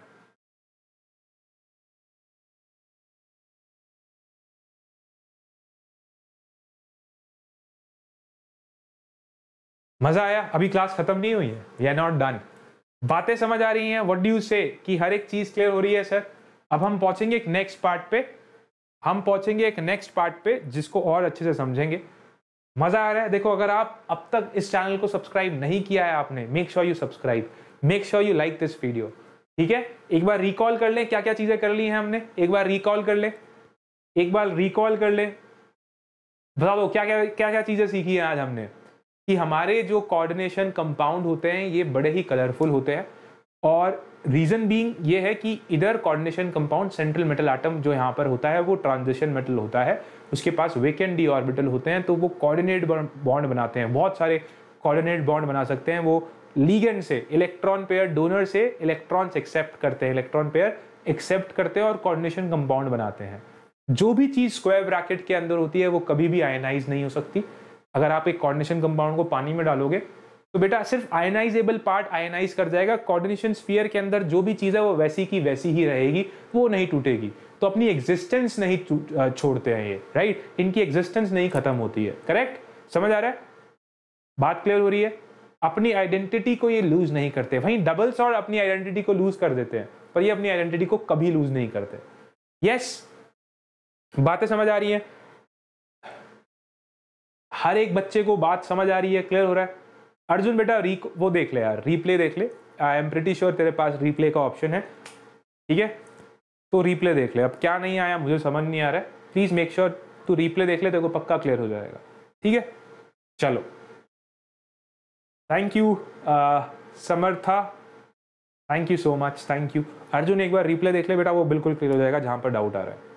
S1: मजा आया अभी क्लास खत्म नहीं हुई है वी आर नॉट डन बातें समझ आ रही हैं व्हाट डू यू से कि हर एक चीज क्लियर हो रही है सर अब हम पहुंचेंगे नेक्स्ट पार्ट पे हम पहुंचेंगे एक नेक्स्ट पार्ट पे जिसको और अच्छे से समझेंगे मजा आ रहा है देखो अगर आप अब तक इस चैनल को सब्सक्राइब नहीं किया है आपने make sure you subscribe make sure you like this video ठीक है एक बार रिकॉल कर लें क्या क्या चीजें कर ली हैं हमने एक बार रिकॉल कर लें एक बार रिकॉल कर लें बता दो क्या क्या क्या क्या चीजें सीखी हैं आज हमने कि हमारे जो कोऑर्डिनेशन कंपाउंड होते हैं ये बड़े ही कलरफुल होते हैं और रीज़न बीइंग ये है कि इधर coordination compound central metal atom जो यहाँ पर होता है वो ट्रांजिशन मेटल होता है उसके पास वेकेंड डी ऑर्बिटल होते हैं तो वो कोऑर्डिनेट बॉन्ड बनाते हैं बहुत सारे कोऑर्डिनेट बॉन्ड बना सकते हैं वो लीगेंड से इलेक्ट्रॉन पेयर डोनर से इलेक्ट्रॉन्स एक्सेप्ट करते हैं इलेक्ट्रॉन पेयर एक्सेप्ट करते हैं और कोऑर्डिनेशन कंपाउंड बनाते हैं जो भी चीज़ स्क्वायर ब्रैकेट के अंदर होती है वो कभी भी आयनाइज नहीं हो सकती अगर आप एक कोऑर्डिनेशन कंपाउंड को पानी में डालोगे तो बेटा सिर्फ आयनाइजेबल पार्ट आयनाइज कर जाएगा कोऑर्डिनेशन स्फीयर के अंदर जो भी चीज़ है वो वैसी की वैसी ही रहेगी वो नहीं टूटेगी तो अपनी एग्जिस्टेंस नहीं छोड़ते हैं ये राइट इनकी एग्जिस्टेंस नहीं खत्म होती है करेक्ट समझ आ रहा है बात क्लियर हो रही है अपनी आइडेंटिटी को ये लूज नहीं करते वहीं डबल और अपनी आइडेंटिटी को लूज कर देते हैं पर ये अपनी आइडेंटिटी को कभी लूज नहीं करते यस बातें समझ आ रही हैं हर एक बच्चे को बात समझ आ रही है क्लियर हो रहा है अर्जुन बेटा री वो देख ले यार रीप्ले देख ले आई एम प्रिटी श्योर तेरे पास रीप्ले का ऑप्शन है ठीक है तो रीप्ले देख ले अब क्या नहीं आया मुझे समझ नहीं आ रहा है प्लीज़ मेक श्योर तू रीप्ले देख ले तेरे को पक्का क्लियर हो जाएगा ठीक है चलो thank you Samartha thank you so much thank you Arjun एक बार रिप्ले देख ले बेटा वो बिल्कुल क्लियर हो जाएगा जहां पर डाउट आ रहा है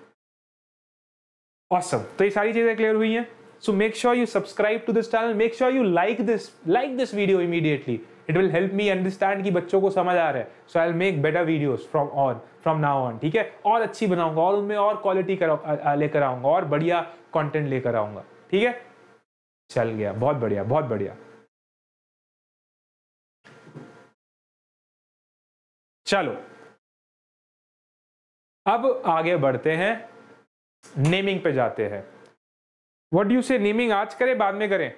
S1: ऑसम awesome. तो ये सारी चीज़ें क्लियर हुई हैं So make sure you subscribe to this channel. Make sure you like this like this video immediately. It will help me understand कि बच्चों को समझ आ रहा है so I make better videos from on from now on ठीक है और अच्छी बनाऊंगा और उनमें और क्वालिटी लेकर आऊंगा और बढ़िया कंटेंट लेकर आऊंगा ठीक है चल गया बहुत बढ़िया बहुत
S2: बढ़िया चलो अब आगे बढ़ते हैं
S1: नेमिंग पे जाते हैं वट यू से नेमिंग आज करें बाद में करें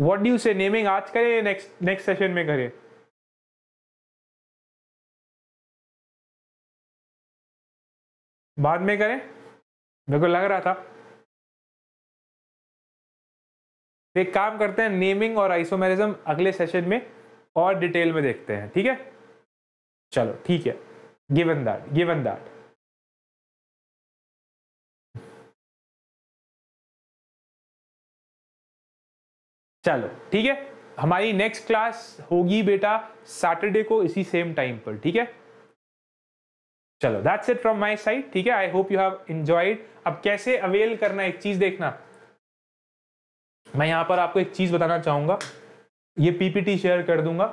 S1: वट यू से नेमिंग आज करें नेक्स्ट नेक्स्ट सेशन में करें
S2: बाद में करें मेरे को लग रहा था
S1: एक काम करते हैं नेमिंग और आइसोमेरिज्म अगले सेशन में और डिटेल में देखते हैं ठीक है चलो ठीक है गिवन दैट गिवन दैट चलो ठीक है हमारी नेक्स्ट क्लास होगी बेटा सैटरडे को इसी सेम टाइम पर ठीक है चलो that's it from my side ठीक है I hope you have enjoyed अब कैसे अवेल करना एक चीज देखना मैं यहां पर आपको एक चीज बताना चाहूंगा ये पीपीटी शेयर कर दूंगा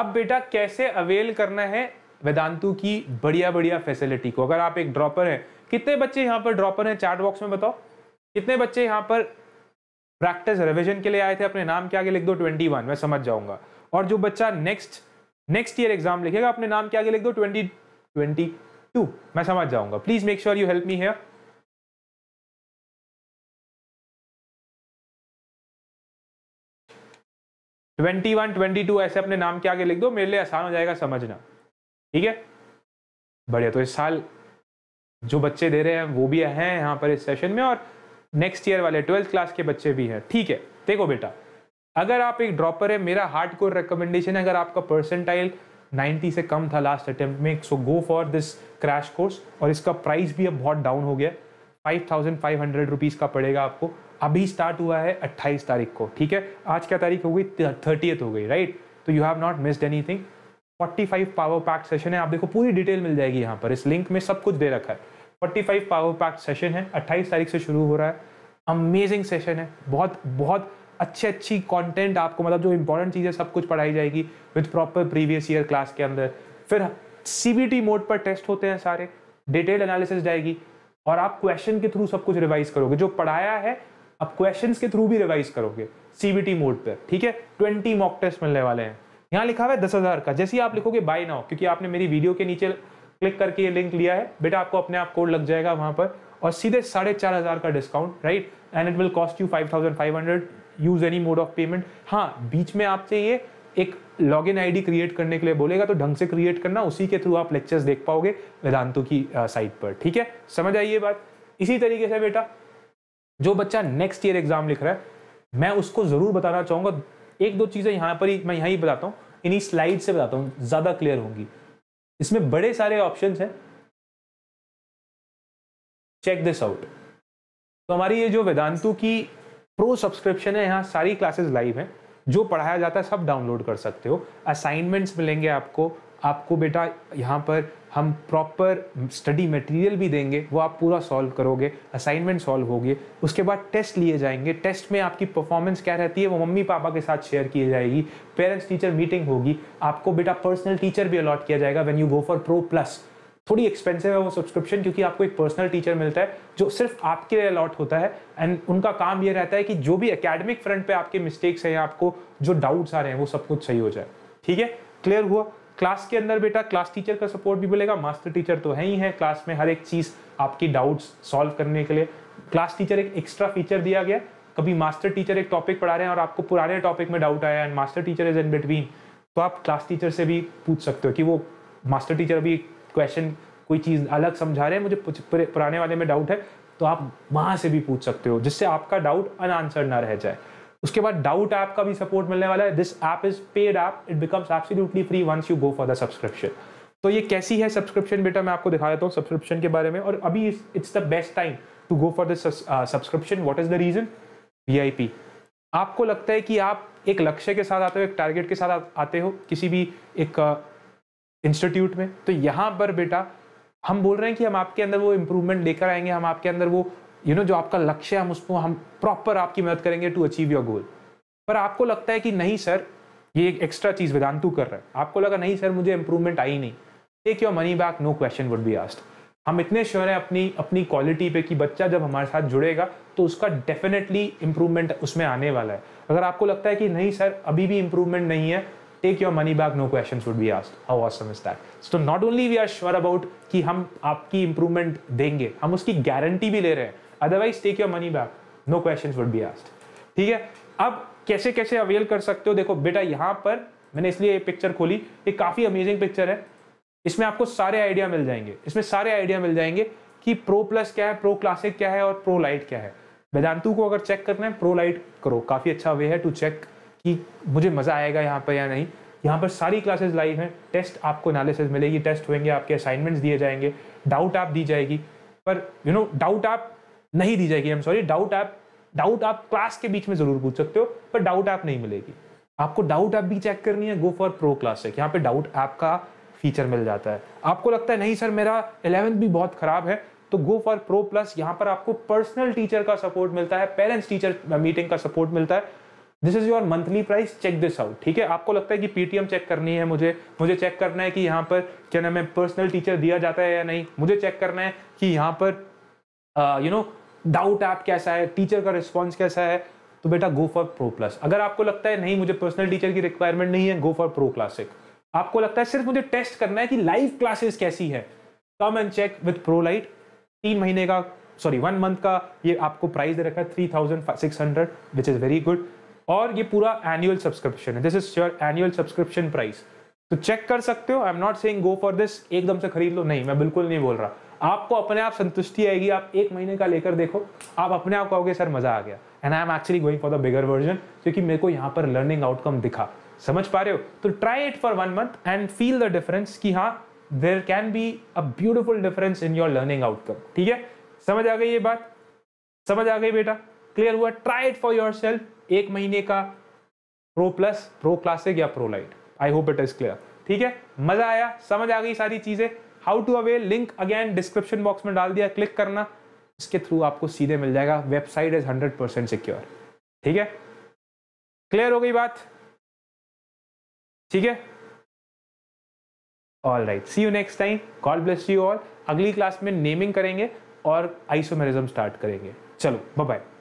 S1: अब बेटा कैसे अवेल करना है वेदांतु की बढ़िया बढ़िया फैसिलिटी को अगर आप एक ड्रॉपर हैं कितने बच्चे यहाँ पर ड्रॉपर हैं चैट बॉक्स में बताओ कितने बच्चे यहाँ पर प्रैक्टिस रिविजन के लिए आए थे अपने नाम के आगे लिख दो ट्वेंटी मैं समझ जाऊंगा और जो बच्चा नेक्स्ट नेक्स्ट ईयर एग्जाम लिखेगा अपने नाम के आगे लिख दो ट्वेंटी ट्वेंटी टू मैं समझ जाऊंगा please make sure you help me here twenty one twenty two ऐसे अपने नाम के आगे लिख दो मेरे लिए आसान हो जाएगा समझना ठीक है बढ़िया तो इस साल जो बच्चे दे रहे हैं वो भी हैं यहाँ पर इस सेशन में और नेक्स्ट ईयर वाले ट्वेल्थ क्लास के बच्चे भी हैं ठीक है देखो बेटा अगर आप एक ड्रॉपर है मेरा हार्ड कोर रिकमेंडेशन है अगर आपका परसेंटाइल 90 से कम था लास्ट अटेम्प्ट में so go for this crash course और इसका प्राइस भी अब बहुत डाउन हो गया five thousand five hundred rupees का पड़ेगा आपको अभी स्टार्ट हुआ है अट्ठाईस तारीख को ठीक है आज क्या तारीख हो गई थर्टी हो गई राइट तो you have not missed anything forty five power pack session है आप देखो पूरी डिटेल मिल जाएगी यहाँ पर इस लिंक में सब कुछ दे रखा है forty five power pack session है अट्ठाईस तारीख से शुरू हो रहा है अमेजिंग सेशन है बहुत बहुत अच्छी अच्छी कंटेंट आपको मतलब जो इंपॉर्टेंट चीज़ें सब कुछ पढ़ाई जाएगी with proper previous year class के अंदर फिर सी मोड पर टेस्ट होते हैं सारे डिटेल एनालिसिस जाएगी और आप क्वेश्चन के थ्रू सब कुछ रिवाइज करोगे जो पढ़ाया है आप क्वेश्चन के थ्रू भी रिवाइज करोगे सीबीटी मोड पर ठीक है ट्वेंटी मॉक टेस्ट मिलने वाले हैं यहाँ लिखा हुआ है दस हज़ार का जैसे ही आप लिखोगे बाय नाउ क्योंकि आपने मेरी वीडियो के नीचे क्लिक करके ये लिंक लिया है बेटा आपको अपने आप कोड लग जाएगा वहाँ पर और सीधे साढ़े चार हज़ार का discount right and it will cost you hundred use any mode of payment हाँ बीच में आपसे ये एक लॉग इन आई क्रिएट करने के लिए बोलेगा तो ढंग से क्रिएट करना उसी के थ्रू आप लेक्चर्स देख पाओगे वेदांतों की साइट पर ठीक है समझ आई ये बात इसी तरीके से बेटा जो बच्चा नेक्स्ट ईयर एग्जाम लिख रहा है मैं उसको ज़रूर बताना चाहूंगा एक दो चीज़ें यहां पर ही मैं यहाँ ही बताता हूँ इन्हीं स्लाइड से बताता हूँ ज़्यादा क्लियर होंगी इसमें बड़े सारे ऑप्शन हैं चेक दिस आउट तो हमारी ये जो वेदांतु की प्रो सब्सक्रिप्शन है यहाँ सारी क्लासेस लाइव हैं जो पढ़ाया जाता है सब डाउनलोड कर सकते हो असाइनमेंट्स मिलेंगे आपको आपको बेटा यहाँ पर हम प्रॉपर स्टडी मटेरियल भी देंगे वो आप पूरा सॉल्व करोगे असाइनमेंट सॉल्व होगी उसके बाद टेस्ट लिए जाएंगे टेस्ट में आपकी परफॉर्मेंस क्या रहती है वो मम्मी पापा के साथ शेयर की जाएगी पेरेंट्स टीचर मीटिंग होगी आपको बेटा पर्सनल टीचर भी अलॉट किया जाएगा when you go for pro plus थोड़ी एक्सपेंसिव है वो सब्सक्रिप्शन क्योंकि आपको एक पर्सनल टीचर मिलता है जो सिर्फ आपके लिए अलॉट होता है एंड उनका काम ये रहता है कि जो भी एकेडमिक फ्रंट पे आपके मिस्टेक्स हैं आपको जो डाउट्स आ रहे हैं वो सब कुछ सही हो जाए ठीक है क्लियर हुआ क्लास के अंदर बेटा क्लास टीचर का सपोर्ट भी मिलेगा मास्टर टीचर तो है ही है क्लास में हर एक चीज़ आपकी डाउट्स सॉल्व करने के लिए क्लास टीचर एक एक्स्ट्रा फीचर दिया गया कभी मास्टर टीचर एक टॉपिक पढ़ा रहे हैं और आपको पुराने टॉपिक में डाउट आया and master teacher is in between तो आप क्लास टीचर से भी पूछ सकते हो कि वो मास्टर टीचर अभी क्वेश्चन कोई चीज़ अलग समझा रहे हैं मुझे पुराने वाले में डाउट है तो आप वहाँ से भी पूछ सकते हो जिससे आपका डाउट अनआंसर ना रह जाए उसके बाद डाउट ऐप का भी सपोर्ट मिलने वाला है this app is paid app it becomes absolutely free once you go for the subscription तो ये कैसी है सब्सक्रिप्शन बेटा मैं आपको दिखा देता हूँ सब्सक्रिप्शन के बारे में और अभी it's the best time to go for this subscription what is the reason we आपको लगता है कि आप एक लक्ष्य के साथ आते हो एक टारगेट के साथ आते हो किसी भी एक uh, इंस्टीट्यूट में तो यहाँ पर बेटा हम बोल रहे हैं कि हम आपके अंदर वो इम्प्रूवमेंट लेकर आएंगे हम आपके अंदर वो यू you नो know, जो आपका लक्ष्य है हम उसको हम प्रॉपर आपकी मदद करेंगे टू अचीव योर गोल पर आपको लगता है कि नहीं सर ये एक एक्स्ट्रा चीज़ वेदांतु कर रहा है आपको लगा नहीं सर मुझे इंप्रूवमेंट आई नहीं take your money back no question would be asked हम इतने श्योर हैं अपनी अपनी क्वालिटी पे कि बच्चा जब हमारे साथ जुड़ेगा तो उसका डेफिनेटली इंप्रूवमेंट उसमें आने वाला है अगर आपको लगता है कि नहीं सर अभी भी इंप्रूवमेंट नहीं है take your money back no question would be asked how awesome is that so not only we are sure about कि हम आपकी इंप्रूवमेंट देंगे हम उसकी गारंटी भी ले रहे हैं otherwise take your money back no question would be asked ठीक है अब कैसे कैसे अवेल कर सकते हो देखो बेटा यहाँ पर मैंने इसलिए ये पिक्चर खोली ये काफ़ी अमेजिंग पिक्चर है इसमें आपको सारे आइडिया मिल जाएंगे इसमें सारे आइडिया मिल जाएंगे कि प्रो प्लस क्या है प्रो क्लासिक क्या है और प्रो लाइट क्या है वेदांतु को अगर चेक करना है प्रो लाइट करो काफ़ी अच्छा वे है टू चेक कि मुझे मज़ा आएगा यहाँ पर या नहीं यहाँ पर सारी क्लासेस लाइव हैं टेस्ट आपको एनालिसिस मिलेगी टेस्ट होंगे आपके असाइनमेंट्स दिए जाएंगे डाउट आप दी जाएगी पर यू नो डाउट आप नहीं दी जाएगी एम सॉरी डाउट आप डाउट आप क्लास के बीच में जरूर पूछ सकते हो पर डाउट ऐप नहीं मिलेगी आपको डाउट ऐप भी चेक करनी है गो फॉर प्रो क्लास यहाँ पर डाउट ऐप का फीचर मिल जाता है आपको लगता है नहीं सर मेरा इलेवेंथ भी बहुत खराब है तो गो फॉर प्रो प्लस यहाँ पर आपको पर्सनल टीचर का सपोर्ट मिलता है पेरेंट्स टीचर मीटिंग का सपोर्ट मिलता है this is your monthly price check this out ठीक है आपको लगता है कि पीटीएम चेक करनी है मुझे मुझे चेक करना है कि यहाँ पर क्या नाम है पर्सनल टीचर दिया जाता है या नहीं मुझे चेक करना है कि यहाँ पर यू नो डाउट ऐप कैसा है टीचर का रिस्पॉन्स कैसा है तो बेटा गो फॉर प्रो प्लस अगर आपको लगता है नहीं मुझे पर्सनल टीचर की रिक्वायरमेंट नहीं है गो फॉर प्रो क्लासिक आपको लगता है सिर्फ मुझे टेस्ट करना है कि लाइव क्लासेस कैसी है come and check with pro lite तीन महीने का सॉरी वन मंथ का ये आपको प्राइस दे रखा है three thousand six hundred which is very good और ये पूरा एनुअल सब्सक्रिप्शन है this is your annual subscription price तो चेक कर सकते हो I am not saying go for this एकदम से खरीद लो नहीं मैं बिल्कुल नहीं बोल रहा आपको अपने आप संतुष्टि आएगी आप एक महीने का लेकर देखो आप अपने आप कहोगे सर मजा आ गया and I am actually going for the bigger version क्योंकि मेरे को यहाँ पर लर्निंग आउटकम दिखा समझ पा रहे हो तो try it for one month and feel the difference कि हाँ there can be a beautiful difference in your learning outcome ठीक है समझ आ गई ये बात समझ आ गई बेटा क्लियर हुआ try it for yourself एक महीने का प्रो प्लस प्रो क्लासिक या pro lite I hope it is clear ठीक है मजा आया समझ आ गई सारी चीजें how to avail link again description box में डाल दिया क्लिक करना इसके थ्रू आपको सीधे मिल जाएगा website is hundred percent secure ठीक है क्लियर हो गई बात ठीक है all right see you next time God bless you all अगली क्लास में नेमिंग करेंगे और आइसोमेरिज्म स्टार्ट करेंगे चलो बाय